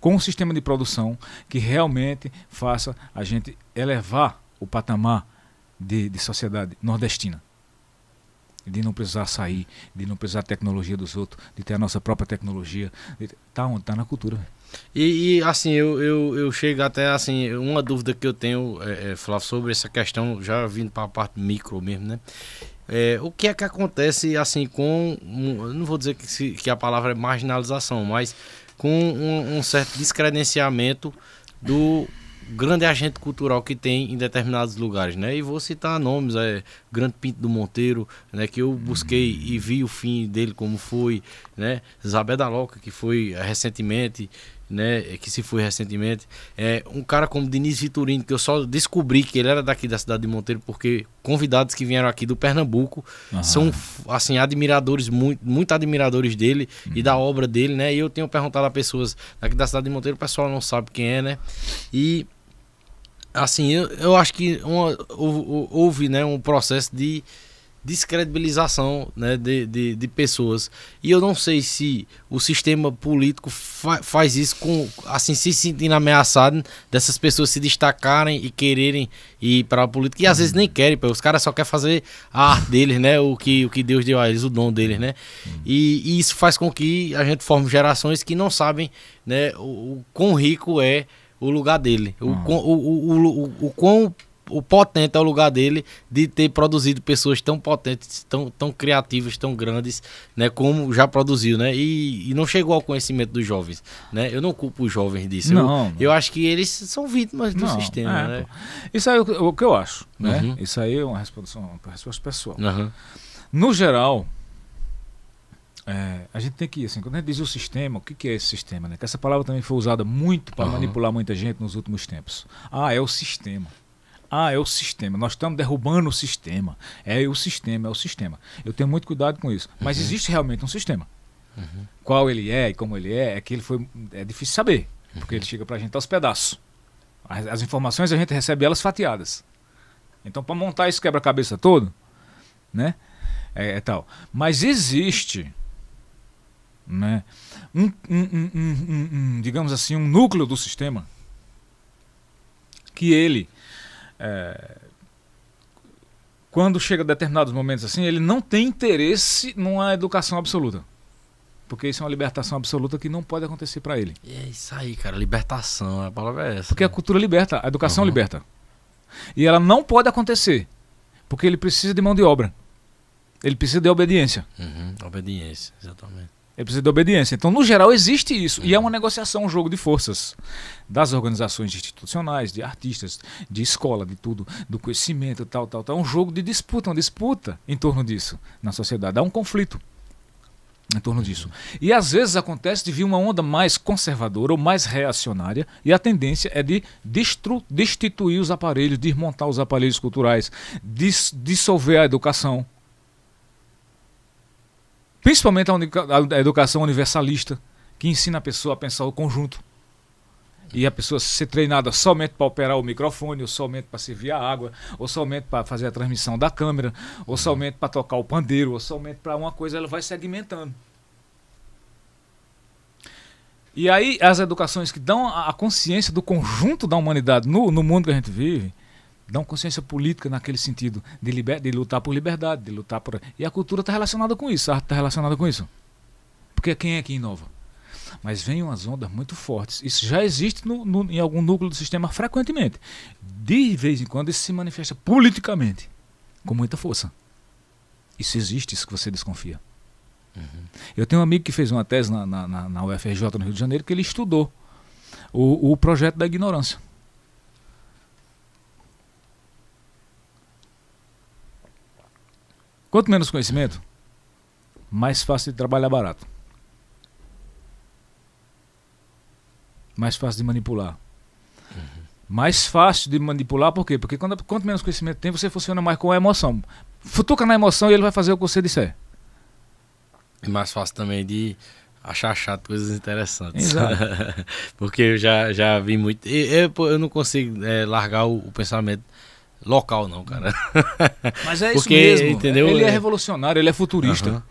Speaker 1: com um sistema de produção que realmente faça a gente elevar o patamar de, de sociedade nordestina. De não precisar sair, de não precisar da tecnologia dos outros, de ter a nossa própria tecnologia. Está onde? Está na cultura.
Speaker 2: E, e, assim, eu, eu, eu chego até assim, uma dúvida que eu tenho, é, é, Flávio, sobre essa questão, já vindo para a parte micro mesmo, né? É, o que é que acontece assim com, não vou dizer que, que a palavra é marginalização, mas com um, um certo descredenciamento do grande agente cultural que tem em determinados lugares, né? E vou citar nomes, é Grande Pinto do Monteiro, né? Que eu busquei e vi o fim dele como foi, né? Zabé da Loca, que foi é, recentemente, né, que se foi recentemente, é um cara como Diniz Vitorino, que eu só descobri que ele era daqui da cidade de Monteiro, porque convidados que vieram aqui do Pernambuco uhum. são assim admiradores muito, muito admiradores dele uhum. e da uhum. obra dele, né? E eu tenho perguntado a pessoas daqui da cidade de Monteiro, o pessoal não sabe quem é, né? E assim, eu, eu acho que uma, houve, houve né, um processo de descredibilização né, de, de, de, pessoas. E eu não sei se o sistema político fa faz isso com, assim, se sentindo ameaçado dessas pessoas se destacarem e quererem ir para a política. E às vezes nem querem, pô. os caras só querem fazer a arte deles, né? O que, o que Deus deu a eles, o dom deles, né? E, e isso faz com que a gente forme gerações que não sabem né, o, o quão rico é o lugar dele, o, o, o, o, o, o quão o potente é o lugar dele de ter produzido pessoas tão potentes, tão, tão criativas, tão grandes, né? Como já produziu, né? E, e não chegou ao conhecimento dos jovens, né? Eu não culpo os jovens disso. Não. Eu, eu acho que eles são vítimas
Speaker 1: do não, sistema, é, né? Isso aí é o, o que eu acho, né? Uhum. Isso aí é uma resposta, uma resposta pessoal. Uhum. No geral, é, a gente tem que, assim, quando a gente diz o sistema, o que, que é esse sistema? Né? Que essa palavra também foi usada muito para uhum. manipular muita gente nos últimos tempos. Ah, é o sistema. Ah, é o sistema. Nós estamos derrubando o sistema. É o sistema, é o sistema. Eu tenho muito cuidado com isso. Mas uhum. existe realmente um sistema. Uhum. Qual ele é e como ele é, é que ele foi. É difícil saber. Uhum. Porque ele chega para a gente aos pedaços. As, as, informações a gente recebe elas fatiadas. Então, para montar esse quebra-cabeça todo, né? É, é, tal. Mas existe. Né? Um, um, um, um, digamos assim, um núcleo do sistema que ele é, quando chega a determinados momentos assim, ele não tem interesse numa educação absoluta. Porque isso é uma libertação absoluta que não pode acontecer para ele. E é isso aí, cara. Libertação, a palavra é essa. Porque né? a cultura liberta, a educação uhum. liberta. E ela não pode acontecer. Porque ele precisa de mão de obra. Ele precisa de obediência.
Speaker 2: Uhum, obediência, exatamente.
Speaker 1: Ele precisa de obediência. Então, no geral, existe isso. E é uma negociação, um jogo de forças das organizações institucionais, de artistas, de escola, de tudo, do conhecimento, tal, tal, tal. É um jogo de disputa, uma disputa em torno disso na sociedade. Há um conflito em torno disso. E às vezes acontece de vir uma onda mais conservadora ou mais reacionária, e a tendência é de destituir os aparelhos, desmontar os aparelhos culturais, dis dissolver a educação Principalmente a, educação universalista, que ensina a pessoa a pensar o conjunto. E a pessoa ser treinada somente para operar o microfone, ou somente para servir a água, ou somente para fazer a transmissão da câmera, ou somente para tocar o pandeiro, ou somente para uma coisa, ela vai segmentando. E aí, as educações que dão a consciência do conjunto da humanidade no, no mundo que a gente vive, dá uma consciência política naquele sentido de, liber, de lutar por liberdade, de lutar por. E a cultura está relacionada com isso, a arte está relacionada com isso. Porque quem é que inova? Mas vem umas ondas muito fortes. Isso já existe no, no, em algum núcleo do sistema frequentemente. De vez em quando isso se manifesta politicamente, com muita força. Isso existe, isso que você desconfia. Uhum. Eu tenho um amigo que fez uma tese na, na, na UFRJ no Rio de Janeiro que ele estudou o, o projeto da ignorância Quanto menos conhecimento, mais fácil de trabalhar barato. Mais fácil de manipular. Uhum. Mais fácil de manipular, por quê? Porque quando, quanto menos conhecimento tem, você funciona mais com a emoção. Futuca na emoção e ele vai fazer o que você disser.
Speaker 2: É mais fácil também de achar chato coisas interessantes. Exato. Porque eu já, já vi muito. Eu, eu, eu não consigo é, largar o, o pensamento local, não, cara. Hum. Mas é Porque, isso mesmo. Entendeu? Ele é, é revolucionário, ele é futurista. Uhum.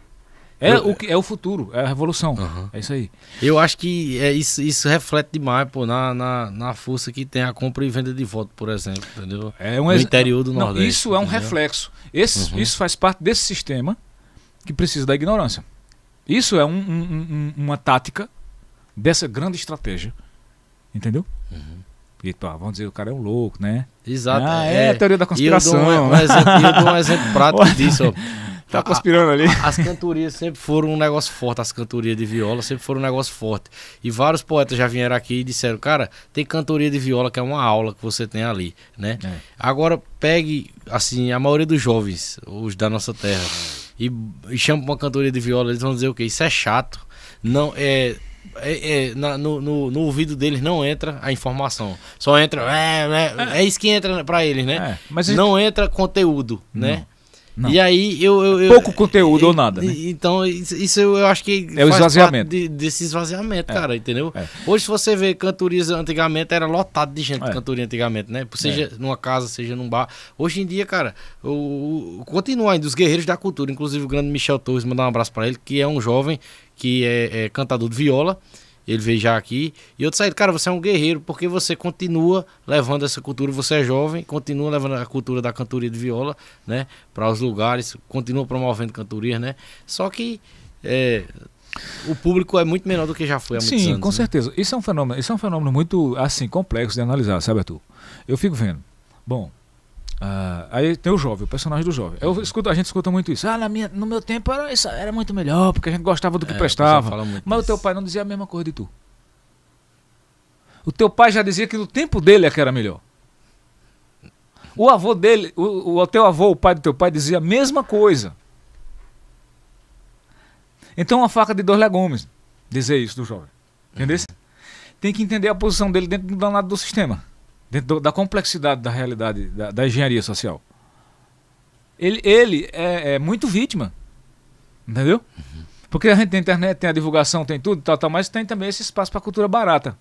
Speaker 2: É, o que, é o futuro, é a revolução. Uhum. É isso aí. Eu acho que é, isso, isso reflete demais pô, na, na, na força que tem a compra e venda de voto, por exemplo. Entendeu? É um ex... no interior do não, Nordeste. Isso é um reflexo. Esse, uhum. Isso
Speaker 1: faz parte desse sistema que precisa da ignorância. Isso é um, um, um, uma tática dessa grande estratégia. Entendeu? Uhum. Porque, pá, ah, vão dizer, o cara é um louco, né? Exato. Ah, é, é a teoria da conspiração. Eu dou um, um né? exemplo, eu dou um exemplo prático
Speaker 2: disso. Tá conspirando ali. as cantorias sempre foram um negócio forte, as cantorias de viola sempre foram um negócio forte. E vários poetas já vieram aqui e disseram, cara, tem cantoria de viola que é uma aula que você tem ali, né? É. Agora pegue, assim, a maioria dos jovens, os da nossa terra, e, e chama pra uma cantoria de viola, eles vão dizer o quê? Isso é chato. Não, é é, é, na, no, no, no, ouvido deles não entra a informação. Só entra. É, é, é isso que entra para eles, né? É, mas gente... Não entra conteúdo, não. né? Não. E aí eu. eu, eu Pouco conteúdo eu, ou nada. Né? Então, isso eu acho que. É o esvaziamento. De, desse esvaziamento, é. cara, entendeu? É. Hoje, se você vê cantorias antigamente, era lotado de gente é. cantoria antigamente, né? Seja é. numa casa, seja num bar. Hoje em dia, cara, o, o, continua ainda os guerreiros da cultura, inclusive o grande Michel Torres, mandar um abraço para ele, que é um jovem que é, é cantador de viola. Ele veio já aqui. E eu disse cara, você é um guerreiro, porque você continua levando essa cultura. Você é jovem, continua levando a cultura da cantoria de viola, né? Para os lugares, continua promovendo cantoria, né? Só que é, o público é muito menor do que já foi há Sim, anos, com né?
Speaker 1: certeza. Isso é um fenômeno, isso é um fenômeno muito assim complexo de analisar, sabe, Arthur? Eu fico vendo. Bom, ah, aí tem o jovem, o personagem do jovem. Eu escuto, a gente escuta muito isso. Ah, na minha, no meu tempo era, isso, era muito melhor, porque a gente gostava do que é, prestava. Mas o teu pai não dizia a mesma coisa de tu. O teu pai já dizia que no tempo dele é que era melhor. O avô dele, o, o teu avô, o pai do teu pai, dizia a mesma coisa. Então é uma faca de dois legumes dizer isso do jovem. Entendeu? Uhum. Tem que entender a posição dele dentro do lado do sistema dentro do, da complexidade da realidade da, da engenharia social. Ele, ele é, é, muito vítima. Entendeu? Uhum. Porque a gente tem internet, tem a divulgação, tem tudo, tal, tal, mas tem também esse espaço para cultura barata.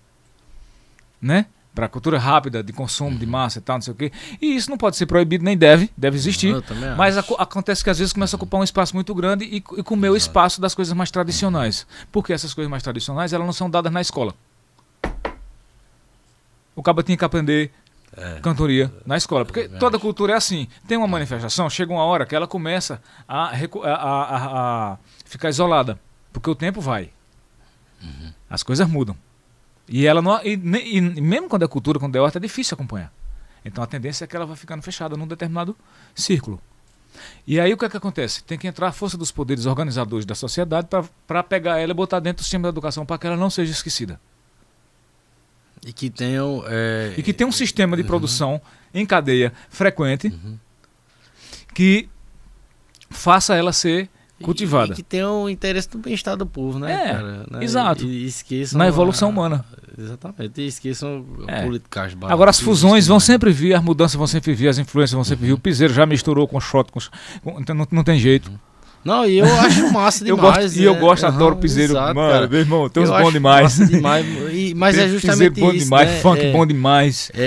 Speaker 1: Né? Para cultura rápida, de consumo, de uhum. massa e tal, não sei o quê. E isso não pode ser proibido, nem deve, deve existir. mas acontece que às vezes começa a ocupar um espaço muito grande e, e comer Exato. o espaço das coisas mais tradicionais. Porque essas coisas mais tradicionais elas não são dadas na escola o cabo tinha que aprender é. cantoria é, na escola. Porque é toda cultura é assim. Tem uma manifestação, chega uma hora que ela começa a, a, a, a ficar isolada. Porque o tempo vai. Uhum. As coisas mudam. E ela não, e, e, e, mesmo quando é cultura, quando é horta, é difícil acompanhar. Então a tendência é que ela vai ficando fechada num determinado círculo. E aí o que, é que acontece? Tem que entrar a força dos poderes organizadores da sociedade para pegar ela e botar dentro do sistema da educação para que ela não seja esquecida. E que tenham. É... E que tenham um sistema de uhum. produção em cadeia frequente uhum. que faça ela ser cultivada. E, e
Speaker 2: que tenham um interesse no bem-estar do povo, né? É, cara, né? exato. E, e esqueçam. Na evolução a... humana. Exatamente. E esqueçam é. politicagem. Agora, as fusões
Speaker 1: vão sempre vir, as mudanças vão sempre vir, as influências vão sempre uhum. vir. O Piseiro já misturou com o Shot, com, então não, não tem jeito. Uhum. Não, e eu acho massa demais. eu gosto, né? E eu é. gosto, adoro uhum, piseiro. Exato, mano, cara. meu irmão, tem uns bons demais. demais. E, mas é tem é justamente piseiro bom isso, demais, né? funk é, bom
Speaker 2: demais. É,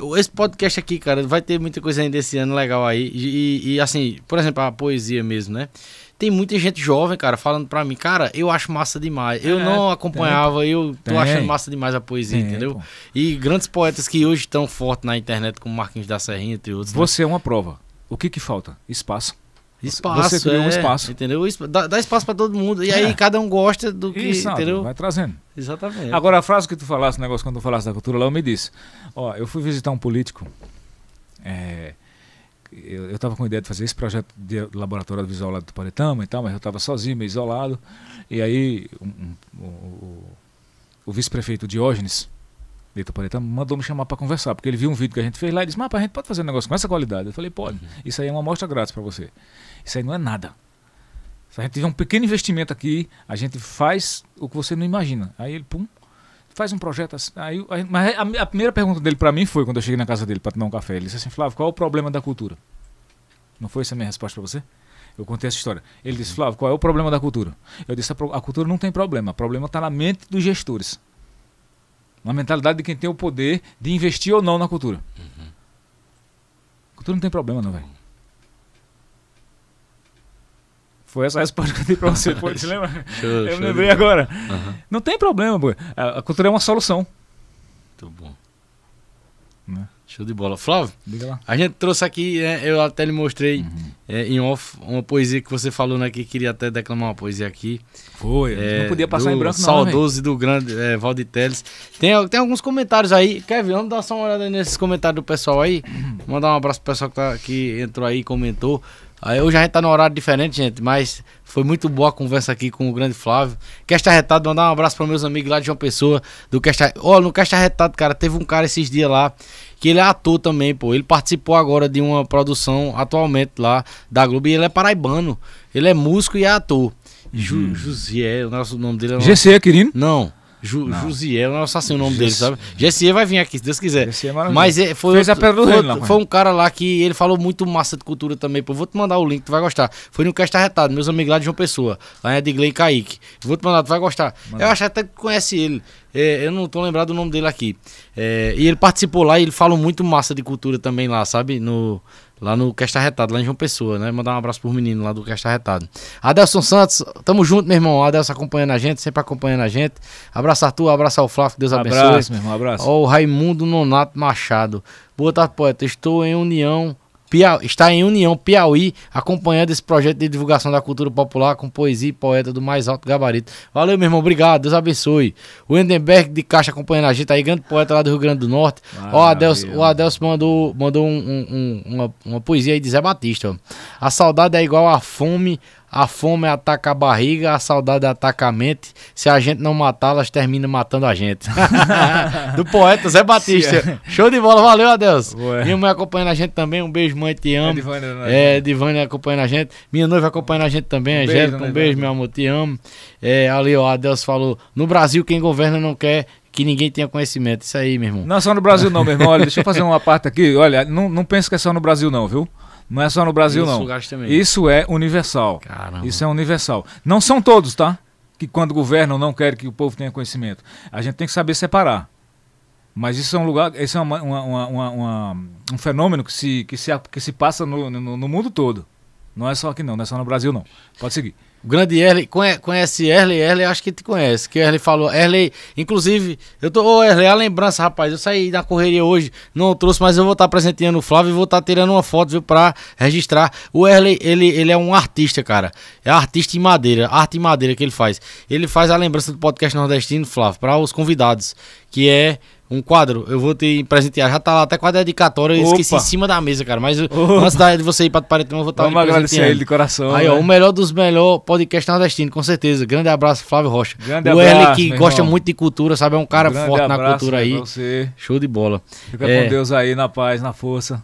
Speaker 2: é, é, esse podcast aqui, cara, vai ter muita coisa ainda esse ano legal aí. E, e, assim, por exemplo, a poesia mesmo, né? Tem muita gente jovem, cara, falando pra mim, cara, eu acho massa demais. Eu não acompanhava, tem, eu tô tem, achando massa demais a poesia, entendeu? Pô. E grandes poetas que hoje estão fortes na internet, como Marquinhos da Serrinha e outros. Né? Você
Speaker 1: né? é uma prova. O que que falta? Espaço. Espaço, você criou é, um espaço.
Speaker 2: Entendeu? Dá, dá espaço para todo mundo. E é. aí cada um gosta do que. Isso, entendeu? Vai trazendo. Exatamente. Agora, a
Speaker 1: frase que tu falaste, o negócio quando tu falaste da cultura lá, eu me disse: Ó, eu fui visitar um político. É, eu estava com a ideia de fazer esse projeto de laboratório visual lá do Paretama e tal, mas eu estava sozinho, meio isolado. E aí, um, um, o, o vice-prefeito Diógenes. De Itaparetama, mandou me chamar para conversar, porque ele viu um vídeo que a gente fez lá e disse: Mas a gente pode fazer um negócio com essa qualidade? Eu falei: Pode, isso aí é uma amostra grátis para você. Isso aí não é nada. Se a gente tiver um pequeno investimento aqui, a gente faz o que você não imagina. Aí ele, pum, faz um projeto assim. Aí, a gente, mas a, a, primeira pergunta dele para mim foi quando eu cheguei na casa dele para tomar um café. Ele disse assim: Flávio, qual é o problema da cultura? Não foi essa a minha resposta para você? Eu contei essa história. Ele disse: Flávio, qual é o problema da cultura? Eu disse: a, a cultura não tem problema. O problema está na mente dos gestores. Na mentalidade de quem tem o poder de investir ou não na cultura. Uhum. A cultura não tem problema, não, velho. Foi essa a resposta que eu dei para você, pô, você lembra? Show, eu show lembrei de... agora. Uhum. Não tem problema, pô. A cultura é uma solução. Muito bom.
Speaker 2: Né? Show de bola. Flávio,
Speaker 3: Diga
Speaker 1: lá.
Speaker 2: a gente trouxe aqui, né, eu até lhe mostrei uhum. é, em off uma poesia que você falou, né? Que queria até declamar uma poesia aqui. Foi, é, não podia passar em branco, não. Né, saudoso do grande é, Valditeles. Tem, tem alguns comentários aí. Kevin, vamos dar só uma olhada nesses comentários do pessoal aí. Uhum. Mandar um abraço pro pessoal que, tá, que entrou aí e comentou. Aí hoje a gente tá num horário diferente, gente, mas foi muito boa a conversa aqui com o grande Flávio. Casta Retado, mandar um abraço para meus amigos lá de João Pessoa, do Casta. Ó, oh, no Casta Retado, cara, teve um cara esses dias lá, que ele é ator também, pô. Ele participou agora de uma produção atualmente lá da Globo e ele é paraibano. Ele é músico e é ator. Ju, hum. o nosso nome dele é. GC,
Speaker 3: querido? Não. Ju,
Speaker 2: não. Jusiel, nossa é assim o nome Jesse. dele, sabe? Jessier vai vir aqui, se Deus quiser. Jesse é Mas é, foi, Fez outro, a do foi, reino, foi um cara lá que ele falou muito massa de cultura também. Pô, vou te mandar o link, tu vai gostar. Foi no Cast Arretado, meus amigos lá de João Pessoa, lá é em Edgley e Kaique. Vou te mandar, tu vai gostar. Mano. Eu acho até que conhece ele. É, eu não tô lembrado o nome dele aqui. É, e ele participou lá e ele falou muito massa de cultura também lá, sabe? No, Lá no Casta Retado, lá em João Pessoa, né? Mandar um abraço pro menino lá do Casta Retado. Adelson Santos, tamo junto, meu irmão. Adelson acompanhando a gente, sempre acompanhando a gente. Abraço, Arthur. Abraço ao Flávio, que Deus abraço, abençoe. Abraço, meu irmão. Abraço. Ó, o Raimundo Nonato Machado. Boa tarde, poeta. Estou em união Piauí, está em União Piauí, acompanhando esse projeto de divulgação da cultura popular com poesia e poeta do mais alto gabarito. Valeu, meu irmão, obrigado, Deus abençoe. O Endenberg de Caixa acompanhando a gente aí, grande poeta lá do Rio Grande do Norte. Ó, Adelso, o Adelso mandou, mandou um, um, um, uma, uma poesia aí de Zé Batista. A saudade é igual à fome, a fome ataca a barriga, a saudade ataca a mente. Se a gente não matá-las, termina matando a gente. Do poeta Zé Batista. É. Show de bola, valeu, adeus. Ué. Minha mãe acompanhando a gente também. Um beijo, mãe, te amo. É, Divânia, né, é, acompanhando a gente. Minha noiva acompanhando a gente também, um Angélica. Né, um beijo, meu amor, te amo. É, ali, ó, Adeus falou: no Brasil, quem governa não quer que ninguém tenha conhecimento. Isso aí, meu irmão. Não é só no Brasil, não, meu irmão. Olha, deixa eu fazer uma parte aqui. Olha, não, não penso
Speaker 1: que é só no Brasil, não, viu? Não é só no Brasil, não. Isso é universal. Caramba. Isso é universal. Não são todos, tá? Que quando governam não querem que o povo tenha conhecimento. A gente tem que saber separar. Mas isso é um lugar, isso é uma, uma, uma, um fenômeno que se, que se, que se passa no, no, no mundo todo. Não é só aqui não, não é só no Brasil não. Pode seguir.
Speaker 2: O grande Erle, conhece Erle, Erle acho que te conhece, que Erle falou, Erle, inclusive, eu tô, ô Erle, a lembrança, rapaz, eu saí da correria hoje, não trouxe, mas eu vou estar tá presenteando o Flávio e vou estar tá tirando uma foto, viu, pra registrar. O Erle, ele, ele é um artista, cara, é artista em madeira, arte em madeira que ele faz. Ele faz a lembrança do podcast nordestino, Flávio, para os convidados, que é um quadro, eu vou te presentear. Já tá lá até com a dedicatória, eu Opa. esqueci em cima da mesa, cara. Mas Opa. antes de você ir pra Paretama, eu vou estar tá Vamos agradecer ele de coração. Aí, ó, né? o melhor dos melhores podcast nordestino, com certeza. Grande abraço, Flávio Rocha. Grande o L que gosta irmão. muito de cultura, sabe? É um cara forte na cultura aí. Você. Show de bola. Fica é... com
Speaker 1: Deus aí, na paz, na força.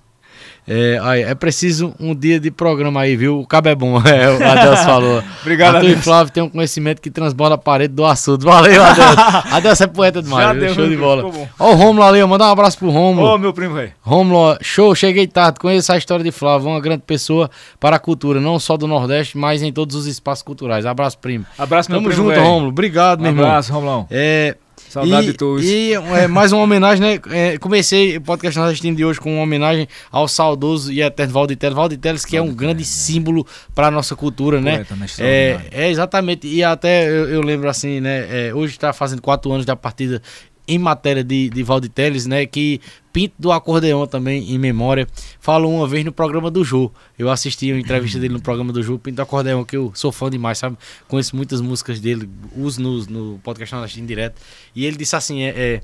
Speaker 2: É, aí, é preciso um dia de programa aí, viu? O cabo é bom, é, o Adeus falou. Obrigado, Arthur e Flávio tem um conhecimento que transborda a parede do assunto. Valeu, Adeus. Adeus é poeta demais, viu? show de bola. Ó o Romulo ali, eu mandar um abraço pro Romulo. Ô, meu primo, velho. Romulo, show, cheguei tarde, conheço a história de Flávio, uma grande pessoa para a cultura, não só do Nordeste, mas em todos os espaços culturais. Abraço, primo. Abraço, meu Tamo primo, junto, Romulo. Obrigado, meu abraço, irmão. Abraço, Romulão. É... Saudade e, de todos. E é, mais uma homenagem, né? É, comecei o podcast nosso time de hoje com uma homenagem ao saudoso e eterno Valdir Teles. Valdir Teles, que é um grande né? símbolo para a nossa cultura, né? É, é, exatamente. E até eu, eu lembro assim, né? É, hoje está fazendo quatro anos da partida em matéria de, de Valditeles, né? Que Pinto do Acordeão também, em memória, falou uma vez no programa do Jô. Eu assisti uma entrevista dele no programa do Jô, Pinto do Acordeão, que eu sou fã demais, sabe? Conheço muitas músicas dele, uso no, no podcast Nordestino Direto. E ele disse assim: é, é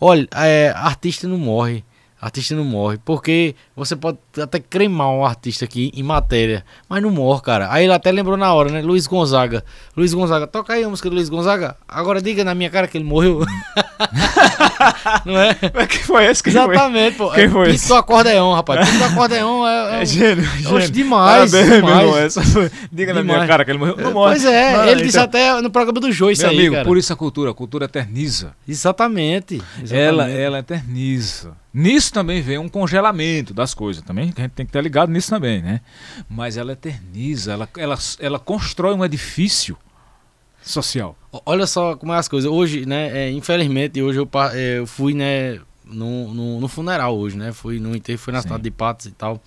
Speaker 2: olha, é, artista não morre. Artista não morre. Porque você pode até cremar um artista aqui em matéria. Mas não morre, cara. Aí ele até lembrou na hora, né? Luiz Gonzaga. Luiz Gonzaga, toca aí a música do Luiz Gonzaga. Agora diga na minha cara que ele morreu.
Speaker 3: não é? Mas quem foi esse? Quem Exatamente, foi? pô. Quem foi esse? acordeão, é rapaz. Pinto
Speaker 2: acordeão é, é. é, é gênio, gênio. demais. Parabéns, demais. Meu irmão, essa foi... Diga demais. na minha cara que ele morreu. Não morre. Pois é, não, ele então... disse até no programa do Joyce meu aí, amigo, cara. por
Speaker 1: isso a cultura. A cultura eterniza. Exatamente.
Speaker 2: exatamente. Ela, ela eterniza.
Speaker 1: Nisso também vem um congelamento das coisas, também a gente tem que estar ligado nisso também, né? Mas ela eterniza, ela, ela, ela constrói um edifício social.
Speaker 2: Olha só como é as coisas. Hoje, né, é, infelizmente, hoje eu, é, eu fui, né, no, no, no, funeral hoje, né? Fui no enterro, fui na Sim. cidade de Patos e tal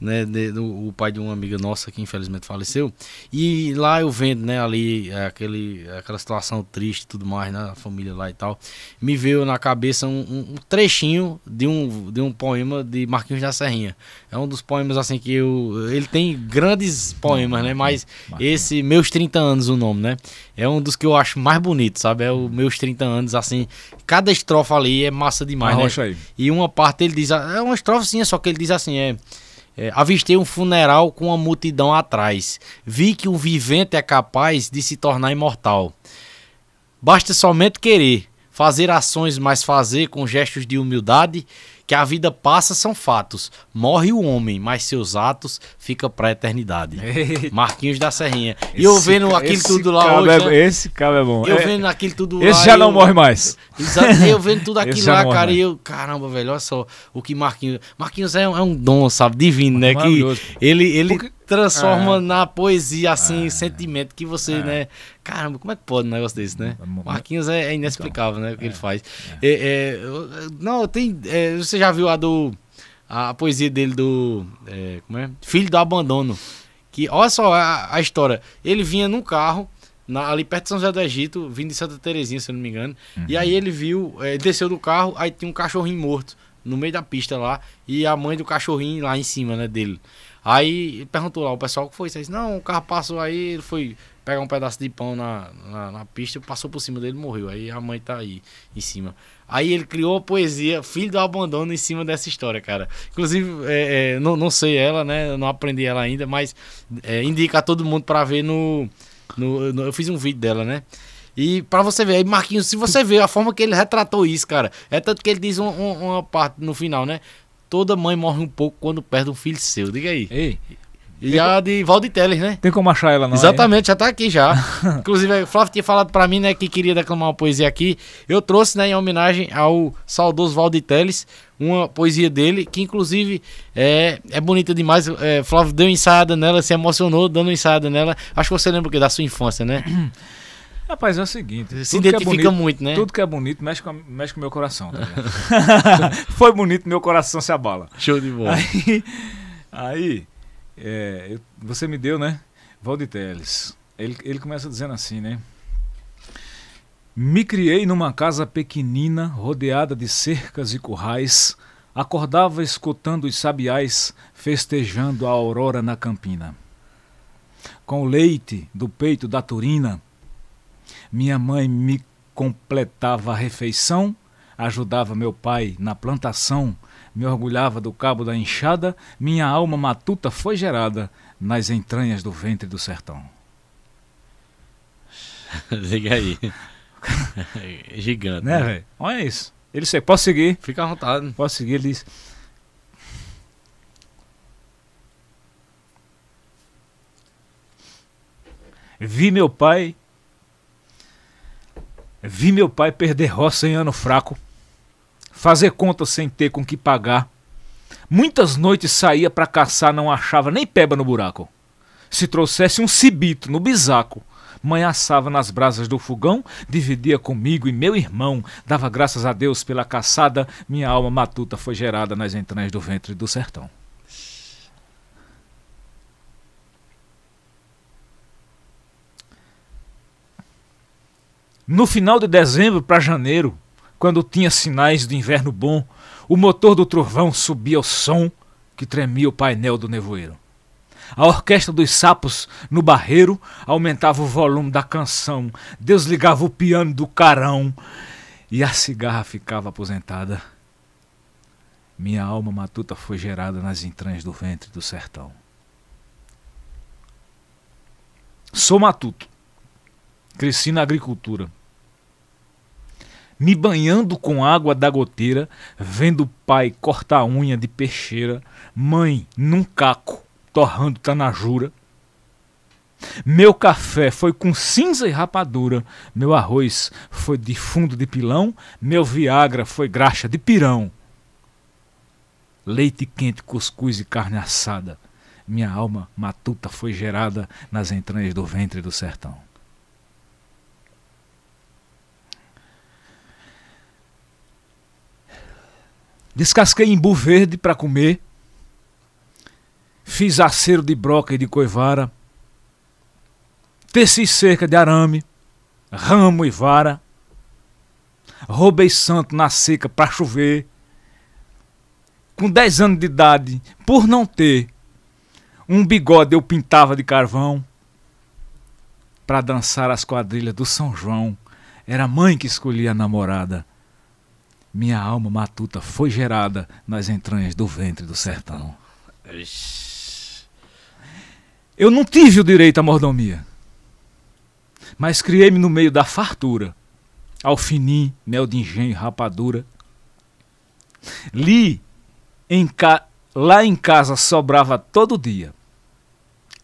Speaker 2: né, de, do, o pai de uma amiga nossa que infelizmente faleceu. E lá eu vendo, né, ali é, aquele, aquela situação triste e tudo mais, né, família lá e tal. Me veio na cabeça um, um, trechinho de um, de um poema de Marquinhos da Serrinha. É um dos poemas assim que eu. Ele tem grandes poemas, né, mas esse Meus 30 Anos, o nome, né, é um dos que eu acho mais bonito, sabe? É o Meus 30 Anos, assim. Cada estrofe ali é massa demais, Arrocha né? Aí. E uma parte ele diz, é uma estrofe sim, só que ele diz assim, é. É, avistei um funeral com uma multidão atrás. Vi que o vivente é capaz de se tornar imortal. Basta somente querer, fazer ações, mas fazer com gestos de humildade que a vida passa são fatos. Morre o homem, mas seus atos ficam pra eternidade. Marquinhos da Serrinha. E eu vendo aquilo tudo lá é hoje. É, né? Esse cara é bom. Eu é, vendo é, aquilo tudo esse lá. Esse já eu, não morre mais. eu vendo tudo aquilo lá, cara. Mais. E eu, caramba, velho, olha só o que Marquinhos. Marquinhos é um, é um dom, sabe? Divino, né? Que ele. ele Porque transforma é. na poesia, assim, é. sentimento que você, é. né? Caramba, como é que pode um negócio desse, né? Marquinhos é, é inexplicável, então, né? O que ele é. faz. É. não, tem. você já viu a do. A, a poesia dele do. como é? Filho do Abandono. Que, olha só a, a história. Ele vinha num carro. Na, ali perto de São José do Egito, vindo de Santa Terezinha, se eu não me engano. Uhum. E aí ele viu, é, desceu do carro, aí tinha um cachorrinho morto no meio da pista lá, e a mãe do cachorrinho lá em cima, né, dele. Aí perguntou lá o pessoal o que foi isso. Aí disse, não, o carro passou aí, ele foi pegar um pedaço de pão na, na, na pista, passou por cima dele e morreu. Aí a mãe tá aí em cima. Aí ele criou a poesia Filho do Abandono em cima dessa história, cara. Inclusive, é, é, não, não sei ela, né? Eu não aprendi ela ainda, mas é, indica a todo mundo para ver no, no, no. Eu fiz um vídeo dela, né? E para você ver, aí Marquinhos, se você ver a forma que ele retratou isso, cara, é tanto que ele diz um, um, uma parte no final, né? Toda mãe morre um pouco quando perde um filho seu. Diga aí. Ei. E a de Valde Teles, né? Tem como achar
Speaker 1: ela, não? É? Exatamente,
Speaker 2: já tá aqui já. Inclusive, o Flávio tinha falado para mim, né, que queria declamar uma poesia aqui. Eu trouxe, né, em homenagem ao saudoso Valde Teles, uma poesia dele, que inclusive é, é bonita demais. É, Flávio deu ensaiada nela, se emocionou dando ensaiada nela. Acho que você lembra o quê? Da sua infância, né?
Speaker 1: Rapaz, é o seguinte. Se é identifica é bonito, muito, né? Tudo que é bonito mexe com, mexe com meu coração. Tá Foi bonito, meu coração se abala. Show de bola. Aí, aí é, eu, você me deu, né? Valditeles. Ele, ele começa dizendo assim, né? Me criei numa casa pequenina, rodeada de cercas e currais. Acordava escutando os sabiás festejando a aurora na campina. Com o leite do peito da turina minha mãe me completava a refeição, ajudava meu pai na plantação, me orgulhava do cabo da enxada, minha alma matuta foi gerada nas entranhas do ventre do sertão.
Speaker 3: Liga aí. gigante. Né, né? velho? Olha
Speaker 1: isso. Ele disse: Posso seguir? Fica à vontade. Posso seguir? Ele disse. Vi meu pai Vi meu pai perder roça em ano fraco, fazer conta sem ter com que pagar. Muitas noites saía para caçar, não achava nem peba no buraco. Se trouxesse um cibito no bisaco, mãe assava nas brasas do fogão, dividia comigo e meu irmão. Dava graças a Deus pela caçada, minha alma matuta foi gerada nas entranhas do ventre do sertão. No final de dezembro para janeiro, quando tinha sinais de inverno bom, o motor do trovão subia o som que tremia o painel do nevoeiro. A orquestra dos sapos no barreiro aumentava o volume da canção, desligava o piano do carão e a cigarra ficava aposentada. Minha alma matuta foi gerada nas entranhas do ventre do sertão. Sou matuto. Cresci na agricultura me banhando com água da goteira, vendo o pai cortar unha de peixeira, mãe num caco, torrando tanajura. Meu café foi com cinza e rapadura, meu arroz foi de fundo de pilão, meu Viagra foi graxa de pirão. Leite quente, cuscuz e carne assada, minha alma matuta foi gerada nas entranhas do ventre do sertão. Descasquei embu verde para comer. Fiz acero de broca e de coivara. Teci cerca de arame, ramo e vara. Roubei santo na seca para chover. Com dez anos de idade, por não ter um bigode, eu pintava de carvão para dançar as quadrilhas do São João. Era a mãe que escolhia a namorada. Minha alma matuta foi gerada nas entranhas do ventre do sertão. Eu não tive o direito à mordomia, mas criei-me no meio da fartura, alfinim, mel de engenho, rapadura. Li em ca... lá em casa sobrava todo dia.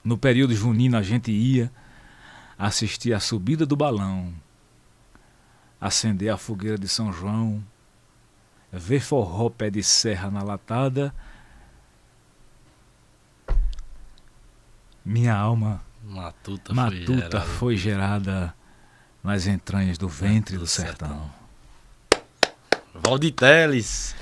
Speaker 1: No período junino a gente ia assistir a subida do balão, acender a fogueira de São João, Vê forró pé de serra na latada. Minha alma matuta, matuta foi, gerada. foi, gerada. nas entranhas do né, ventre do, do sertão.
Speaker 2: sertão. Valditeles.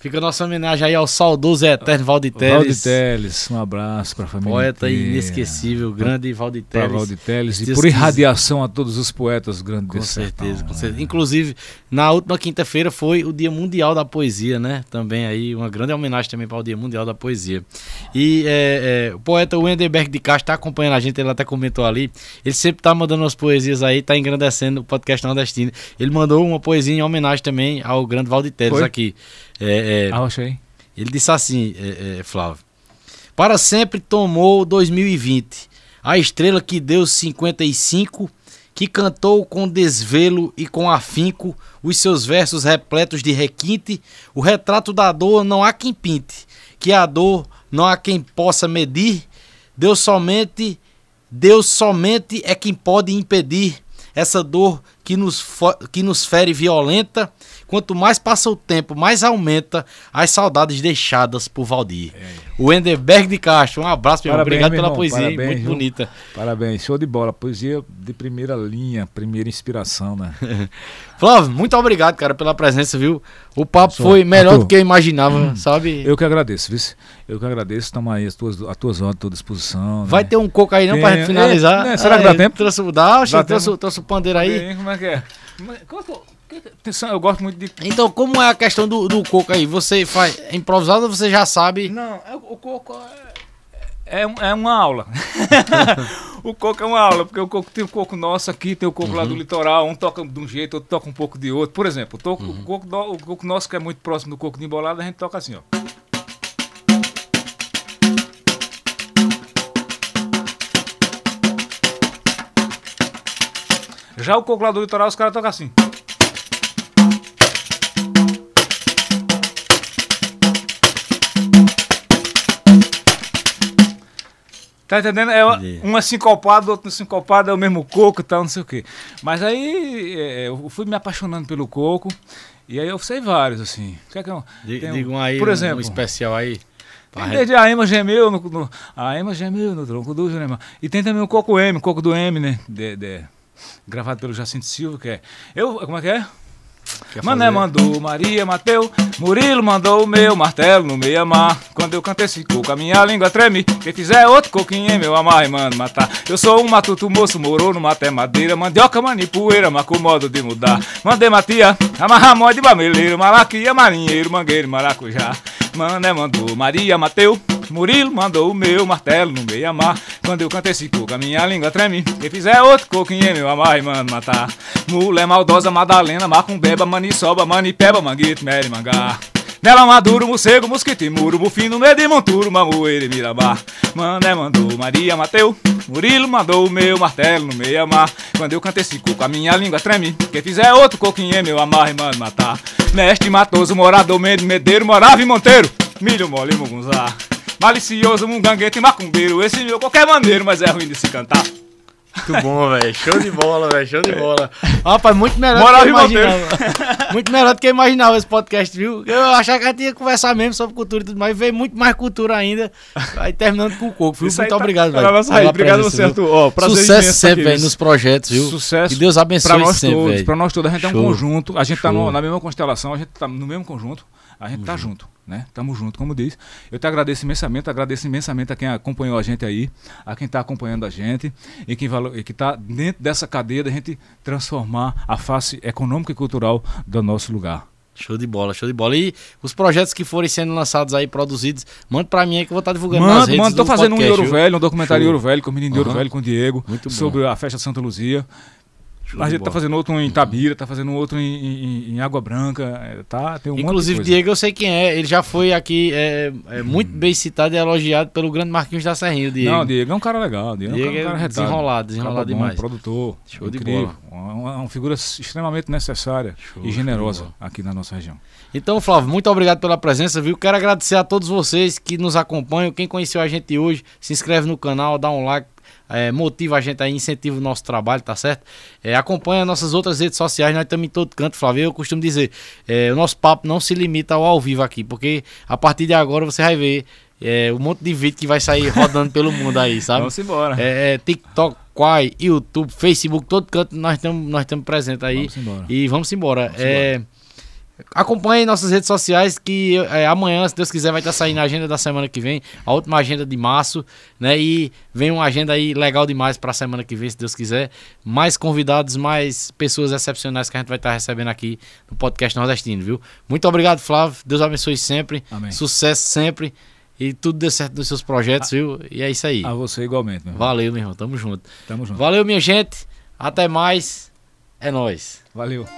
Speaker 2: Fica nossa homenagem aí ao saudoso e eterno Valditeles.
Speaker 1: Valditeles, um abraço para a família. Poeta inteira. inesquecível, grande Valditeles. Para Valditeles e por irradiação
Speaker 2: a todos os poetas grandes. Com certeza, com certeza. Né? Inclusive, na última quinta-feira foi o Dia Mundial da Poesia, né? Também aí uma grande homenagem também para o Dia Mundial da Poesia. E é, é, o poeta Wenderberg de Castro está acompanhando a gente, ele até comentou ali. Ele sempre está mandando umas poesias aí, está engrandecendo o podcast nordestino. Ele mandou uma poesia em homenagem também ao grande Valditeles foi? aqui. É, é, ah, Ele disse assim, é, é, Flávio. Para sempre tomou 2020. A estrela que deu 55, que cantou com desvelo e com afinco os seus versos repletos de requinte, o retrato da dor não há quem pinte, que a dor não há quem possa medir, Deus somente, Deus somente é quem pode impedir essa dor que nos, que nos fere violenta Quanto mais passa o tempo, mais aumenta as saudades deixadas por Valdir. É. O Enderberg de Castro, um abraço, meu parabéns, Obrigado meu pela irmão, poesia, parabéns, muito viu? bonita.
Speaker 1: Parabéns, show de bola. Poesia de primeira linha, primeira inspiração, né? Flávio, muito obrigado, cara, pela presença, viu? O papo Só, foi melhor Arthur, do que eu imaginava, hum, sabe? Eu que agradeço, viu? Eu que agradeço, estamos aí, as tuas, a tuas ordens, à tua disposição. Né? Vai né? ter um coco aí não para é, finalizar? É, né? Será que dá aí, tempo? Trouxe, dá, dá trouxe, tempo? trouxe o pandeiro aí. Tem, como é que é? Como é que...
Speaker 2: Atenção, eu gosto muito de. Então, como é a questão do, do coco aí? Você faz é improvisado ou você já sabe? Não,
Speaker 1: é o coco é, é, é, é uma aula. o coco é uma aula, porque o coco tem o coco nosso aqui, tem o coco uhum. lá do uhum. litoral, um toca de um jeito, outro toca um pouco de outro. Por exemplo, o, toco, uhum. o, coco, do, o coco nosso que é muito próximo do coco de embolada, a gente toca assim, ó. Já o coco lá do litoral, os caras tocam assim. Tá entendendo? É uma é sincopada, outra é sincopado, é o mesmo coco e tal, não sei o quê. Mas aí é, é, eu fui me apaixonando pelo coco e aí eu sei vários, assim. Quer que eu, diga, um, um aí, por exemplo, um especial aí. desde a Ema gemeu, no, no, a Ema gemeu no tronco do Jurema. E tem também o Coco M, Coco do M, né? De, de, gravado pelo Jacinto Silva, que é... Eu, como é que é? Mané mandou, Maria Mateu, Murilo mandou o meu martelo no meio mar. Quando eu cantei esse coco, a minha língua treme. Quem fizer outro coquinho, hein, meu amar e mano matar. Eu sou um matuto moço, morou no maté madeira, mandioca, manipoeira, mas com modo de mudar. Mandei Matia, amarra mó de bameleiro, malaquia, marinheiro, mangueiro, maracujá. Mané mandou, Maria Mateu. Murilo mandou o meu martelo no meio amar. Quando eu canto esse coco, a minha língua treme. Quem fizer outro coquinho, meu amar e mano matar. Mulher maldosa, Madalena, macumbeba, manisoba, manipeba, manguito, mere, mangá. Nela maduro, morcego, mosquito e muro, bufino, medo e monturo, mamoeira e mirabá. Mandé mandou, Maria Mateu, Murilo mandou o meu martelo no meio amar. Quando eu canto esse coco, a minha língua treme. Quem fizer outro coquinho, meu amar e mano matar. Mestre Matoso, morador, medo, medeiro, morava em Monteiro, milho mole e mugunzá. Malicioso, um e macumbeiro. Esse meu qualquer maneiro, mas é ruim de se cantar.
Speaker 3: Muito bom, velho.
Speaker 2: Show de bola, velho. Show de bola. Rapaz, muito melhor Moral do que eu imaginava. muito melhor do que eu imaginava esse podcast, viu? Eu achava que a gente ia conversar mesmo sobre cultura e tudo mais. Veio muito mais cultura ainda. Aí terminando com o coco, viu? Isso muito tá... obrigado, velho. Obrigado você, Arthur. Ó, Sucesso sempre, velho, nos projetos, viu? Sucesso. Que Deus abençoe pra nós sempre, todos. Véio. Pra nós todos. A gente tá Show. é um conjunto. A gente tá Show. tá no, na
Speaker 1: mesma constelação. A gente tá no mesmo conjunto. A gente Show. tá junto né? Tamo junto, como diz. Eu te agradeço imensamente, agradeço imensamente a quem acompanhou a gente aí, a quem está acompanhando a gente e quem valo, e que está dentro dessa cadeia da gente transformar a face econômica e cultural do nosso lugar.
Speaker 2: Show de bola, show de bola. E os projetos que forem sendo lançados aí, produzidos, manda para mim aí que eu vou estar tá divulgando manda, nas redes Manda, tô fazendo podcast, um Ouro Velho, um documentário show. Ouro Velho, com o menino de Ouro Velho,
Speaker 1: com o Diego, sobre a festa de Santa Luzia. Show a gente tá fazendo outro em Tabira, tá fazendo outro em, em, em Água Branca, é, tá? Tem um Inclusive,
Speaker 2: Diego, eu sei quem é. Ele já foi aqui é, é muito bem citado e elogiado pelo grande Marquinhos da Serrinha, Diego. Não, Diego é um cara legal, Diego, é Diego é um cara, é um desenrolado, desenrolado, desenrolado bom, demais.
Speaker 1: produtor, Show incrível. de bola. Uma, uma figura extremamente necessária Show e generosa aqui na nossa
Speaker 2: região. Então, Flávio, muito obrigado pela presença, viu? Quero agradecer a todos vocês que nos acompanham. Quem conheceu a gente hoje, se inscreve no canal, dá um like, é, motiva a gente aí, incentiva o nosso trabalho, tá certo? É, acompanha nossas outras redes sociais, nós estamos em todo canto, Flávio. Eu costumo dizer, é, o nosso papo não se limita ao ao vivo aqui, porque a partir de agora você vai ver é, um monte de vídeo que vai sair rodando pelo mundo aí, sabe? Vamos embora. É, é TikTok, Quai, YouTube, Facebook, todo canto nós estamos nós presentes aí. Vamos embora. E vamos embora. Vamos é, embora. Acompanhe nossas redes sociais que é, amanhã, se Deus quiser, vai estar tá saindo a agenda da semana que vem, a última agenda de março, né? E vem uma agenda aí legal demais para a semana que vem, se Deus quiser. Mais convidados, mais pessoas excepcionais que a gente vai estar tá recebendo aqui no podcast nordestino, viu? Muito obrigado, Flávio. Deus abençoe sempre. Amém. Sucesso sempre. E tudo dê certo nos seus projetos, a, ah. viu? E é isso aí. A você igualmente, meu irmão. Valeu, meu irmão. Tamo junto. Tamo junto. Valeu, minha gente. Até mais. É nós. Valeu.